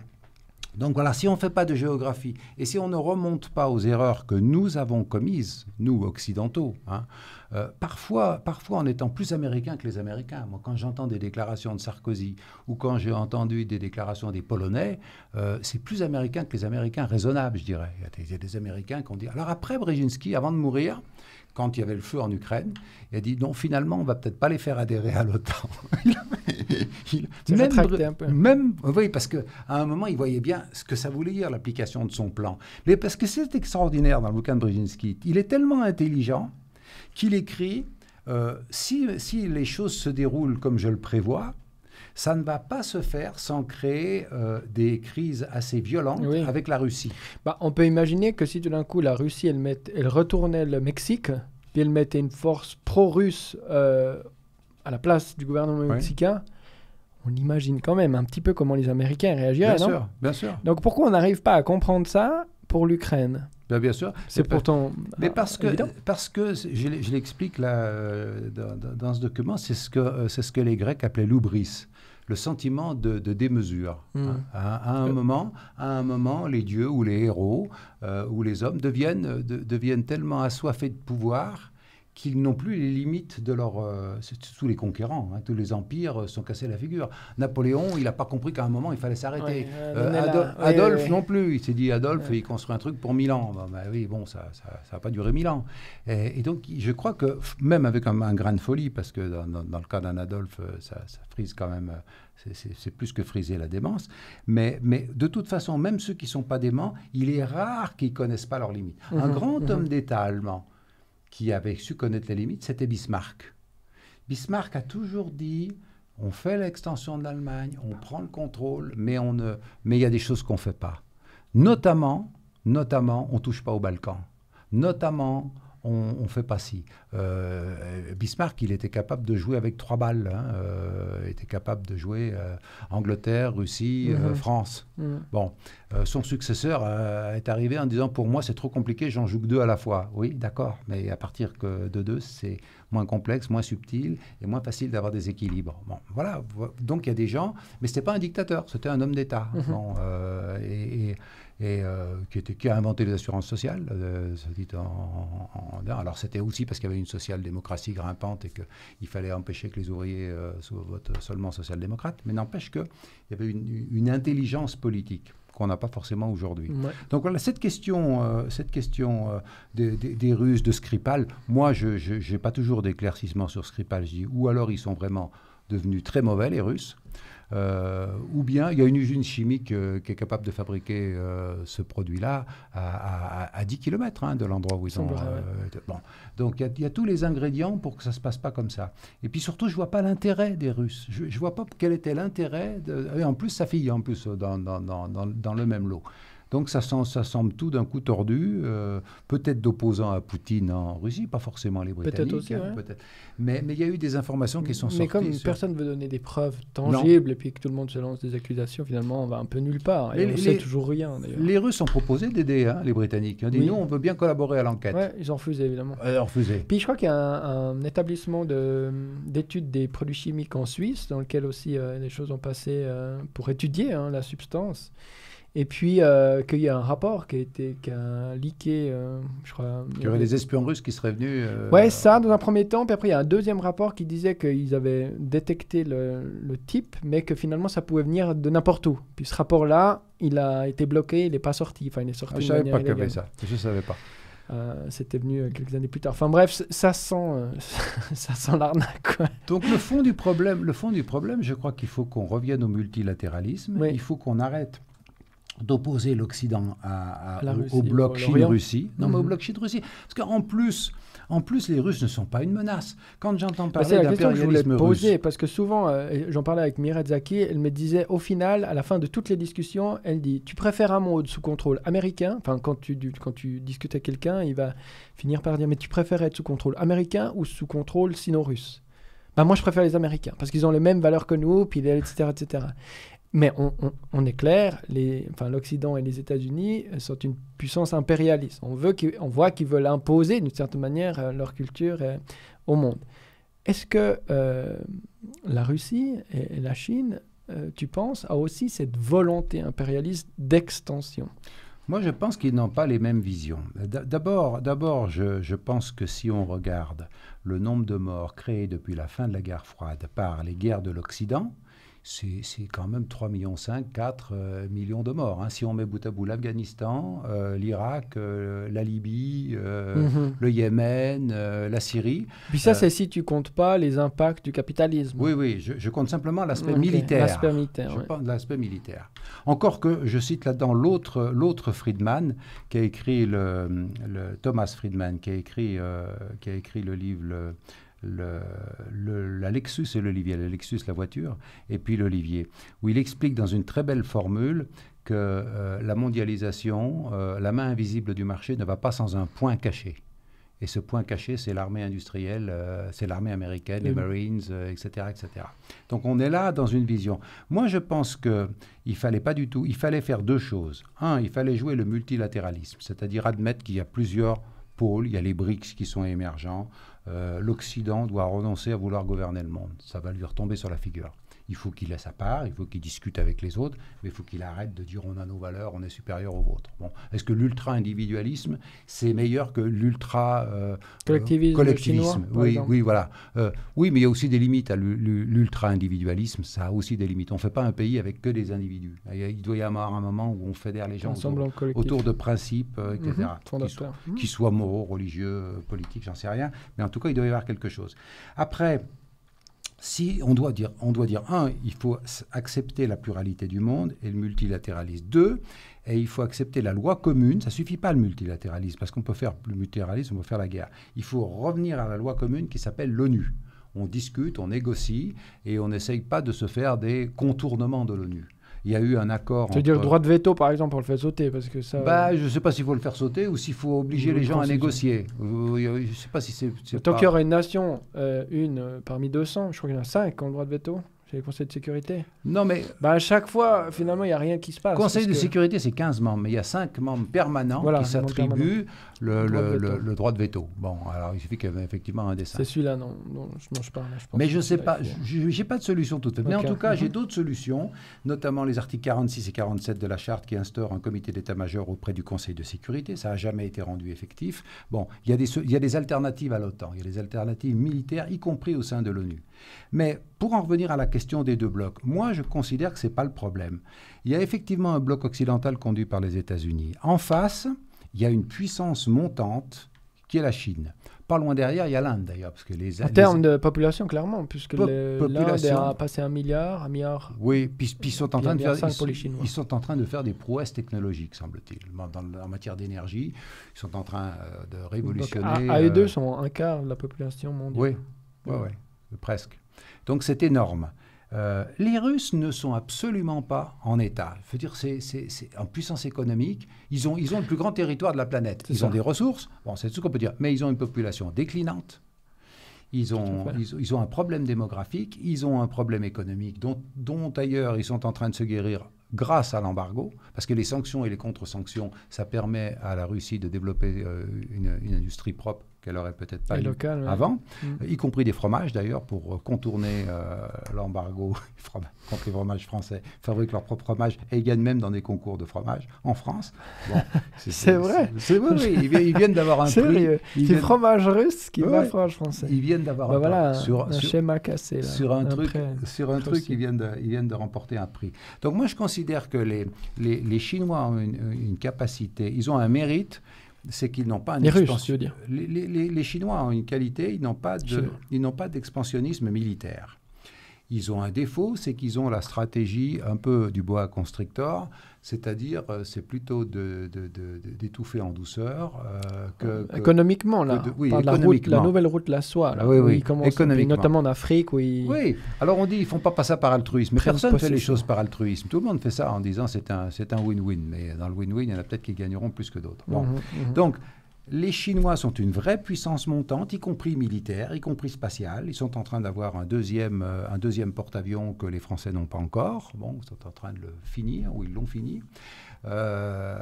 Donc voilà, si on ne fait pas de géographie et si on ne remonte pas aux erreurs que nous avons commises, nous occidentaux, hein, euh, parfois, parfois en étant plus américains que les Américains. Moi, quand j'entends des déclarations de Sarkozy ou quand j'ai entendu des déclarations des Polonais, euh, c'est plus américain que les Américains raisonnables, je dirais. Il y, a des, y Américains qui ont dit. Alors après Brzezinski, avant de mourir, quand il y avait le feu en Ukraine. Il a dit non, finalement, on va peut-être pas les faire adhérer à l'OTAN. même, un peu. même, oui, parce que à un moment, il voyait bien ce que ça voulait dire l'application de son plan. Mais parce que c'est extraordinaire dans le bouquin de Brzezinski, il est tellement intelligent qu'il écrit euh, si les choses se déroulent comme je le prévois, ça ne va pas se faire sans créer euh, des crises assez violentes avec la Russie. Bah, on peut imaginer que si tout d'un coup la Russie, elle, met, elle retournait le Mexique, puis elle mettait une force pro-russe euh, à la place du gouvernement mexicain, on imagine quand même un petit peu comment les Américains réagiraient, bien non sûr, Bien sûr. Donc pourquoi on n'arrive pas à comprendre ça pour l'Ukraine Bien, bien, sûr. C'est pourtant. Mais parce que, parce que je l'explique là euh, dans, dans, ce document, c'est ce que c'est ce que les Grecs appelaient l'oubris le sentiment de, démesure. Hmm. Hein, à, un euh. moment, à un moment, les dieux ou les héros euh, ou les hommes deviennent, euh, deviennent tellement assoiffés de pouvoir qu'ils n'ont plus les limites de leur... Euh, sous les conquérants, hein, tous les empires euh, sont cassés la figure. Napoléon, il n'a pas compris qu'à un moment, il fallait s'arrêter. Euh, Adolphe non plus. Il s'est dit, Adolphe, il construit un truc pour Milan. ans bah oui, bon, ça ça ça, pas duré mille Et, et, donc, je crois que, même avec un, grain de folie, parce que dans, le cas d'un Adolphe, ça, frise quand même... c'est plus que friser la démence. Mais, mais de toute façon, même ceux qui ne sont pas déments, il est rare qu'ils connaissent pas leurs limites. un mmh grand mmh homme d'État allemand, qui avait su connaître les limites, c'était Bismarck. Bismarck a toujours dit on fait l'extension de l'Allemagne, on prend le contrôle, mais on ne, mais il y a des choses qu'on ne fait pas. Notamment, notamment, on touche pas aux Balkans. Notamment, on, ne fait pas si. Euh, Bismarck, il était capable de jouer avec trois balles. Hein, euh, était capable de jouer euh, Angleterre, Russie, mhm. France. Mhm. Bon, son successeur est arrivé en disant pour moi c'est trop compliqué, j'en joue que deux à la fois. Oui, d'accord, mais à partir que de deux, c'est moins complexe, moins subtil et moins facile d'avoir des équilibres. Bon, voilà. Donc il y a des gens, mais c'était pas un dictateur, c'était un homme d'État. Mhm et euh, qui, était, a inventé les assurances sociales. Euh, alors c'était aussi parce qu'il y avait une social-démocratie grimpante et qu'il fallait empêcher que les ouvriers euh, votent seulement social-démocrate, mais n'empêche qu'il y avait une, intelligence politique qu'on n'a pas forcément aujourd'hui. Donc voilà, cette question, cette question des, Russes, de Skripal, moi, je n'ai pas toujours d'éclaircissement sur Skripal. Je dis, ou alors ils sont vraiment devenus très mauvais, les Russes, euh, ou bien il y a une usine chimique euh, qui est capable de fabriquer euh, ce produit-là à, 10 km hein, de l'endroit où ils ont. Donc il y, a tous les ingrédients pour que ça ne se passe pas comme ça. Et puis surtout, je ne vois pas l'intérêt des Russes. Je ne vois pas quel était l'intérêt. en plus, sa fille, en plus, dans le même lot. Donc ça, ça semble tout d'un coup tordu, euh, peut-être d'opposants à Poutine en Russie, pas forcément les Britanniques. Hein, peut-être aussi, Mais il y a eu des informations qui sont sorties. Mais comme personne ne veut donner des preuves tangibles et puis que tout le monde se lance des accusations, finalement, on va un peu nulle part. Et on ne sait toujours rien. Les Russes ont proposé d'aider hein, les Britanniques. Ils ont hein. dit, nous, on veut bien collaborer à l'enquête. Ouais, ils ont refusé, évidemment. Euh, ont refusé. Puis je crois qu'il y a un, établissement d'études des produits chimiques en Suisse, dans lequel aussi les euh, choses ont passé pour étudier la substance. Et puis euh, qu'il y a un rapport qui a été qui a euh, je crois. Il y aurait euh, des espions russes qui seraient venus. Oui, euh, Ouais, ça dans un premier temps. Puis après, il y a un deuxième rapport qui disait qu'ils avaient détecté le, le, type, mais que finalement ça pouvait venir de n'importe où. Puis ce rapport-là, il a été bloqué, il n'est pas sorti. Enfin, il est sorti. Ah, je savais pas qu'il y avait ça. Je savais pas. c'était venu quelques années plus tard. Enfin bref, ça sent, ça sent l'arnaque. Donc le fond du problème, le fond du problème, je crois qu'il faut qu'on revienne au multilatéralisme. Il faut qu'on arrête d'opposer l'Occident à, au, bloc Chine-Russie. Non, mais au mhm. bloc Chine-Russie. Parce qu'en plus, en plus, les Russes ne sont pas une menace. Quand j'entends bah, parler d'impérialisme russe... Poser, parce que souvent, euh, j'en parlais avec Mireille elle me disait, au final, à la fin de toutes les discussions, elle dit, tu préfères un monde sous contrôle américain, enfin, quand tu, quand tu discutes avec quelqu'un, il va finir par dire, mais tu préfères être sous contrôle américain ou sous contrôle sino-russe bah moi, je préfère les Américains parce qu'ils ont les mêmes valeurs que nous, puis etc., etc. Mais on, est clair, l'Occident et les États-Unis sont une puissance impérialiste. On, veut voit qu'ils veulent imposer, d'une certaine manière, euh, leur culture euh, au monde. Est-ce que euh, la Russie et, la Chine, tu penses, ont aussi cette volonté impérialiste d'extension Moi, je pense qu'ils n'ont pas les mêmes visions. D'abord, d'abord, je pense que si on regarde le nombre de morts créés depuis la fin de la guerre froide par les guerres de l'Occident, c'est quand même 3,5 millions, 4 euh, millions de morts. Hein. Si on met bout à bout l'Afghanistan, euh, l'Irak, euh, la Libye, mhm. le Yémen, la Syrie. Puis ça, c'est si tu comptes pas les impacts du capitalisme. Oui, oui, je, compte simplement l'aspect militaire. L'aspect militaire. Je l'aspect militaire. Encore que je cite là-dedans l'autre Friedman qui a écrit le, Thomas Friedman qui a écrit qui a écrit le livre. Le, le, la Lexus et l'Olivier, la Lexus la voiture, et puis l'Olivier, où il explique dans une très belle formule que euh, la mondialisation, euh, la main invisible du marché ne va pas sans un point caché. Et ce point caché, c'est l'armée industrielle, euh, c'est l'armée américaine, les Marines, etc., etc. Donc on est là dans une vision. Moi, je pense que il fallait pas du tout. Il fallait faire deux choses. Un, il fallait jouer le multilatéralisme, c'est-à-dire admettre qu'il y a plusieurs pôles. Il y a les BRICS qui sont émergents, euh, l'Occident doit renoncer à vouloir gouverner le monde. Ça va lui retomber sur la figure il faut qu'il ait sa part, il faut qu'il discute avec les autres, mais il faut qu'il arrête de dire on a nos valeurs, on est supérieur aux vôtres. Bon, est-ce que l'ultra-individualisme, c'est meilleur que l'ultra-collectivisme euh, Oui, oui, voilà. Euh, oui, mais il y a aussi des limites à l'ultra-individualisme, ça a aussi des limites. On ne fait pas un pays avec que des individus. Il doit y avoir un moment où on fédère les gens autour, de principes, euh, etc., mhm, qui, soient, mhm. soient moraux, religieux, politiques, j'en sais rien, mais en tout cas, il doit y avoir quelque chose. Après, si on doit dire, on doit dire un, il faut accepter la pluralité du monde et le multilatéralisme. Deux, et il faut accepter la loi commune. Ça suffit pas le multilatéralisme parce qu'on peut faire le multilatéralisme, on peut faire la guerre. Il faut revenir à la loi commune qui s'appelle l'ONU. On discute, on négocie et on n'essaye pas de se faire des contournements de l'ONU il y a eu un accord. C'est-à-dire le droit de veto, par exemple, pour le faire sauter parce que ça. Bah, je ne sais pas s'il faut le faire sauter ou s'il faut obliger les gens à négocier. Euh, je sais pas si c'est. Tant qu'il y aura une nation, euh, une parmi 200, je crois qu'il y en a 5 qui ont le droit de veto. C'est le conseil de sécurité Non, mais. Bah, à chaque fois, finalement, il n'y a rien qui se passe. Conseil de sécurité, c'est 15 membres, mais il y a 5 membres permanents qui s'attribuent le, droit de veto. Bon, alors il suffit qu'il y ait effectivement un dessin. C'est celui-là, non, non, je mange pas. mais je ne sais pas, je n'ai pas de solution tout de Okay. Mais en tout cas, j'ai mhm. d'autres solutions, notamment les articles 46 et 47 de la charte qui instaurent un comité d'état-major auprès du conseil de sécurité. Ça n'a jamais été rendu effectif. Bon, il des, il y a des alternatives à l'OTAN, il y a des alternatives militaires, y compris au sein de l'ONU. Mais pour en revenir à la question des deux blocs, moi je considère que ce n'est pas le problème. Il y a effectivement un bloc occidental conduit par les États-Unis. En face, il y a une puissance montante qui est la Chine. Pas loin derrière, il y a l'Inde d'ailleurs. Parce que les, en termes de population, clairement, puisque la l'Inde a passé un milliard, un milliard. Oui, puis, sont en train de faire, ils, sont, en train de faire des prouesses technologiques, semble-t-il, en matière d'énergie. Ils sont en train euh, de révolutionner. A à, deux euh, sont un quart de la population mondiale. Oui, oui, oui presque. Donc c'est énorme. Euh, les Russes ne sont absolument pas en état. Je veux dire, c'est, en puissance économique. Ils ont, ils ont le plus grand territoire de la planète. Ils ont des ressources, bon, c'est tout ce qu'on peut dire, mais ils ont une population déclinante. Ils ont, ils, ont un problème démographique, ils ont un problème économique dont, dont ailleurs ils sont en train de se guérir grâce à l'embargo, parce que les sanctions et les contre-sanctions, ça permet à la Russie de développer euh, une, industrie propre qu'elle aurait peut-être pas eu avant, mm. y compris des fromages d'ailleurs pour euh, contourner euh, l'embargo contre les fromages français, fabriquent leur propre fromage et ils gagnent même dans des concours de fromages en France. c'est vrai. C'est vrai, oui, ils, viennent d'avoir un prix. Sérieux. fromages fromage russe qui ouais, les fromage français. Ils viennent d'avoir bah un prix. Sur, un schéma cassé là, sur un, truc, sur un truc, ils viennent de, ils viennent de remporter un prix. Donc moi je considère que les les, Chinois ont une capacité, ils ont un mérite c'est qu'ils n'ont pas un les Les, Chinois ont une qualité, ils n'ont pas ils n'ont pas d'expansionnisme militaire. Ils ont un défaut, c'est qu'ils ont la stratégie un peu du bois constrictor c'est-à-dire, euh, c'est plutôt d'étouffer de, en douceur euh, euh, que, Économiquement, là. oui, économiquement. La, nouvelle route, la soie. Là, oui, oui. notamment en Afrique. Où Oui, alors on dit, ils ne font pas, pas ça par altruisme. Mais personne ne fait les choses par altruisme. Tout le monde fait ça en disant, c'est un win-win. Mais dans le win-win, il y en a peut-être qui gagneront plus que d'autres. Bon. Mhm, mhm. Donc, les Chinois sont une vraie puissance montante, y compris militaire, y compris spatiale. Ils sont en train d'avoir un deuxième, euh, un deuxième porte-avions que les Français n'ont pas encore. Bon, ils sont en train de le finir, ou ils l'ont fini. Euh,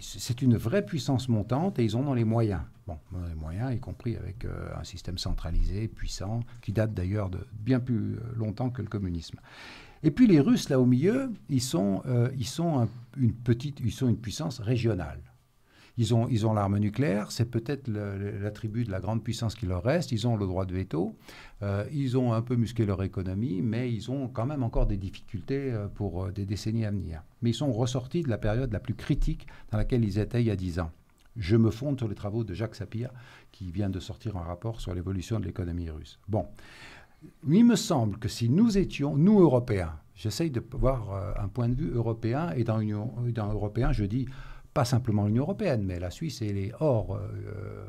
c'est une vraie puissance montante et ils ont dans les moyens. Bon, les moyens, y compris avec euh, un système centralisé, puissant, qui date d'ailleurs de bien plus longtemps que le communisme. Et puis les Russes, là au milieu, ils sont, ils sont une petite, ils sont une puissance régionale. Ils ont, ils ont l'arme nucléaire, c'est peut-être l'attribut de la grande puissance qui leur reste. Ils ont le droit de veto. Euh, ils ont un peu musqué leur économie, mais ils ont quand même encore des difficultés euh, pour euh, des décennies à venir. Mais ils sont ressortis de la période la plus critique dans laquelle ils étaient il y a dix ans. Je me fonde sur les travaux de Jacques Sapir, qui vient de sortir un rapport sur l'évolution de l'économie russe. Bon. Il me semble que si nous étions, nous Européens, j'essaye de voir un point de vue européen, et dans l'Union européen, je dis pas simplement l'Union européenne, mais la Suisse, et les hors, euh,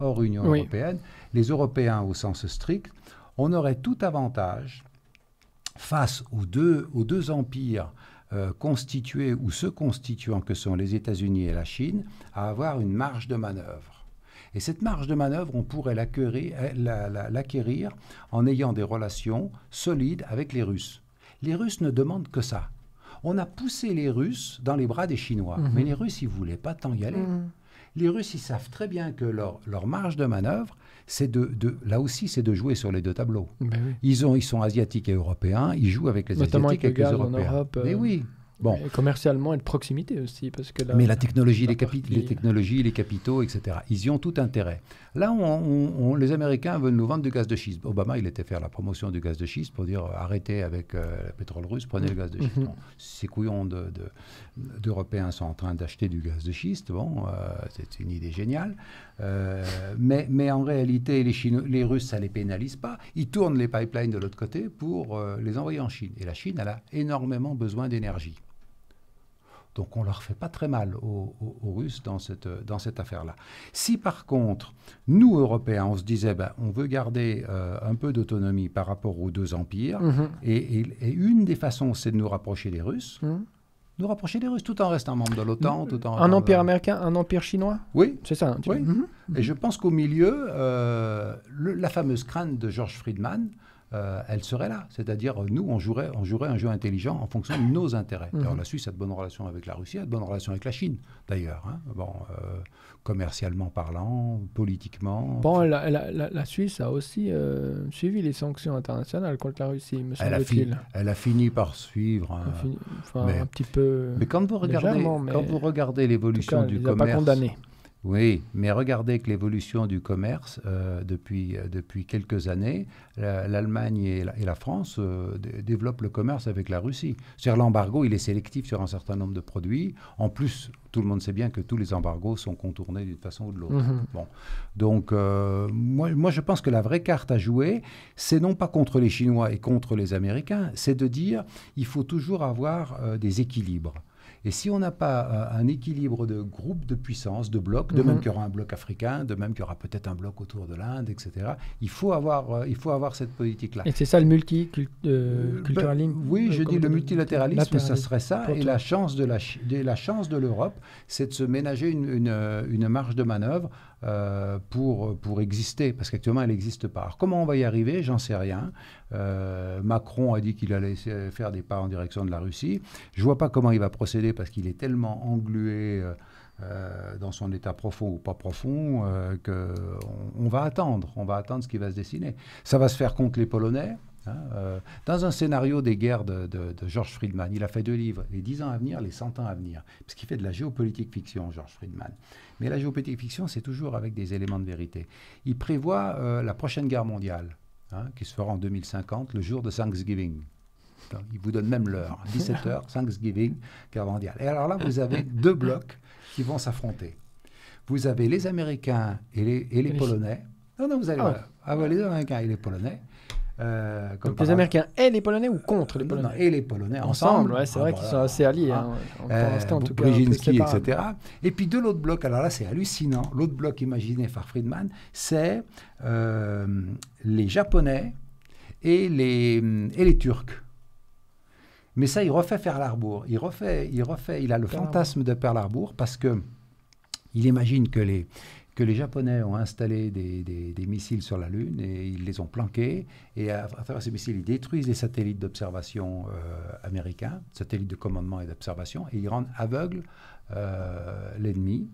hors Union européenne, les Européens au sens strict, on aurait tout avantage face aux deux, aux deux empires euh, constitués ou se constituant que sont les États-Unis et la Chine, à avoir une marge de manœuvre. Et cette marge de manœuvre, on pourrait l'acquérir euh, en ayant des relations solides avec les Russes. Les Russes ne demandent que ça. On a poussé les Russes dans les bras des Chinois. Mhm. Mais les Russes, ils ne voulaient pas tant y aller. Mhm. Les Russes, ils savent très bien que leur, marge de manœuvre, c'est de, là aussi, c'est de jouer sur les deux tableaux. Ben ils, ont, ils sont asiatiques et européens, ils jouent avec les asiatiques et les Européens. Euh. Mais oui, Bon. Et commercialement et de proximité aussi. Parce que Mais la technologie, les, technologies, les capitaux, etc., ils y ont tout intérêt. Là, les Américains veulent nous vendre du gaz de schiste. Obama, il était faire la promotion du gaz de schiste pour dire euh, arrêtez avec euh, le pétrole russe, prenez le gaz de schiste. Mhm. ces couillons d'Européens sont en train d'acheter du gaz de schiste. Bon, euh, c'est une idée géniale. mais, mais, en réalité, les, les Russes, ça ne les pénalise pas. Ils tournent les pipelines de l'autre côté pour les envoyer en Chine. Et la Chine, elle a énormément besoin d'énergie. Donc on leur fait pas très mal aux, Russes dans cette, affaire-là. Si par contre, nous, Européens, on se disait, ben, on veut garder euh, un peu d'autonomie par rapport aux deux empires, mhm. et, une des façons, c'est de nous rapprocher des Russes. Mhm. nous rapprocher des Russes, tout en restant membre de l'OTAN, mhm. tout en un empire américain, un empire chinois. Oui, c'est ça. Et je pense qu'au milieu, euh, la fameuse crainte de George Friedman euh, elle serait là. C'est-à-dire, nous, on jouerait, on jouerait un jeu intelligent en fonction de nos intérêts. Mhm. Alors, la Suisse a de bonnes relations avec la Russie, a de bonnes relations avec la Chine, d'ailleurs. Hein. Bon, euh, commercialement parlant, politiquement. Bon, la, Suisse a aussi euh, suivi les sanctions internationales contre la Russie, me semble Elle a fini par suivre. un petit peu. Mais quand vous regardez, quand vous regardez l'évolution du commerce. Pas condamné. Oui, mais regardez que l'évolution du commerce euh, depuis, euh, depuis quelques années, l'Allemagne et, la, France euh, développent le commerce avec la Russie. Sur l'embargo, il est sélectif sur un certain nombre de produits. En plus, tout le monde sait bien que tous les embargos sont contournés d'une façon ou de l'autre. Mhm. Donc, moi, moi, je pense que la vraie carte à jouer, c'est non pas contre les Chinois et contre les Américains, c'est de dire il faut toujours avoir des équilibres. Et si on n'a pas euh, un équilibre de groupes de puissance, de blocs, de mhm. même qu'il y aura un bloc africain, de même qu'il y aura peut-être un bloc autour de l'Inde, etc., il faut avoir, euh, il faut avoir cette politique-là. Et c'est ça le multiculturalisme euh, ben, Oui, je dis le multilatéralisme, ça serait ça. Et la chance de la, la chance de l'Europe, c'est de se ménager une, une, une marge de manœuvre euh, pour, pour exister, parce qu'actuellement, elle n'existe pas. Alors, comment on va y arriver J'en sais rien. Euh, Macron a dit qu'il allait faire des pas en direction de la Russie. Je ne vois pas comment il va procéder, parce qu'il est tellement englué. Euh, dans son état profond ou pas profond, que on, va attendre, on va attendre ce qui va se dessiner. Ça va se faire contre les Polonais, hein, dans un scénario des guerres de, de, George Friedman, il a fait deux livres, les 10 ans à venir, les 100 ans à venir, parce qu'il fait de la géopolitique fiction, George Friedman. Mais la géopolitique fiction, c'est toujours avec des éléments de vérité. Il prévoit euh, la prochaine guerre mondiale, hein, qui se fera en 2050, le jour de Thanksgiving. il vous donne même l'heure, 17h, Thanksgiving, guerre mondiale. Et alors là, vous avez deux blocs qui vont s'affronter. Vous avez les Américains et les, Polonais. Non, non, vous allez ah ouais, ah les Américains et les Polonais euh, comme Donc les Américains et les Polonais ou contre les Polonais Et les Polonais ensemble. c'est ah, vrai bah, qu'ils sont assez alliés. Hein, euh, etc. Et puis de l'autre bloc, alors là c'est hallucinant, l'autre bloc imaginé par Friedman, c'est euh, les Japonais et les, mm, et les Turcs. Mais ça, il refait faire l'arbourg Il refait, il refait, il a le fantasme de Pearl Harbor parce que il imagine que les, que les Japonais ont installé des, missiles sur la Lune et ils les ont planqués. Et à, travers ces missiles, ils détruisent les satellites d'observation euh, américains, satellites de commandement et d'observation, et ils rendent aveugle euh, l'ennemi.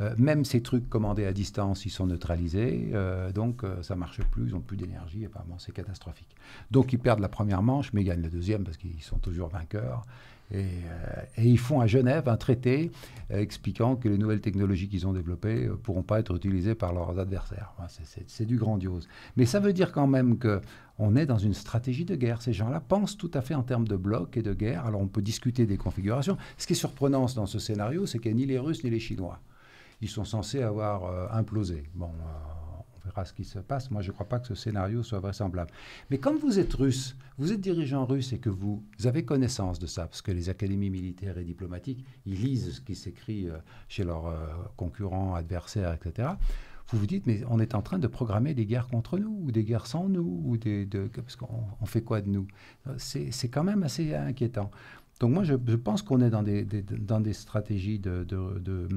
Euh, même ces trucs commandés à distance, ils sont neutralisés. donc ça ne marche plus, ils n'ont plus d'énergie. Apparemment, c'est catastrophique. Donc ils perdent la première manche, mais ils gagnent la deuxième parce qu'ils sont toujours vainqueurs. Euh, et, ils font à Genève un traité euh, expliquant que les nouvelles technologies qu'ils ont développées ne euh, pourront pas être utilisées par leurs adversaires. c'est du grandiose. Mais ça veut dire quand même qu'on est dans une stratégie de guerre. Ces gens-là pensent tout à fait en termes de blocs et de guerre. Alors on peut discuter des configurations. Ce qui est surprenant dans ce scénario, c'est qu'il n'y a ni les Russes ni les Chinois. Ils sont censés avoir implosé. Bon verra ce qui se passe. Moi, je ne crois pas que ce scénario soit vraisemblable. Mais comme vous êtes russe, vous êtes dirigeant russe et que vous, avez connaissance de ça, parce que les académies militaires et diplomatiques, ils lisent ce qui s'écrit euh, chez leurs euh, concurrents, adversaires, etc. Vous vous dites, mais on est en train de programmer des guerres contre nous, ou des guerres sans nous, ou des, de, parce qu'on fait quoi de nous euh, C'est quand même assez inquiétant. Donc moi, je, pense qu'on est dans des, dans des stratégies de, de,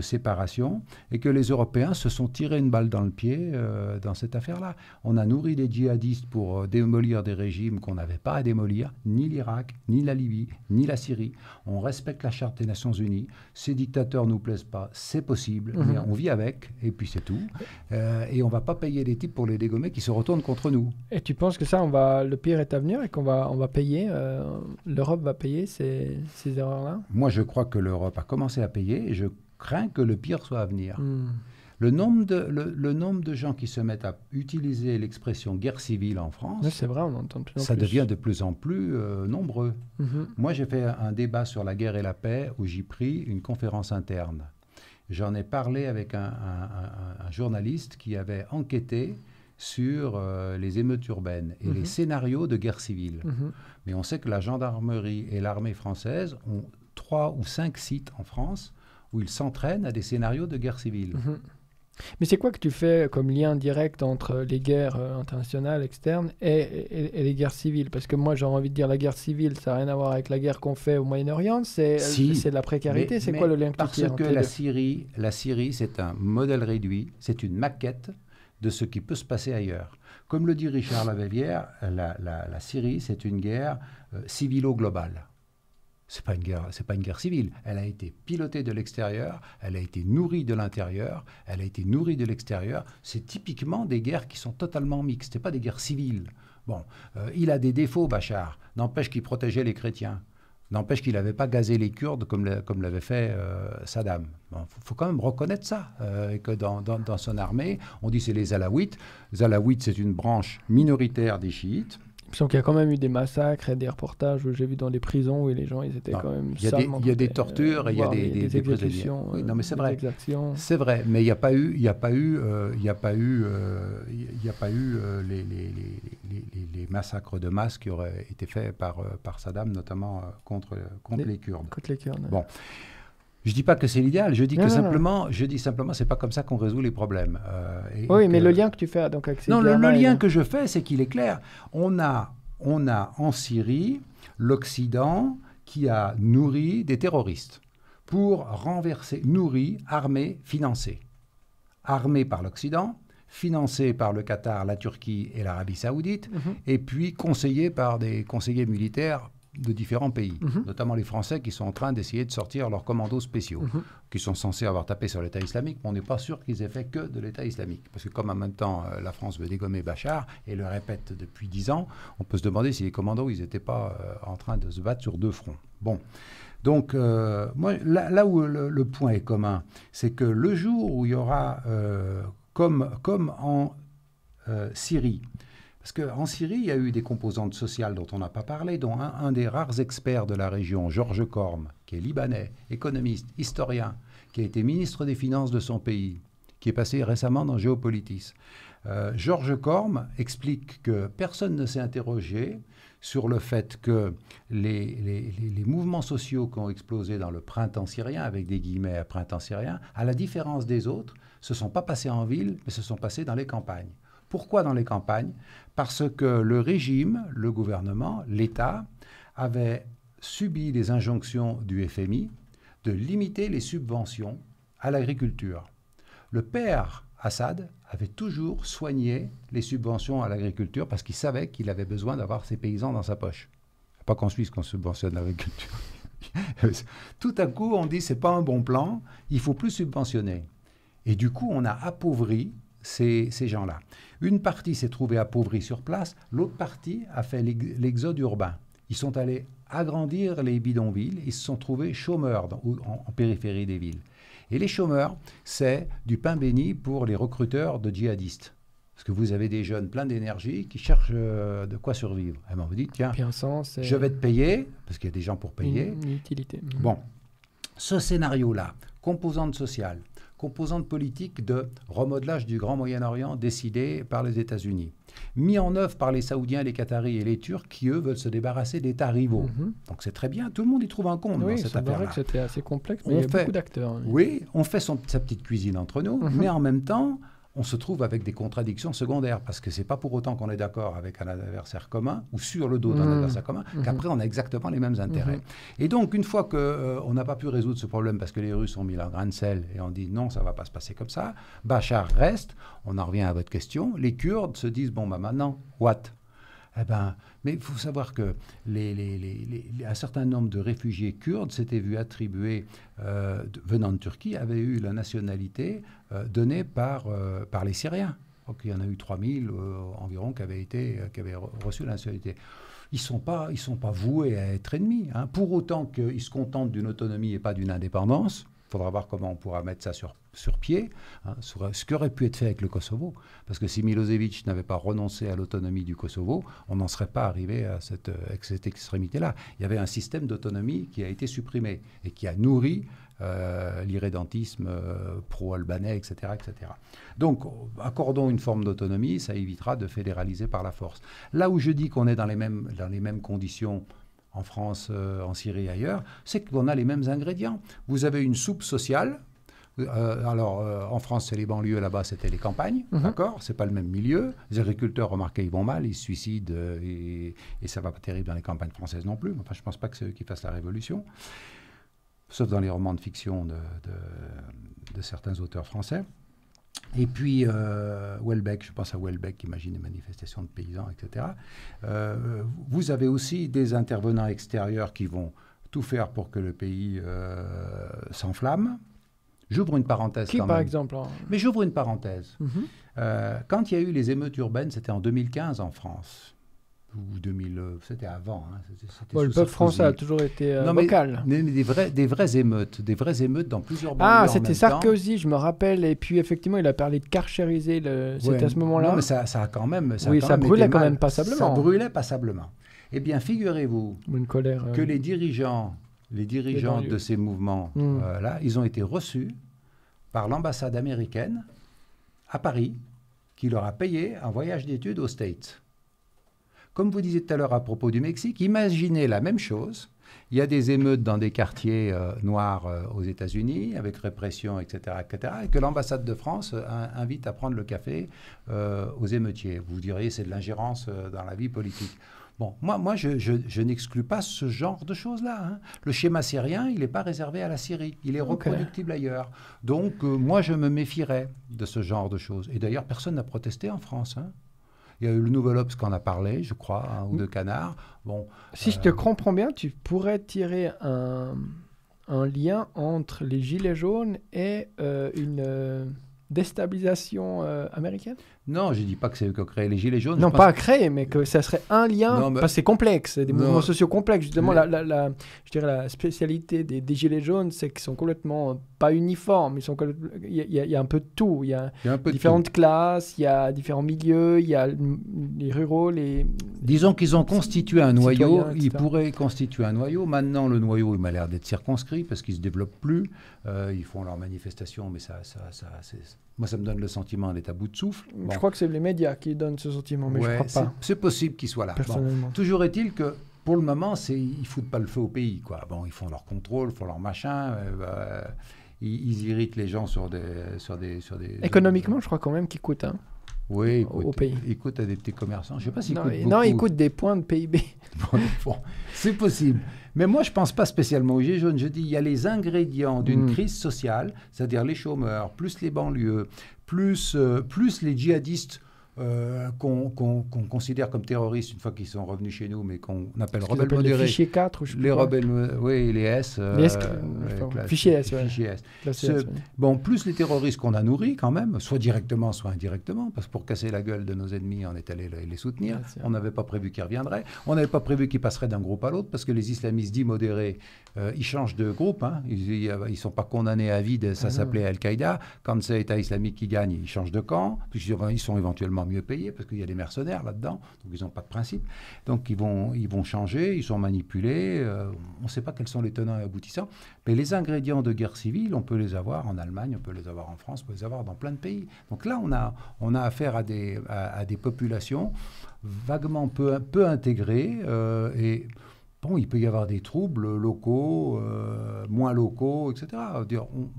séparation et que les Européens se sont tirés une balle dans le pied euh, dans cette affaire-là. On a nourri les djihadistes pour euh, démolir des régimes qu'on n'avait pas à démolir, ni l'Irak, ni la Libye, ni la Syrie. On respecte la Charte des Nations Unies. Ces dictateurs ne nous plaisent pas, c'est possible, mhm. on vit avec et puis c'est tout. Euh, et on ne va pas payer les types pour les dégommer qui se retournent contre nous. Et tu penses que ça, on va, le pire est à venir et qu'on va, on va payer, l'Europe va payer ces, erreurs-là Moi, je crois que l'Europe a commencé à payer et je crains que le pire soit à venir. Hmm. Le nombre, de, le, nombre de gens qui se mettent à utiliser l'expression guerre civile en France, c'est vrai, on plus ça devient de plus en plus euh, nombreux. Mhm. Moi, j'ai fait un débat sur la guerre et la paix où j'y pris une conférence interne. J'en ai parlé avec un, un, journaliste qui avait enquêté sur euh, les émeutes urbaines et les mhm. scénarios de guerre civile. Mhm. Mais on sait que la gendarmerie et l'armée française ont trois ou cinq sites en France où ils s'entraînent à des scénarios de guerre civile. Mhm. Mais c'est quoi que tu fais comme lien direct entre les guerres euh, internationales, externes, et, les guerres civiles Parce que moi, j'ai envie de dire la guerre civile, ça n'a rien à voir avec la guerre qu'on fait au Moyen-Orient, c'est euh, si, de la précarité. C'est quoi le lien que Parce que la Syrie, la Syrie, c'est un modèle réduit, c'est une maquette de ce qui peut se passer ailleurs. Comme le dit Richard Lavévière, la, Syrie, c'est une guerre euh, civilo-globale. C'est pas une guerre, pas une guerre civile. Elle a été pilotée de l'extérieur, elle a été nourrie de l'intérieur, elle a été nourrie de l'extérieur. C'est typiquement des guerres qui sont totalement mixtes. C'est pas des guerres civiles. Bon, euh, il a des défauts, Bachar. N'empêche qu'il protégeait les chrétiens. N'empêche qu'il n'avait pas gazé les Kurdes comme, l'avait fait euh, Saddam. Il faut, quand même reconnaître ça, euh, que dans, son armée, on dit c'est les Alaouites. Les Alaouites, c'est une branche minoritaire des chiites, il y a quand même eu des massacres et des reportages j'ai vu dans des prisons où les gens ils étaient quand même. Il y a, des, il y a des tortures, il y a des, des, des exécutions. non mais c'est vrai. C'est vrai, mais il n'y a pas eu, il a pas eu, euh, il a pas eu, euh, il a pas eu euh, les, les, massacres de masse qui auraient été faits par par Saddam, notamment contre les Kurdes. Contre les Kurdes. Bon. Je dis pas que c'est l'idéal, je dis que simplement, je dis simplement, c'est pas comme ça qu'on résout les problèmes. Euh, oui, mais le lien que tu fais donc non, le, lien que je fais, c'est qu'il est clair. On a, on a en Syrie l'Occident qui a nourri des terroristes pour renverser, nourri, armé, financé, armé par l'Occident, financé par le Qatar, la Turquie et l'Arabie saoudite, mhm. et puis conseillé par des conseillers militaires de différents pays, mhm. notamment les Français qui sont en train d'essayer de sortir leurs commandos spéciaux, mhm. qui sont censés avoir tapé sur l'État islamique, mais on n'est pas sûr qu'ils aient fait que de l'État islamique. Parce que comme en même temps euh, la France veut dégommer Bachar et le répète depuis dix ans, on peut se demander si les commandos, ils n'étaient pas euh, en train de se battre sur deux fronts. Bon. Donc, euh, moi, là, où le, point est commun, c'est que le jour où il y aura, comme, comme en Syrie, parce qu'en Syrie, il y a eu des composantes sociales dont on n'a pas parlé, dont un, des rares experts de la région, Georges Corme, qui est libanais, économiste, historien, qui a été ministre des Finances de son pays, qui est passé récemment dans Géopolitis. Euh, Georges Corme explique que personne ne s'est interrogé sur le fait que les, mouvements sociaux qui ont explosé dans le printemps syrien, avec des guillemets à printemps syrien, à la différence des autres, se sont pas passés en ville, mais se sont passés dans les campagnes. Pourquoi dans les campagnes parce que le régime, le gouvernement, l'État avait subi les injonctions du FMI de limiter les subventions à l'agriculture. Le père Assad avait toujours soigné les subventions à l'agriculture parce qu'il savait qu'il avait besoin d'avoir ses paysans dans sa poche. Pas qu'en Suisse qu'on subventionne l'agriculture. Tout à coup, on dit n'est pas un bon plan, il faut plus subventionner. Et du coup, on a appauvri ces gens-là. Une partie s'est trouvée appauvrie sur place, l'autre partie a fait l'exode urbain. Ils sont allés agrandir les bidonvilles, ils se sont trouvés chômeurs en, périphérie des villes. Et les chômeurs, c'est du pain béni pour les recruteurs de djihadistes. Parce que vous avez des jeunes pleins d'énergie qui cherchent euh, de quoi survivre. Et ben vous dites, tiens, je vais te payer, parce qu'il y a des gens pour payer. une Bon, ce scénario-là, composante sociale, composante politique de remodelage du Grand Moyen-Orient décidé par les États-Unis, mis en œuvre par les Saoudiens, les Qataris et les Turcs qui, eux, veulent se débarrasser d'États rivaux. Mhm. Donc c'est très bien, tout le monde y trouve un compte dans cette affaire. Oui, c'était assez complexe, mais on il y a fait, beaucoup d'acteurs. Hein. Oui. on fait sa petite cuisine entre nous, mhm. mais en même temps, on se trouve avec des contradictions secondaires, parce que c'est pas pour autant qu'on est d'accord avec un adversaire commun ou sur le dos d'un mmh. adversaire commun mmh. qu'après on a exactement les mêmes intérêts. Mmh. Et donc une fois qu'on euh, n'a pas pu résoudre ce problème parce que les Russes ont mis leur grain de sel et ont dit non, ça va pas se passer comme ça, Bachar reste, on en revient à votre question, les Kurdes se disent bon bah maintenant, what eh ben, mais il faut savoir que un certain nombre de réfugiés kurdes s'étaient vus attribuer, euh, venant de Turquie, avaient eu la nationalité euh, donnée par, euh, par les Syriens. Donc, il y en a eu 3000 environ qui avaient, été, qui avaient reçu la nationalité ils ne sont, pas, sont pas voués à être ennemis. Hein. Pour autant qu'ils se contentent d'une autonomie et pas d'une indépendance, il faudra voir comment on pourra mettre ça sur, sur pied, hein, ce qui aurait pu être fait avec le Kosovo. Parce que si Milosevic n'avait pas renoncé à l'autonomie du Kosovo, on n'en serait pas arrivé à cette, euh, cette extrémité-là. Il y avait un système d'autonomie qui a été supprimé et qui a nourri euh, l'irrédentisme euh, pro-albanais, etc., etc. Donc, accordons une forme d'autonomie, ça évitera de fédéraliser par la force. Là où je dis qu'on est dans les mêmes, dans les mêmes conditions en France, euh, en Syrie et ailleurs, c'est qu'on a les mêmes ingrédients. Vous avez une soupe sociale. Euh, alors, euh, en France, c'est les banlieues, là-bas, c'était les campagnes, mhm. d'accord C'est pas le même milieu. Les agriculteurs, remarquez, ils vont mal, ils se suicident, et, ça va pas terrible dans les campagnes françaises non plus. Enfin, je pense pas que c'est eux qui fassent la révolution, sauf dans les romans de fiction de certains auteurs français. Et puis, euh, Welbeck, je pense à Welbeck, imagine les manifestations de paysans, etc. Euh, vous avez aussi des intervenants extérieurs qui vont tout faire pour que le pays euh, s'enflamme. J'ouvre une parenthèse. Qui, quand par même. exemple hein Mais j'ouvre une parenthèse. Mhm. Euh, quand il y a eu les émeutes urbaines, c'était en 2015 en France ou 2000, euh, c'était avant. Hein, le peuple français a toujours été euh, non, mais, des, vraies émeutes, des vraies émeutes dans plusieurs ah, banlieues. Ah, c'était Sarkozy, je me rappelle. Et puis effectivement, il a parlé de carchériser. Le... c'était à ce moment-là. mais ça, a quand même. Ça oui, ça brûlait quand même passablement. Ça brûlait passablement. Eh bien, figurez-vous que euh, les dirigeants, les dirigeants de ces mouvements, hmm. euh, là, ils ont été reçus par l'ambassade américaine à Paris, qui leur a payé un voyage d'études aux States. Comme vous disiez tout à l'heure à propos du Mexique, imaginez la même chose. Il y a des émeutes dans des quartiers euh, noirs euh, aux États-Unis, avec répression, etc., etc., et que l'ambassade de France euh, invite à prendre le café aux émeutiers. Vous diriez, c'est de l'ingérence dans la vie politique. Bon, moi, moi je, n'exclus pas ce genre de choses-là. Hein. Le schéma syrien, il n'est pas réservé à la Syrie. Il est reproductible ailleurs. Donc, moi, je me méfierais de ce genre de choses. Et d'ailleurs, personne n'a protesté en France. Hein. Il y a eu le Nouvel Obs qu'on a parlé, je crois, hein, ou mm. de Canard. Bon, si je te euh, comprends bien, tu pourrais tirer un, lien entre les Gilets jaunes et euh, une euh, déstabilisation américaine non, je dis pas que c'est eux qui ont créé les Gilets jaunes. Non, pas à créer, mais que ça serait un lien. Non, mais... Parce que c'est complexe, des mouvements sociaux complexes. Justement, la, la, je dirais la spécialité des, Gilets jaunes, c'est qu'ils sont complètement pas uniformes. Ils sont il, y a, il un peu de tout. Il y a, différentes classes, il y a différents milieux, il y a les ruraux, les. Disons qu'ils ont constitué un noyau. ils pourraient constituer un noyau. Maintenant, le noyau, il m'a l'air d'être circonscrit parce qu'il se développe plus. Euh, ils font leurs manifestations, mais ça, ça, ça c'est moi, ça me donne le sentiment d'être à bout de souffle. Je crois que c'est les médias qui donnent ce sentiment, mais je ne crois pas. C'est possible qu'ils soient là. Toujours est-il que pour le moment, c'est ils foutent pas le feu au pays, quoi. Bon, ils font leur contrôle, font leur machin. Euh, euh, ils, irritent les gens sur des, sur des, sur des. Économiquement, je crois quand même qu'ils coûtent. Hein. Oui, au pays. Écoute à des petits commerçants. Je sais pas s'ils coûtent. Non, ils coûtent des points de PIB. c'est possible. Mais moi, je ne pense pas spécialement aux Gilets Je dis, il y a les ingrédients d'une hmm. crise sociale, c'est-à-dire les chômeurs, plus les banlieues, plus, euh, plus les djihadistes euh, qu'on considère comme terroristes une fois qu'ils sont revenus chez nous, mais qu'on appelle rebelles modérés. Les fichiers 4, Les rebelles, oui, les S. Euh, les S, fichiers S, Bon, plus les terroristes qu'on a nourris quand même, soit directement, soit indirectement, parce que pour casser la gueule de nos ennemis, on est allé les soutenir. on n'avait pas prévu qu'ils reviendraient. On n'avait pas prévu qu'ils passeraient d'un groupe à l'autre, parce que les islamistes dits modérés, euh, ils changent de groupe. Hein. Ils ne sont pas condamnés à vide, ça ah s'appelait Al-Qaïda. Quand c'est État islamique qui gagne, ils changent de camp, ils sont éventuellement mieux payés parce qu'il y a des mercenaires là-dedans, donc ils n'ont pas de principe. Donc ils vont, ils vont changer, ils sont manipulés, euh, on ne sait pas quels sont les tenants et aboutissants, mais les ingrédients de guerre civile, on peut les avoir en Allemagne, on peut les avoir en France, on peut les avoir dans plein de pays. Donc là, on a, on a affaire à des, à, des populations vaguement peu, peu intégrées euh, et Bon, il peut y avoir des troubles locaux, euh, moins locaux, etc.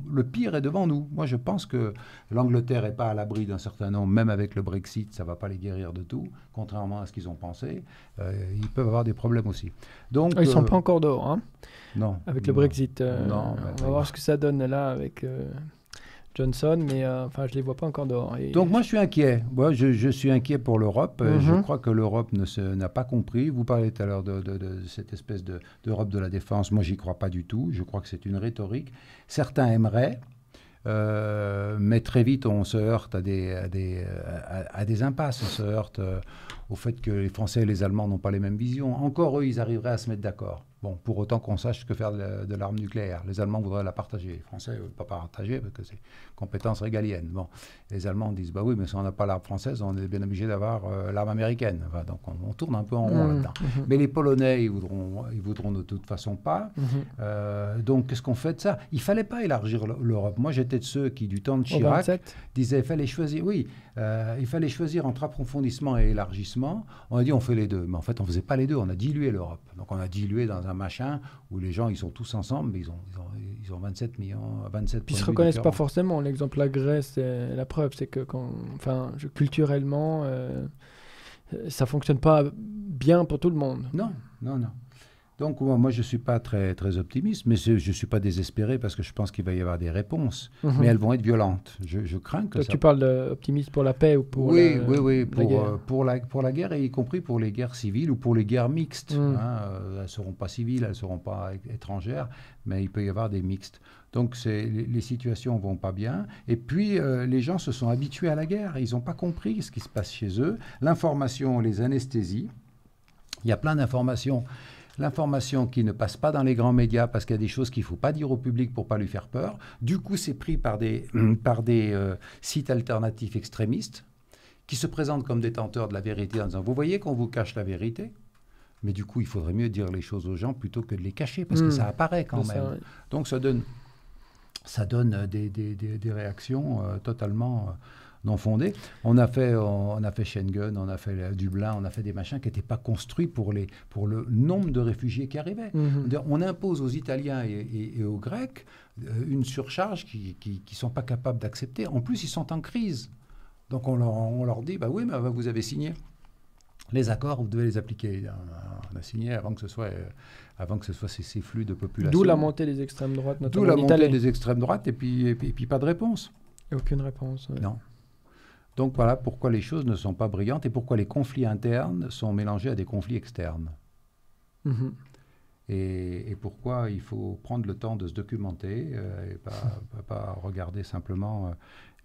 le pire est devant nous. Moi, je pense que l'Angleterre n'est pas à l'abri d'un certain nombre, même avec le Brexit, ça ne va pas les guérir de tout, contrairement à ce qu'ils ont pensé. Euh, ils peuvent avoir des problèmes aussi. Donc, ah, ils ne sont euh, pas encore dehors, hein Non. Avec le Brexit. non. on va voir ce que ça donne là avec Johnson, mais euh, enfin, je ne les vois pas encore dehors. Donc moi, je suis inquiet. Moi, je, suis inquiet pour l'Europe. Euh, je mhm. crois que l'Europe n'a pas compris. Vous parlez tout à l'heure de, cette espèce d'Europe de, la défense. Moi, j'y crois pas du tout. Je crois que c'est une rhétorique. Certains aimeraient. Euh, mais très vite, on se heurte à des, à des, à des impasses. On se heurte, au fait que les Français et les Allemands n'ont pas les mêmes visions. Encore eux, ils arriveraient à se mettre d'accord. Bon, pour autant qu'on sache ce que faire de, l'arme nucléaire. Les Allemands voudraient la partager. Les Français ne veulent pas partager parce que c'est compétence régalienne. Bon, les Allemands disent bah oui, mais si on n'a pas l'arme française, on est bien obligé d'avoir euh, l'arme américaine. donc on, tourne un peu en rond mmh, là-dedans. Mmh. Mais les Polonais, ils voudront, ils voudront de toute façon pas. Mmh. Euh, donc qu'est-ce qu'on fait de ça Il fallait pas élargir l'Europe. Moi, j'étais de ceux qui, du temps de Chirac, disaient fallait choisir. Oui, euh, il fallait choisir entre approfondissement et élargissement on a dit on fait les deux. Mais en fait, on faisait pas les deux, on a dilué l'Europe. Donc on a dilué dans un machin où les gens, ils sont tous ensemble, mais ils ont, ils ont, 27 millions, 27 ils ne se reconnaissent pas forcément. L'exemple, la Grèce, la preuve, c'est que quand, enfin, culturellement, euh, ça fonctionne pas bien pour tout le monde. Non, non, non. Donc moi, je ne suis pas très, très optimiste, mais je ne suis pas désespéré parce que je pense qu'il va y avoir des réponses. Mhm. Mais elles vont être violentes. Je, crains que ça... Tu parles d'optimisme pour la paix ou pour oui, guerre oui, oui, oui, pour, euh, pour, la, pour la guerre, et y compris pour les guerres civiles ou pour les guerres mixtes. Mhm. Hein. Euh, elles ne seront pas civiles, elles ne seront pas étrangères, mais il peut y avoir des mixtes. Donc les, les situations vont pas bien. Et puis euh, les gens se sont habitués à la guerre. Ils n'ont pas compris ce qui se passe chez eux. L'information les anesthésies, Il y a plein d'informations l'information qui ne passe pas dans les grands médias parce qu'il y a des choses qu'il ne faut pas dire au public pour pas lui faire peur. Du coup, c'est pris par des, par des euh, sites alternatifs extrémistes qui se présentent comme détenteurs de la vérité en disant, vous voyez qu'on vous cache la vérité. Mais du coup, il faudrait mieux dire les choses aux gens plutôt que de les cacher, parce que hmm. ça apparaît quand même. Donc ça donne, ça donne euh, des, réactions euh, totalement non euh, On a fait, Schengen, on a fait euh, Dublin, on a fait des machins qui n'étaient pas construits pour, les, pour le nombre de réfugiés qui arrivaient. Mhm. On impose aux Italiens et, aux Grecs euh, une surcharge qu'ils ne sont pas capables d'accepter. En plus, ils sont en crise. Donc on leur, dit, bah oui, mais bah, vous avez signé les accords, vous devez les appliquer. On a signé avant que ce soit, avant que ce soit ces, flux de population. D'où la montée des extrêmes droites, notamment. D'où la montée des extrêmes droites, et puis, puis, pas de réponse. aucune réponse. Non. Donc voilà pourquoi les choses ne sont pas brillantes et pourquoi les conflits internes sont mélangés à des conflits externes. Mhm. Et, pourquoi il faut prendre le temps de se documenter euh, et pas, pas, regarder simplement euh,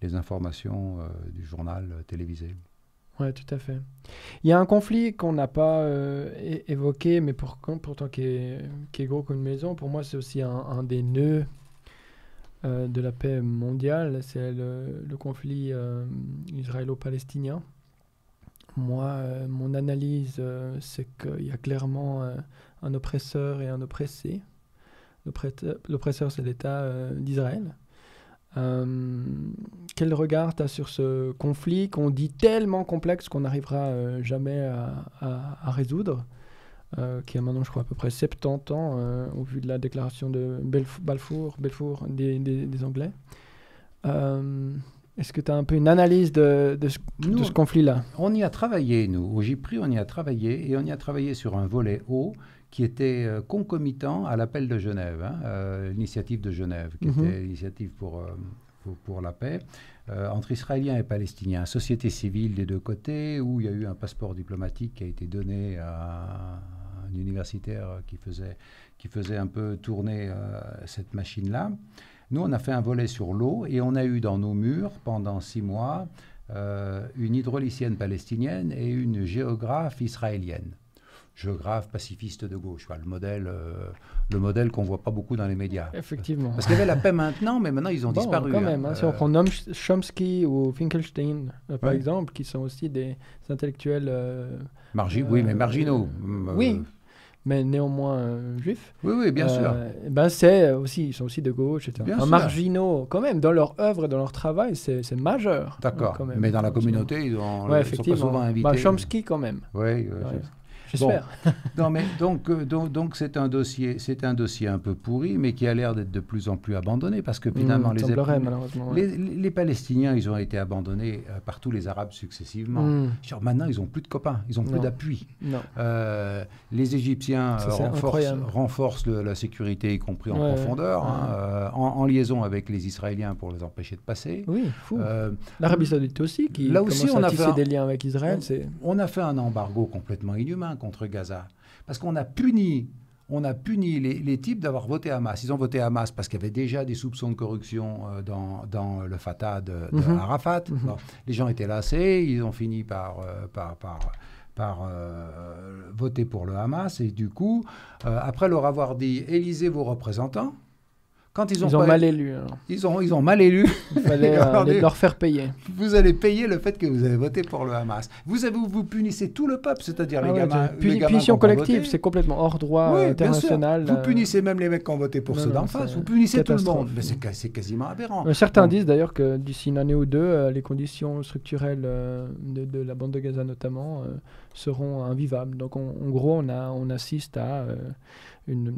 les informations euh, du journal télévisé. Oui, tout à fait. Il y a un conflit qu'on n'a pas évoqué, mais pour, pourtant qui est, gros comme une maison. Pour moi, c'est aussi un, un des nœuds euh, de la paix mondiale, c'est le, conflit euh, israélo-palestinien. Moi, euh, mon analyse, c'est qu'il y a clairement un oppresseur et un oppressé. L'oppresseur, c'est l'État d'Israël. quel regard tu as sur ce conflit qu'on dit tellement complexe qu'on n'arrivera jamais à résoudre euh, qui a maintenant, je crois, à peu près 70 ans, euh, au vu de la déclaration de Balfour, Belfour des, Anglais. Euh, est-ce que tu as un peu une analyse de, ce, conflit-là On y a travaillé, nous. Au GIPRI, on y a travaillé, et on y a travaillé sur un volet haut qui était concomitant à l'appel de Genève, hein, l'initiative de Genève, qui mhm. était l'initiative pour, pour, la paix. entre Israéliens et Palestiniens, société civile des deux côtés, où il y a eu un passeport diplomatique qui a été donné à universitaire qui faisait qui faisait un peu tourner euh, cette machine-là. Nous, on a fait un volet sur l'eau et on a eu dans nos murs, pendant six mois, euh, une hydrolicienne palestinienne et une géographe israélienne. Géographe pacifiste de gauche, voilà, le modèle, qu'on euh, le modèle qu'on voit pas beaucoup dans les médias. Effectivement. Parce qu'il y avait la paix maintenant, mais maintenant ils ont disparu. Quand hein. même, hein. si on prend Chomsky ou Finkelstein, par exemple, qui sont aussi des intellectuels. Margi oui, mais marginaux. oui, mais néanmoins juif. Euh, juifs. Oui, oui, bien sûr. Euh, ben c'est aussi, ils sont aussi de gauche, etc. marginaux, quand même, dans leur œuvre, dans leur travail, c'est majeur. Hein, D'accord. Mais dans la communauté, ils, ont, sont pas souvent invités. Chomsky, quand même. Oui, oui. J'espère. non, mais euh, donc, donc, c'est un dossier, c'est un dossier un peu pourri, mais qui a l'air d'être de plus en plus abandonné parce que finalement mmh, les, les, Palestiniens, ils ont été abandonnés euh, par tous les Arabes successivement. Mmh. maintenant, ils ont plus de copains, ils ont plus d'appui. Euh, les Égyptiens renforcent, la sécurité, y compris en profondeur, hein, en, liaison avec les Israéliens pour les empêcher de passer. Oui, fou. L'Arabie Saoudite aussi, qui là aussi, on a fait des liens avec Israël. On, on a fait un embargo complètement inhumain contre Gaza. Parce qu'on a puni on a puni les, types d'avoir voté Hamas. Ils ont voté Hamas parce qu'il y avait déjà des soupçons de corruption euh, dans, le Fatah de, mhm. Arafat. Mhm. les gens étaient lassés, ils ont fini par, euh, par, euh, voter pour le Hamas. Et du coup, après leur avoir dit élisez vos représentants, quand ils ont, mal élu. Hein. ils, ont, ils ont mal élu. Il fallait euh, leur, faire payer. Vous allez payer le fait que vous avez voté pour le Hamas. Vous, avez, vous punissez tout le peuple, c'est-à-dire ah les, gamins, Punition collective, c'est complètement hors droit international. Vous euh. punissez même les mecs qui ont voté pour ceux d'en face. Vous punissez tout le monde. Mais c'est quasiment aberrant. Euh, certains disent d'ailleurs que d'ici une année ou deux, les conditions structurelles de, la bande de Gaza notamment seront invivables. Donc en gros, on, a, on assiste à une...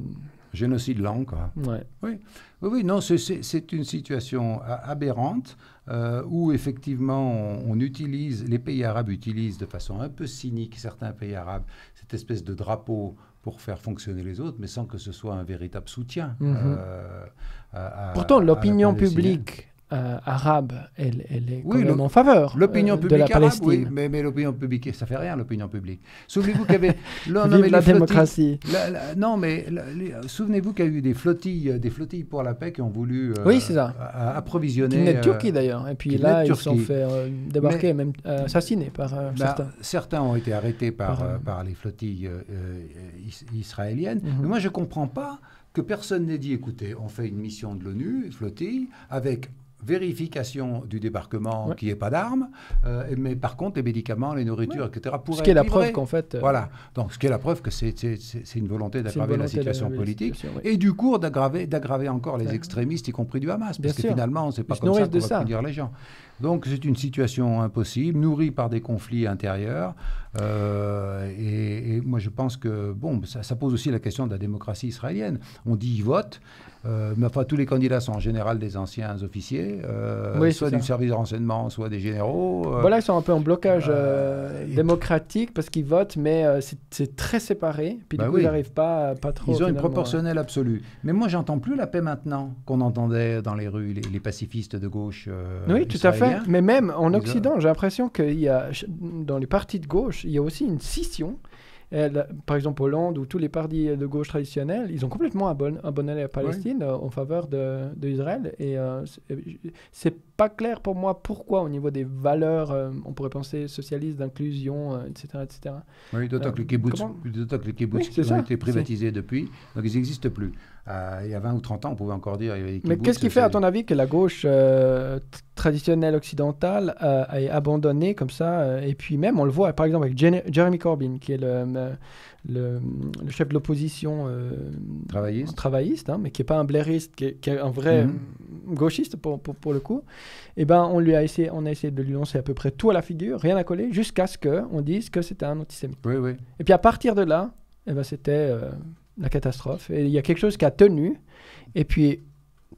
Génocide lent, quoi. Ouais. Oui. Oui, oui, non, c'est une situation aberrante euh, où effectivement on, utilise, les pays arabes utilisent de façon un peu cynique, certains pays arabes, cette espèce de drapeau pour faire fonctionner les autres, mais sans que ce soit un véritable soutien. Mm-hmm. Euh, Pourtant, l'opinion publique euh, arabe, elle, est oui, en faveur euh, l'opinion publique de la Palestine. Arabe, oui, mais, l'opinion publique, ça fait rien, l'opinion publique. Souvenez-vous qu'il y avait... mais la démocratie. non, mais souvenez-vous qu'il y a eu des flottilles, euh, des flottilles pour la paix qui ont voulu oui, approvisionner... Qui Turquie, d'ailleurs. Et puis là, ils sont fait débarquer, même assassinés par bah, certains. Certains ont été arrêtés par, par, les flottilles israéliennes. Mhm. moi, je ne comprends pas que personne n'ait dit, écoutez, on fait une mission de l'ONU, flottille, avec vérification du débarquement qui est pas d'armes, euh, mais par contre les médicaments, les nourritures, etc. Pourraient ce qui est la preuve qu'en fait. Euh, voilà. Donc ce qui est la preuve que c'est une volonté d'aggraver la situation politique et du coup d'aggraver d'aggraver encore les extrémistes, y compris du Hamas, parce que finalement c'est pas comme ça qu'on va punir les gens. Donc c'est une situation impossible, nourrie par des conflits intérieurs. Euh, et, moi je pense que bon, ça, ça pose aussi la question de la démocratie israélienne. On dit ils votent, euh, mais enfin, tous les candidats sont en général des anciens officiers, euh, soit du service de renseignement, soit des généraux. Euh, voilà, ils sont un peu en blocage démocratique parce qu'ils votent, mais c'est très séparé. Puis bah du coup, ils n'arrivent pas, pas trop. Ils ont une proportionnelle absolue. Mais moi, j'entends plus la paix maintenant qu'on entendait dans les rues, les, pacifistes de gauche. oui, tout à fait. Mais même en Occident, j'ai l'impression qu'il a, dans les partis de gauche, il y a aussi une scission. Euh, par exemple Hollande ou tous les partis de gauche traditionnels, ils ont complètement abandonné la Palestine euh, en faveur d'Israël. De, de Israël. et euh, c'est pas clair pour moi pourquoi, au niveau des valeurs, on pourrait penser socialiste, d'inclusion, etc., etc. Oui, d'autant que les kibbutz, ont été privatisés depuis, donc ils n'existent plus. Euh, il y a 20 ou 30 ans, on pouvait encore dire. Mais qu'est-ce qui fait, à ton avis, que la gauche euh, traditionnelle occidentale ait euh, abandonné comme ça Et puis même, on le voit, par exemple, avec Jeremy Corbyn, qui est le, le, chef de l'opposition travailliste, hein, mais qui n'est pas un blairiste, qui est, un vrai mhm. gauchiste pour, le coup. Et eh ben, on lui a essayé, on a essayé de lui lancer à peu près tout à la figure, rien à coller, jusqu'à ce qu'on dise que c'était un antisémite. Oui, oui. Et puis à partir de là, eh ben, c'était la catastrophe. Et il y a quelque chose qui a tenu. Et puis,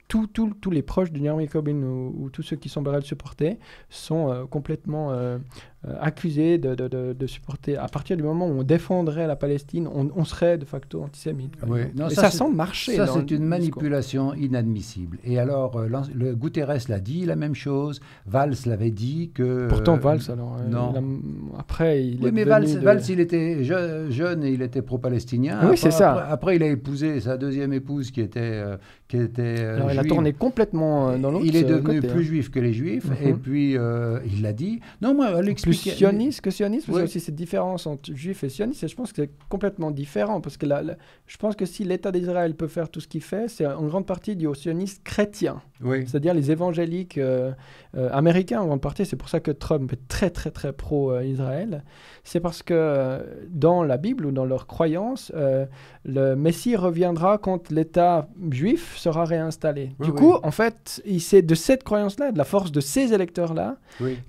tous les proches de Jeremy Corbyn ou, tous ceux qui semblaient le supporter sont euh, complètement euh, euh, accusé de, supporter. À partir du moment où on défendrait la Palestine, on, serait de facto antisémite. ça, ça semble marcher. Ça, c'est une manipulation inadmissible. Et alors, euh, le Guterres l'a dit, la même chose. Valls l'avait dit que. Pourtant, euh, Valls, Non. après, il Oui, mais Valls, il était jeune et il était pro-palestinien. Oui, c'est ça. Après, il a épousé sa deuxième épouse qui était. qui était alors, il a tourné complètement dans l'autre. Il est devenu plus hein. juif que les juifs. Mhm. Et puis, il l'a dit. Non, moi, Alex plus sioniste que sioniste, parce que aussi cette différence entre juif et sioniste, et je pense que c'est complètement différent, parce que là, je pense que si l'État d'Israël peut faire tout ce qu'il fait, c'est en grande partie du au chrétien chrétien. C'est-à-dire les évangéliques euh, euh, américains en grande partie. C'est pour ça que Trump est très très très pro-Israël. c'est parce que euh, dans la Bible ou dans leur croyances, le Messie reviendra quand l'État juif sera réinstallé. du coup, en fait, c'est de cette croyance-là, de la force de ces électeurs-là,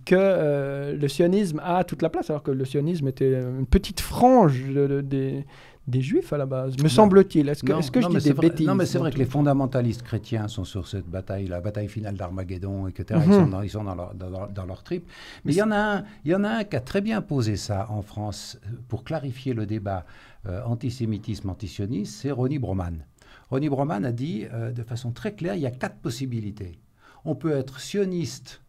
que le sionisme a toute la place, alors que le sionisme était une petite frange des des juifs à la base, me semble-t-il. Est-ce que, je dis des bêtises Non, mais c'est vrai que les fondamentalistes chrétiens sont sur cette bataille, la bataille finale d'Armageddon, etc. Mhm. Ils sont, dans, leur, dans, trip. Mais, il y, en a un, il y en a un qui a très bien posé ça en France euh, pour clarifier le débat euh, antisémitisme-antisioniste, c'est Ronnie Broman. Ronnie Broman a dit euh, de façon très claire, il y a quatre possibilités. On peut être sioniste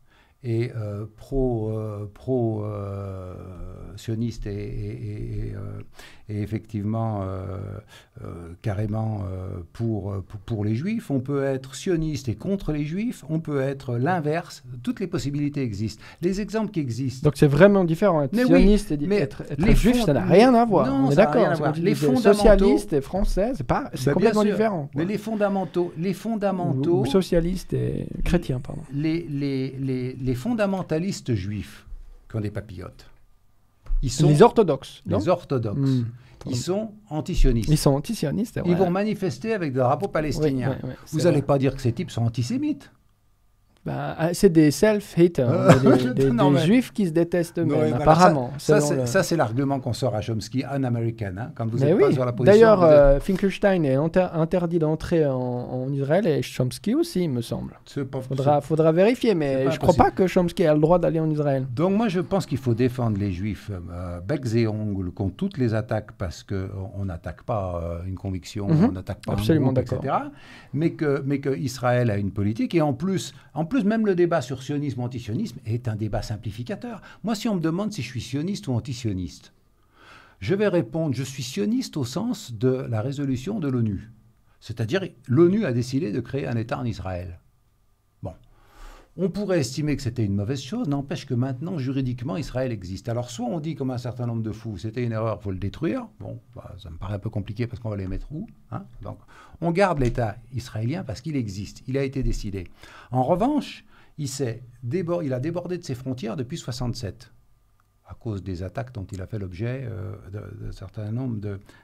et euh, pro, euh, pro euh, sioniste et, effectivement carrément pour, pour, les juifs, on peut être sioniste et contre les juifs, on peut être l'inverse, toutes les possibilités existent. Les exemples qui existent. Donc c'est vraiment différent, être sioniste et les juifs ça n'a rien à voir, non, on est d'accord. Les fondamentaux... socialistes et français, c'est pas... Bah, complètement différent. Mais les fondamentaux... Les fondamentaux... socialistes et chrétiens, pardon. les, les les fondamentalistes juifs qui des papillotes. Ils sont les orthodoxes. Les orthodoxes. Hmm. Ils sont antisionistes. Ils sont antisionistes. Ils vont manifester avec des drapeaux palestiniens. Vous n'allez pas dire que ces types sont antisémites. Bah, ah, c'est des self-haters, des, juifs qui se détestent eux-mêmes, apparemment. Ça, c'est l'argument qu'on sort à Chomsky, un American, hein, quand vous n'êtes pas sur la position. D'ailleurs, euh, Finkelstein est interdit d'entrer en, Israël et Chomsky aussi, il me semble. Pas faudra, faudra vérifier, mais je ne crois pas que Chomsky a le droit d'aller en Israël. Donc moi, je pense qu'il faut défendre les juifs becs et ongles contre toutes les attaques, parce qu'on n'attaque pas une conviction, on n'attaque pas euh, mhm. Absolument un etc. Mais que, mais que Israël a une politique, et en plus, en plus, même le débat sur sionisme ou antisionisme est un débat simplificateur. Moi, si on me demande si je suis sioniste ou antisioniste, je vais répondre je suis sioniste au sens de la résolution de l'ONU. C'est-à-dire, l'ONU a décidé de créer un État en Israël. On pourrait estimer que c'était une mauvaise chose, n'empêche que maintenant, juridiquement, Israël existe. Alors, soit on dit, comme un certain nombre de fous, c'était une erreur, faut le détruire. Bon, bah, ça me paraît un peu compliqué parce qu'on va les mettre où hein Donc, on garde l'État israélien parce qu'il existe, il a été décidé. En revanche, il, il a débordé de ses frontières depuis 67 à cause des attaques dont il a fait l'objet euh, d'un certain nombre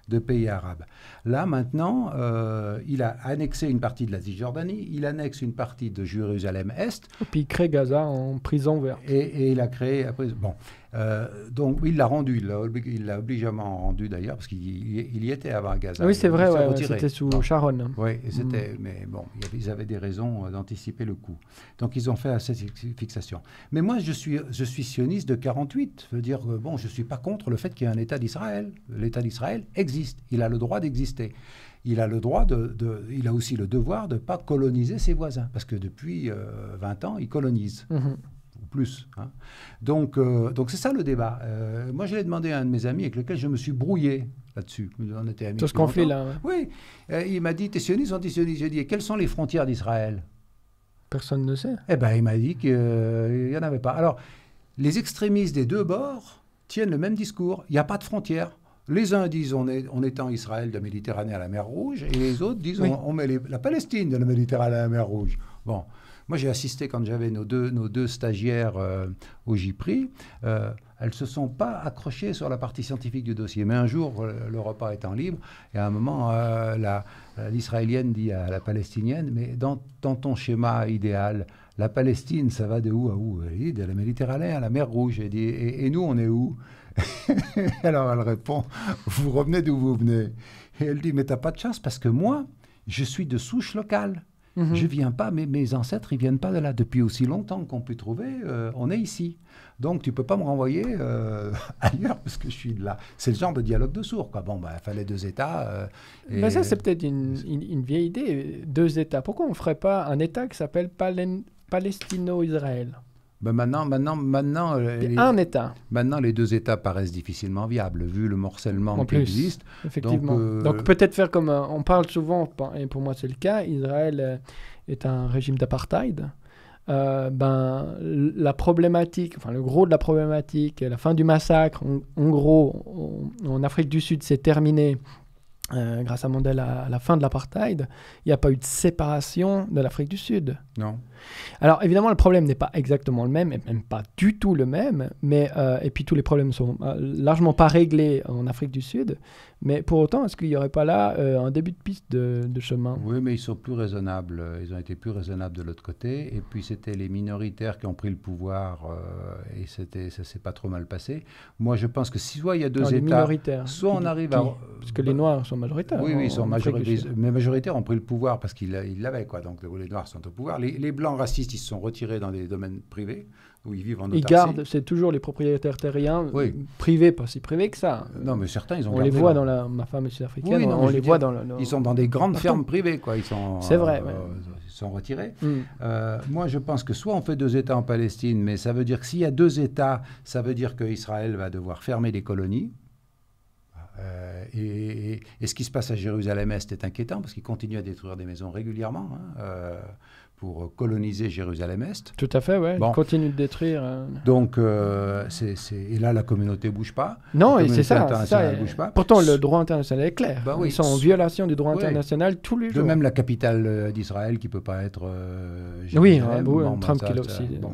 de, pays arabes. Là, maintenant, euh, il a annexé une partie de la Cisjordanie, il annexe une partie de Jérusalem-Est. Et puis il crée Gaza en prison verte. Et, et il a créé... Bon. Euh, donc il l'a rendu, il l'a obligément rendu d'ailleurs, parce qu'il y était avant Gaza. Oui, c'est vrai, ouais, c'était sous Sharon. Oui, mm. c'était, mais bon, ils avaient des raisons euh, d'anticiper le coup. Donc ils ont fait cette fixation. Mais moi, je suis, je suis sioniste de 48, veux dire, bon, je ne suis pas contre le fait qu'il y ait un État d'Israël. L'État d'Israël existe, il a le droit d'exister il a le droit de, il a aussi le devoir de ne pas coloniser ses voisins, parce que depuis 20 euh, ans, ils colonise. Mhm plus. Hein. Donc, euh, donc c'est ça le débat. Euh, moi, je l'ai demandé à un de mes amis avec lequel je me suis brouillé là-dessus. On était amis. Sur ce conflit-là. Oui. il m'a dit T'es sioniste, sionistes. J'ai dit et Quelles sont les frontières d'Israël Personne ne sait. Eh bien, il m'a dit qu'il euh, n'y en avait pas. Alors, les extrémistes des deux bords tiennent le même discours. Il n'y a pas de frontières. Les uns disent on, est, on étend Israël de la Méditerranée à la mer Rouge, et les autres disent on, met la Palestine de la Méditerranée à la mer Rouge. Bon. Moi, j'ai assisté quand j'avais nos deux, nos deux stagiaires euh, au JPRI. Euh, elles ne se sont pas accrochées sur la partie scientifique du dossier. Mais un jour, euh, le repas étant libre, et à un moment, l'Israélienne dit à la Palestinienne, mais dans, ton schéma idéal, la Palestine, ça va de où à où Elle dit, de la Méditerranée à la mer Rouge. Elle dit, et, et nous, on est où Alors elle répond, vous revenez d'où vous venez. Et elle dit, mais t'as pas de chance parce que moi, je suis de souche locale. Mhm. Je viens pas, mais mes ancêtres, ils viennent pas de là. Depuis aussi longtemps qu'on peut trouver, euh, on est ici. Donc tu peux pas me renvoyer euh, ailleurs parce que je suis de là. C'est le genre de dialogue de sourds. Quoi. Bon, il bah, fallait deux États. Euh, mais ça, c'est peut-être une, vieille idée. Deux États. Pourquoi on ne ferait pas un État qui s'appelle Palestino-Israël ben, maintenant, maintenant, maintenant, euh, les, un État. Maintenant, les deux États paraissent difficilement viables vu le morcellement qui existe. Euh, Donc, peut-être faire comme euh, on parle souvent, et pour moi c'est le cas, Israël est un régime d'apartheid. ben, la problématique, enfin le gros de la problématique, la fin du massacre, en gros, en Afrique du Sud, c'est terminé. grâce à Mandela, à la fin de l'apartheid, il n'y a pas eu de séparation de l'Afrique du Sud. Non. Alors évidemment, le problème n'est pas exactement le même, et même pas du tout le même, mais, euh, et puis tous les problèmes sont euh, largement pas réglés en Afrique du Sud, mais pour autant, est-ce qu'il n'y aurait pas là euh, un début de piste de, chemin Oui, mais ils sont plus raisonnables, ils ont été plus raisonnables de l'autre côté, et puis c'était les minoritaires qui ont pris le pouvoir, et c'était, ça s'est pas trop mal passé. Moi, je pense que si soit il y a deux États, soit on arrive à... Parce que les Noirs sont majoritaires. Oui, oui, ils sont majoritaires, mais majoritaires ont pris le pouvoir parce qu'ils l'avaient, quoi, donc les Noirs sont au pouvoir. les racistes, ils se sont retirés dans des domaines privés où ils vivent en autarcie. Ils gardent, c'est toujours les propriétaires terriens privés, pas si privés que ça. Non, mais certains, ils ont. On les voit dans la, ma femme est sud-africaine. on, les voit dans. Ils sont dans des grandes fermes privées, quoi. Ils sont. C'est vrai. Euh, euh, ils sont retirés. Hmm. Euh, moi, je pense que soit on fait deux États en Palestine, mais ça veut dire que s'il y a deux États, ça veut dire que israël va devoir fermer les colonies. et, est ce qui se passe à Jérusalem-Est est inquiétant parce qu'ils continuent à détruire des maisons régulièrement. Hein pour euh, coloniser Jérusalem-Est. Tout à fait, oui. Bon. Ils continuent de détruire. Euh, Donc, euh, c'est, et là, la communauté ne bouge pas. Non, et c'est ça. ça bouge pas. Pourtant, le droit international est clair. Bah Ils sont en violation du droit international tous les jours. De même, la capitale d'Israël qui ne peut pas être Oui, en Trump bah, qui l'a aussi. Bon.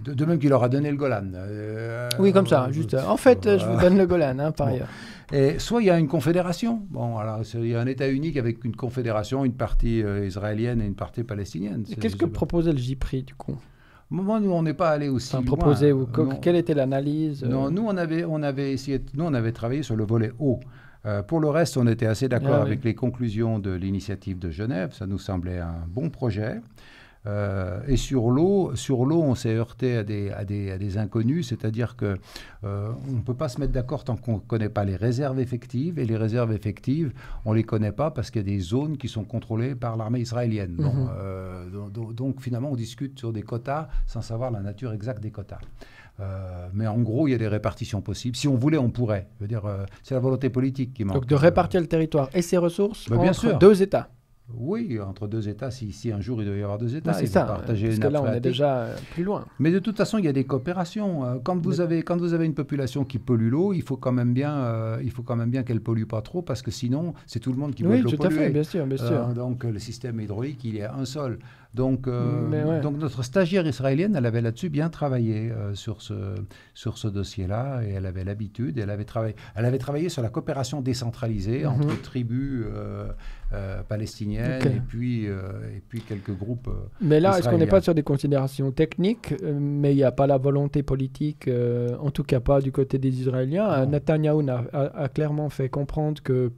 De, même qu'il leur a donné le Golan. Euh, oui, comme ça, juste. Euh, en fait, je vous donne le Golan, hein, par ailleurs. Et soit il y a une confédération. Bon, alors, il y a un État unique avec une confédération, une partie euh, israélienne et une partie palestinienne. Qu'est-ce que proposait le JPRI, du coup Moi, nous, on n'est pas allé aussi enfin, loin. ou quelle était l'analyse Non, nous, on avait, on avait essayé, nous, on avait travaillé sur le volet haut. pour le reste, on était assez d'accord ah avec les conclusions de l'initiative de Genève. Ça nous semblait un bon projet. Euh, et sur l'eau, sur l'eau, on s'est heurté à des, à des, inconnus, c'est-à-dire que euh, on ne peut pas se mettre d'accord tant qu'on ne connaît pas les réserves effectives. Et les réserves effectives, on ne les connaît pas parce qu'il y a des zones qui sont contrôlées par l'armée israélienne. Mhm. Euh, donc finalement, on discute sur des quotas sans savoir la nature exacte des quotas. mais en gros, il y a des répartitions possibles. Si on voulait, on pourrait. dire, c'est la volonté politique qui manque. Donc de répartir le territoire et ses ressources bah, entre deux États. Oui, entre deux États, si, un jour il devait y avoir deux États, c'est ça. Partager parce que là, on est déjà euh, plus loin. Mais de toute façon, il y a des coopérations. Euh, quand vous, avez, quand vous avez une population qui pollue l'eau, il faut quand même bien, euh, il faut quand même bien qu'elle pollue pas trop, parce que sinon, c'est tout le monde qui oui, va l'eau Oui, tout à fait, bien sûr, bien sûr. donc le système hydraulique, il y a un sol. Donc, donc notre stagiaire israélienne, elle avait là-dessus bien travaillé sur ce, sur ce dossier-là, et elle avait l'habitude, elle avait travaillé, elle avait travaillé sur la coopération décentralisée mm-hmm. entre tribus euh, palestinienne et, puis, euh, et puis quelques groupes. Euh, mais là, est-ce qu'on n'est pas sur des considérations techniques, mais il n'y a pas la volonté politique, en tout cas pas du côté des Israéliens Netanyahu Netanyahou a, clairement fait comprendre que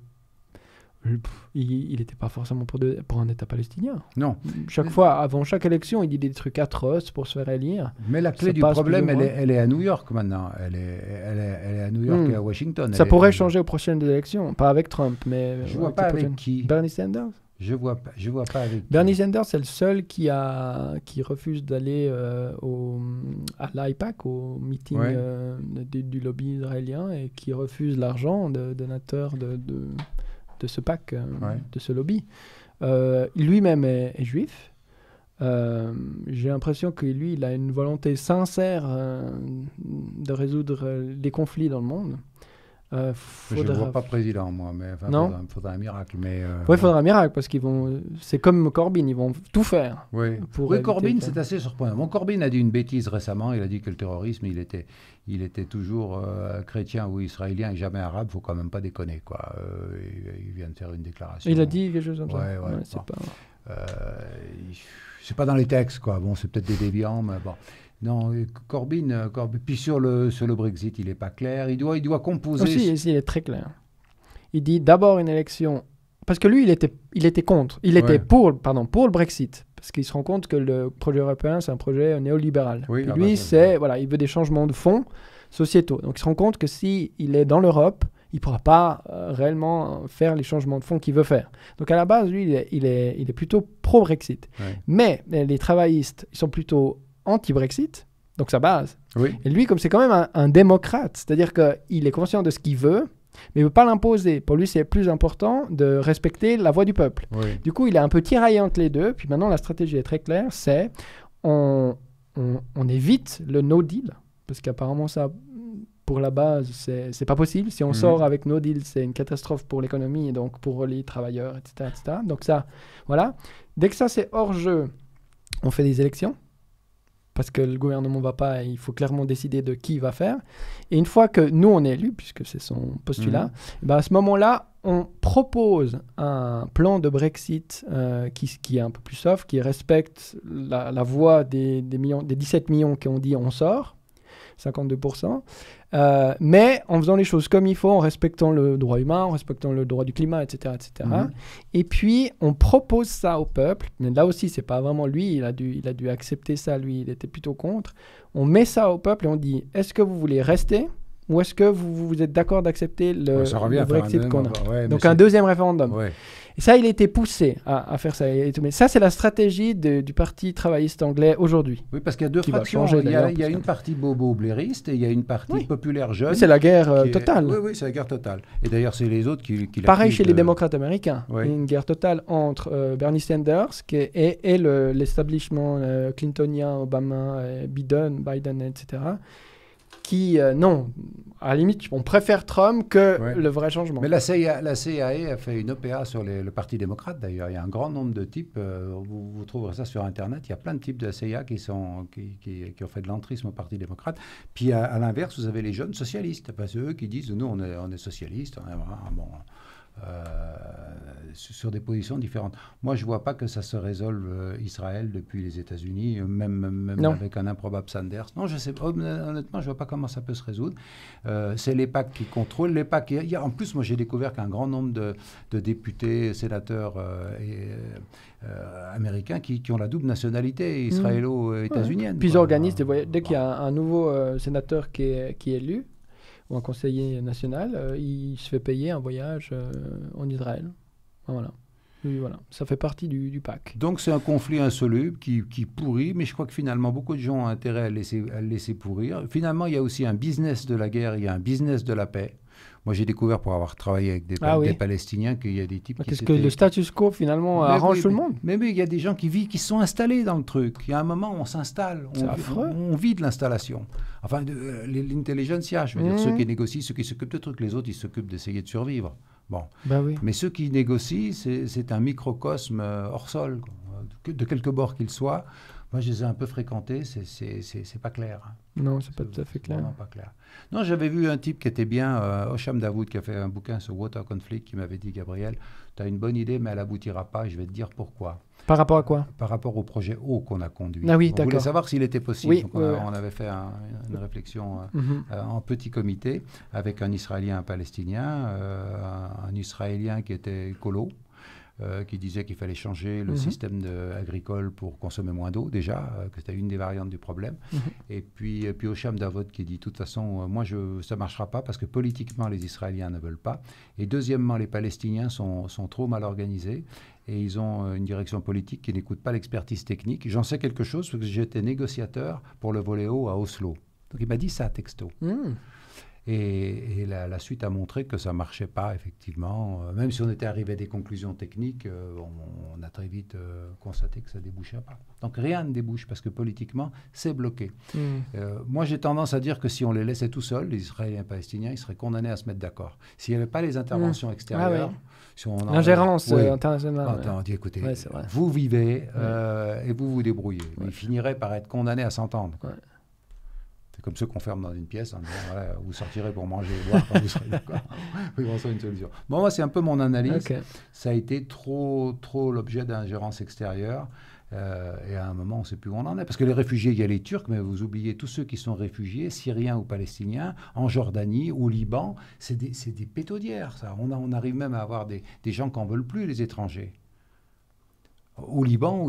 il n'était pas forcément pour, pour, un État palestinien. Non. Chaque fois, avant chaque élection, il dit des trucs atroces pour se faire élire. Mais la clé du problème, elle est, à New York maintenant. Elle est, elle est, à New York hmm. et à Washington. Ça pourrait changer aux prochaines élections. Pas avec Trump, mais. Euh, je vois pas avec qui. Bernie Sanders je vois pas, je vois pas avec. Bernie Sanders, c'est le seul qui a qui refuse d'aller euh, au à l'IPAC, au meeting euh, du, lobby israélien, et qui refuse l'argent de donateurs de, de ce pack, euh, de ce lobby. Euh, lui-même est, juif. Euh, j'ai l'impression que lui, il a une volonté sincère de résoudre les conflits dans le monde. Euh, Je ne vois pas président, moi, mais il Faudra, un miracle. Mais, euh, oui, il faudra un miracle, parce qu'ils vont. C'est comme Corbyn, ils vont tout faire. Oui, pour oui, Corbyn, c'est assez surprenant. Bon, Corbyn a dit une bêtise récemment, il a dit que le terrorisme, il était, il était toujours euh, chrétien ou israélien et jamais arabe, faut quand même pas déconner, quoi. il, vient de faire une déclaration. Il a dit quelque chose comme ouais, ça. Oui, c'est pas... pas dans les textes, quoi. Bon, c'est peut-être des déviants, mais bon. Non, euh, euh, Corbyn, puis sur le, sur le Brexit, il n'est pas clair. Il doit, il doit composer. Aussi, il est très clair. Il dit d'abord une élection. Parce que lui, il était, il était contre. Il était pour, pardon, pour le Brexit. Parce qu'il se rend compte que le projet européen, c'est un projet néolibéral. Ah lui, bah, c'est voilà, il veut des changements de fonds sociétaux. Donc il se rend compte que si il est dans l'Europe, il ne pourra pas euh, réellement faire les changements de fonds qu'il veut faire. Donc à la base, lui, il est, il est, plutôt pro-Brexit. Mais les travaillistes, ils sont plutôt anti-Brexit, donc sa base. Et lui, comme c'est quand même un, démocrate, c'est-à-dire qu'il est conscient de ce qu'il veut, mais il ne veut pas l'imposer. Pour lui, c'est plus important de respecter la voix du peuple. Du coup, il est un peu tiraillé entre les deux. Puis maintenant, la stratégie est très claire, c'est on, évite le no deal, parce qu'apparemment, ça, pour la base, c'est pas possible. Si on mhm. sort avec no deal, c'est une catastrophe pour l'économie et donc pour les travailleurs, etc., etc. Donc ça, voilà. Dès que ça, c'est hors jeu, on fait des élections parce que le gouvernement va pas, il faut clairement décider de qui va faire. Et une fois que nous, on est élus, puisque c'est son postulat, mhm. eh ben, à ce moment-là, on propose un plan de Brexit euh, qui, qui, est un peu plus soft, qui respecte la, voix des, millions, des 17 millions qui ont dit on sort, 52%, euh, mais en faisant les choses comme il faut, en respectant le droit humain, en respectant le droit du climat, etc. etc. Mhm. Et puis, on propose ça au peuple. là aussi, c'est pas vraiment lui, il a, dû, il a dû accepter ça, lui, il était plutôt contre. On met ça au peuple et on dit, est-ce que vous voulez rester ou est-ce que vous, êtes d'accord d'accepter le, Brexit qu'on a Donc un deuxième référendum. Et ça, il a été poussé à, faire ça. Mais ça, c'est la stratégie du Parti travailliste anglais aujourd'hui. Oui, parce qu'il y a deux factions. il y a, une partie bobo-blériste et il y a une partie populaire jeune. C'est la guerre euh, totale. Oui, oui, c'est la guerre totale. Et d'ailleurs, c'est les autres qui, qui Pareil chez les euh, démocrates américains. Une guerre totale entre euh, Bernie Sanders et, l'establishment clintonien, Obama, Biden, Biden, etc qui, euh, non, à la limite, on préfère Trump que le vrai changement. Mais la CIA, e a fait une OPA sur le Parti démocrate, d'ailleurs. Il y a un grand nombre de types, euh, vous, trouverez ça sur Internet, il y a plein de types de CIA qui, sont, ont fait de l'entrisme au Parti démocrate. Puis à, l'inverse, vous avez les jeunes socialistes, parce que qui disent, nous, on est, on socialistes, on euh, sur des positions différentes. Moi, je ne vois pas que ça se résolve euh, Israël depuis les États-Unis, euh, même, même avec un improbable Sanders. Non, je sais honnêtement, je ne vois pas comment ça peut se résoudre. c'est les qui contrôlent. Les PAC, en plus, moi, j'ai découvert qu'un grand nombre de, députés, sénateurs américains qui, ont la double nationalité hmm. israélo-états-unienne. Puis ils organisent Dès qu'il y a un, nouveau sénateur qui qui est élu, ou un conseiller national, euh, il se fait payer un voyage euh, en Israël. Voilà. voilà. Ça fait partie du, du Donc c'est un conflit insoluble qui, pourrit, mais je crois que finalement beaucoup de gens ont intérêt à le laisser, à laisser pourrir. Finalement, il y a aussi un business de la guerre, il y a un business de la paix. Moi, j'ai découvert pour avoir travaillé avec des, ah Palestiniens qu'il y a des types. Bah, qu'est-ce que le status quo finalement arrange tout le monde Mais mais il y a des gens qui vivent, qui sont installés dans le truc. Il y a un moment, où on s'installe, on, on, vit de l'installation. Enfin, euh, l'intelligentsia, je veux dire, ceux mmh. qui négocient, ceux qui s'occupent de trucs, les autres, ils s'occupent d'essayer de survivre. Bon. Bah mais ceux qui négocient, c'est un microcosme euh, hors sol, de quelque bord qu'il soit. Moi, je les ai un peu fréquentés, c'est pas clair. Hein. Non, c'est pas tout à fait clair. Non, pas clair. Non, j'avais vu un type qui était bien, euh, Osham Davoud, qui a fait un bouquin sur Water Conflict, qui m'avait dit Gabriel, tu as une bonne idée, mais elle aboutira pas, et je vais te dire pourquoi. Par rapport à quoi Par rapport au projet eau qu'on a conduit. Ah oui, on voulait savoir s'il était possible. on, avait fait une réflexion euh, mhm. euh, en petit comité avec un Israélien, un Palestinien, euh, un Israélien qui était colo. Euh, qui disait qu'il fallait changer le mhm. système agricole pour consommer moins d'eau, déjà, euh, que c'était une des variantes du problème. Mhm. Et puis, euh, puis Osham Davot qui dit, de toute façon, moi, je, ça ne marchera pas parce que politiquement, les Israéliens ne veulent pas. Et deuxièmement, les Palestiniens sont, sont trop mal organisés et ils ont une direction politique qui n'écoute pas l'expertise technique. J'en sais quelque chose parce que j'étais négociateur pour le volet haut à Oslo. Donc il m'a dit ça, texto. Hmm. Et, la, suite a montré que ça ne marchait pas, effectivement. Euh, même si on était arrivé à des conclusions techniques, euh, on, a très vite euh, constaté que ça ne débouchait pas. Donc rien ne débouche parce que politiquement, c'est bloqué. Mm. moi, j'ai tendance à dire que si on les laissait tout seuls, les Israéliens et les Palestiniens, ils seraient condamnés à se mettre d'accord. S'il n'y avait pas les mm. interventions ah extérieures, l'ingérence internationale. On dit, écoutez, vous vivez et vous vous débrouillez. Ils finiraient par être condamnés à s'entendre comme ceux qu'on ferme dans une pièce vous sortirez pour manger vous serez d'accord. bon, Bon, moi, c'est un peu mon analyse. Ça a été trop, trop l'objet d'ingérence extérieure. Euh, et à un moment, on ne sait plus où on en est. Parce que les réfugiés, il y a les Turcs, mais vous oubliez tous ceux qui sont réfugiés, Syriens ou Palestiniens, en Jordanie, au Liban. C'est des, des pétaudières, ça. On, on, arrive même à avoir des, des gens qui n'en veulent plus, les étrangers au Liban,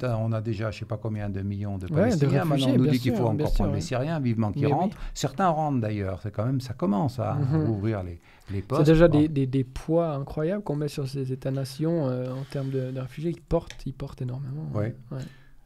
ah, on a déjà je ne sais pas combien de millions de Palestiniens. on nous dit qu'il faut encore prendre les Syriens, vivement qu'ils rentrent. Certains rentrent d'ailleurs. C'est quand même, ça commence à mhm. ouvrir les, les postes. C'est déjà des, des, poids incroyables qu'on met sur ces États-nations euh, en termes de, réfugiés. Ils portent, ils portent énormément. Hein. Oui.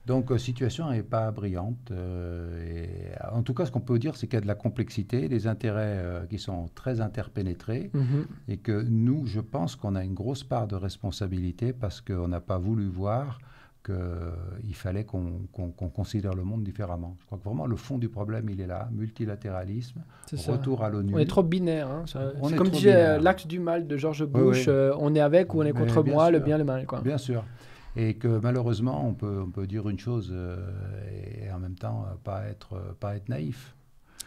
Donc, euh, situation n'est pas brillante. Euh, et euh, en tout cas, ce qu'on peut dire, c'est qu'il y a de la complexité, des intérêts qui sont très interpénétrés, mhm. et que nous, je pense qu'on a une grosse part de responsabilité parce qu'on n'a pas voulu voir qu'il fallait qu'on considère le monde différemment. Je crois que vraiment le fond du problème, il est là. Multilatéralisme, retour à l'ONU. On est trop binaire. Hein. c'est comme disait l'axe du mal de George Bush, on est avec ou on est contre moi, le bien, le mal. Quoi. Bien sûr et que malheureusement, on peut, on peut dire une chose euh, et, en même temps euh, pas être, euh, pas être naïf.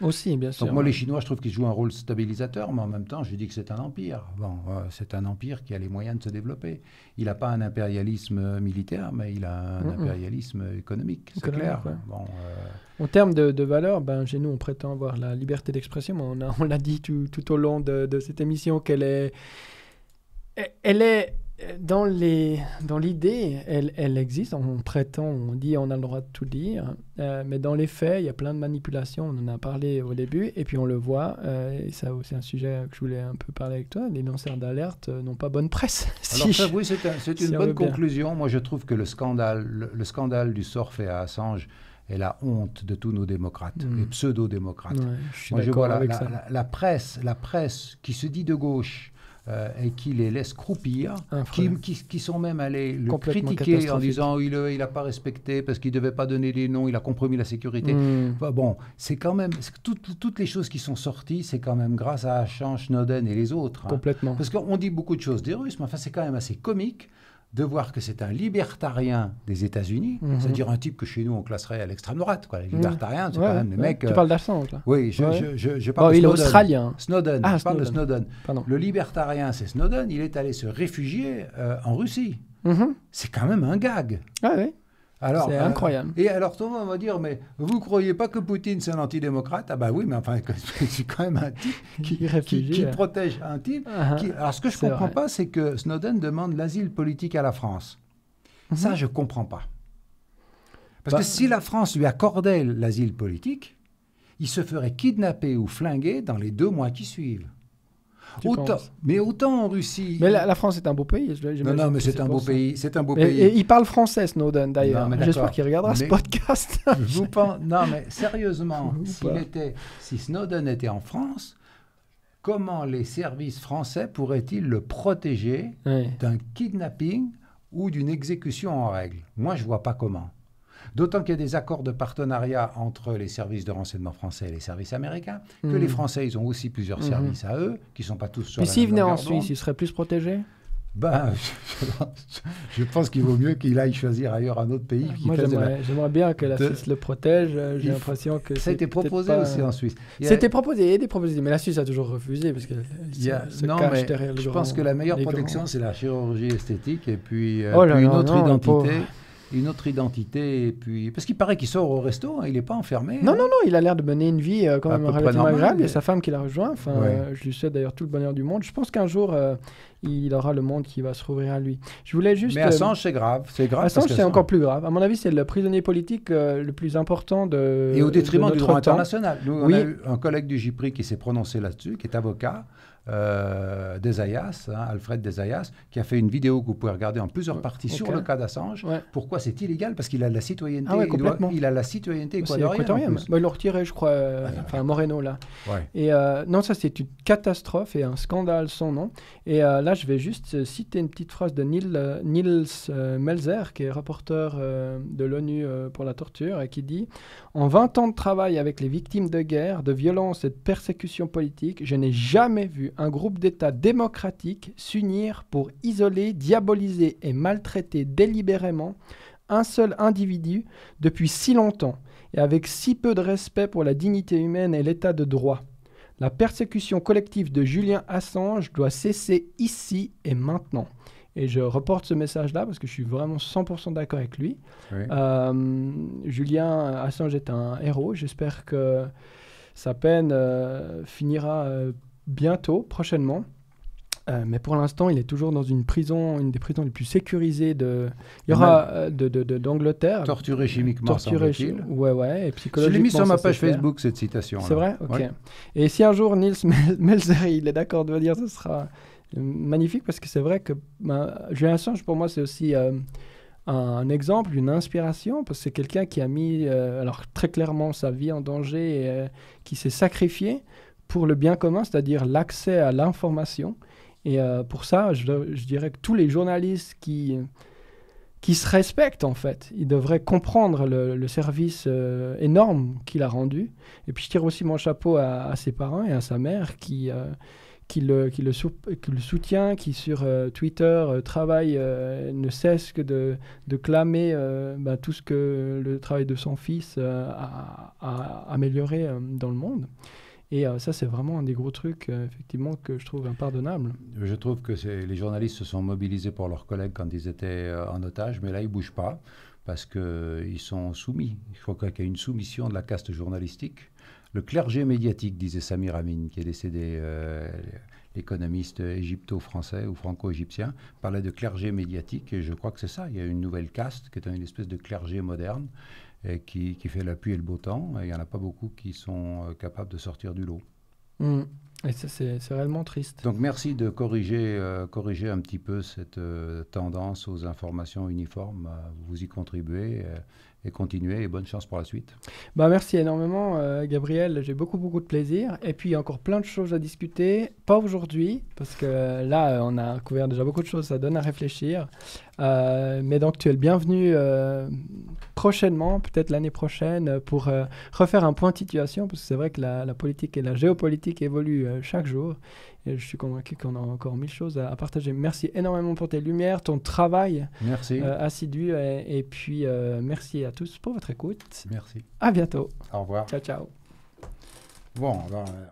Aussi, bien sûr. Donc moi, les Chinois, je trouve qu'ils jouent un rôle stabilisateur, mais en même temps, je dis que c'est un empire. Bon, c'est un empire qui a les moyens de se développer. Il n'a pas un impérialisme militaire, mais il a un impérialisme économique, c'est clair. Bon, En termes de, valeur, valeurs, ben, chez nous, on prétend avoir la liberté d'expression, mais on l'a on dit tout, tout, au long de, de cette émission qu'elle est... Elle est dans l'idée, dans elle, elle existe. On prétend, on dit, on a le droit de tout dire. Euh, mais dans les faits, il y a plein de manipulations. On en a parlé au début. Et puis on le voit. Euh, et ça, c'est un sujet que je voulais un peu parler avec toi. Les lanceurs d'alerte euh, n'ont pas bonne presse. c'est une bonne conclusion. Moi, je trouve que le scandale, le, scandale du sort fait à Assange est la honte de tous nos démocrates, hmm. les pseudo-démocrates. je suis d'accord avec ça. la presse, la presse qui se dit de gauche euh, et qui les laisse croupir, qui, qui, sont même allés le critiquer en disant oh, il n'a euh, pas respecté parce qu'il ne devait pas donner les noms, il a compromis la sécurité. Hmm. bon, c'est quand même toutes les choses qui sont sorties, c'est quand même grâce à Achan, Snowden et les autres. Hein. Complètement. Parce qu'on dit beaucoup de choses des Russes, mais enfin c'est quand même assez comique de voir que c'est un libertarien des États-Unis, mhm. c'est-à-dire un type que chez nous on classerait à l'extrême droite. Quoi. Les mhm. libertariens, c'est quand même le mec. Tu euh, parles d'Assange, là Oui, je, je, je, parle oh, de il est australien. Snowden, ah, je parle de Snowden. Pardon. Le libertarien, c'est Snowden, il est allé se réfugier euh, en Russie. Mhm. C'est quand même un gag. Ah, oui c'est hein incroyable. et alors, tout le monde va dire, mais vous ne croyez pas que Poutine, c'est un antidémocrate Ah bah oui, mais enfin, c'est quand même un type qui, hein. protège un type. Ah ah. Alors, ce que je ne comprends pas, c'est que Snowden demande l'asile politique à la France. Mhm. Ça, je ne comprends pas. Parce bah que si la France lui accordait l'asile politique, il se ferait kidnapper ou flinguer dans les deux mois qui suivent mais autant en Russie. Mais la, France est un beau pays. Non, non, mais c'est un, beau pays. C'est un beau pays. il parle français, Snowden, d'ailleurs. J'espère qu'il regardera ce podcast. vous Non, mais sérieusement, si Snowden était en France, comment les services français pourraient-ils le protéger d'un kidnapping ou d'une exécution en règle Moi, je vois pas comment. D'autant qu'il y a des accords de partenariat entre les services de renseignement français et les services américains, que hmm. les Français, ils ont aussi plusieurs hmm. services à eux, qui ne sont pas tous sur Mais s'ils venaient en Suisse, ils seraient plus protégés ben, je pense qu'il vaut mieux qu'il aille choisir ailleurs un autre pays. Moi, j'aimerais, bien que la Suisse le protège. Euh, j'ai l'impression que ça a été proposé aussi en Suisse. C'était a... proposé a des propositions, mais la Suisse a toujours refusé parce que a... non, mais je pense que la meilleure protection, c'est la chirurgie esthétique et puis, euh, oh une autre identité une autre identité. puis... Parce qu'il paraît qu'il sort au resto, hein, il n'est pas enfermé. Hein. Non, non, non, il a l'air de mener une vie euh, quand même relativement agréable. Il y a sa femme qui l'a rejoint. Enfin, euh, je lui souhaite d'ailleurs tout le bonheur du monde. Je pense qu'un jour, euh, il aura le monde qui va se rouvrir à lui. Je voulais juste. Mais Assange, c'est grave. C'est grave. Assange, c'est encore plus grave. À mon avis, c'est le prisonnier politique le plus important de. Et au détriment du droit international. Nous, oui. on a eu un collègue du JPRI qui s'est prononcé là-dessus, qui est avocat euh, Desayas, hein, Alfred Desayas, qui a fait une vidéo que vous pouvez regarder en plusieurs parties sur le cas d'Assange. Pourquoi c'est illégal Parce qu'il a la citoyenneté. Ah il, a la citoyenneté équatorienne. Bah, il l'a retiré, je crois. Euh, ah, enfin, Moreno là. Et euh, non, ça c'est une catastrophe et un scandale sans nom. Et euh, là, je vais juste citer une petite phrase de Niels, Melzer, qui est rapporteur de l'ONU pour la torture, et qui dit En 20 ans de travail avec les victimes de guerre, de violence et de persécution politique, je n'ai jamais vu un groupe d'États démocratiques s'unir pour isoler, diaboliser et maltraiter délibérément un seul individu depuis si longtemps et avec si peu de respect pour la dignité humaine et l'état de droit. La persécution collective de Julien Assange doit cesser ici et maintenant. Et je reporte ce message-là parce que je suis vraiment 100% d'accord avec lui. Euh, Julien Assange est un héros. J'espère que sa peine euh, finira euh, bientôt, prochainement. Euh, mais pour l'instant, il est toujours dans une prison, une des prisons les plus sécurisées de, il y aura euh, de, d'Angleterre. torturé chimiquement, torturé Ouais, ouais. Et psychologiquement. Je l'ai mis sur ma page Facebook cette citation. C'est vrai. Ok. Et si un jour Niels Melzer il est d'accord de me dire, ce sera magnifique parce que c'est vrai que ben, j'ai Julian Assange pour moi c'est aussi euh, un exemple, une inspiration, parce que c'est quelqu'un qui a mis alors très clairement sa vie en danger, et, qui s'est sacrifié, pour le bien commun, c'est-à-dire l'accès à l'information. Et euh, pour ça, je, dirais que tous les journalistes qui, qui se respectent, en fait, ils devraient comprendre le, service euh, énorme qu'il a rendu. Et puis je tire aussi mon chapeau à, ses parents et à sa mère qui... Euh, qui le, qui le, soutient, qui sur Twitter travaille, ne cesse que de, de clamer bah, tout ce que le travail de son fils a, amélioré dans le monde. Et euh, ça, c'est vraiment un des gros trucs, euh, effectivement, que je trouve impardonnable. Je trouve que les journalistes se sont mobilisés pour leurs collègues quand ils étaient euh, en otage, mais là, ils ne bougent pas parce qu'ils sont soumis. Je crois qu'il y a une soumission de la caste journalistique. Le clergé médiatique, disait Samir Amin, qui est décédé, l'économiste égypto-français ou franco-égyptien, parlait de clergé médiatique, et je crois que c'est ça. Il y a une nouvelle caste qui est une espèce de clergé moderne qui, fait l'appui et le beau temps. il n'y en a pas beaucoup qui sont euh, capables de sortir du lot. Hmm. Et ça, c'est réellement triste. Donc merci de corriger, euh, corriger un petit peu cette euh, tendance aux informations uniformes. Vous y contribuez et continuer et bonne chance pour la suite. Bah, merci énormément euh, Gabriel, j'ai beaucoup beaucoup de plaisir et puis encore plein de choses à discuter, pas aujourd'hui parce que là euh, on a couvert déjà beaucoup de choses, ça donne à réfléchir, euh, mais donc tu es le bienvenu prochainement, peut-être l'année prochaine pour refaire un point de situation parce que c'est vrai que la, la, politique et la géopolitique évoluent chaque jour je suis convaincu qu'on a encore mille choses à, partager. Merci énormément pour tes lumières, ton travail merci. Euh, assidu. Et, puis, euh, merci à tous pour votre écoute. Merci. À bientôt. Au revoir. Ciao, ciao. Bon, alors, euh,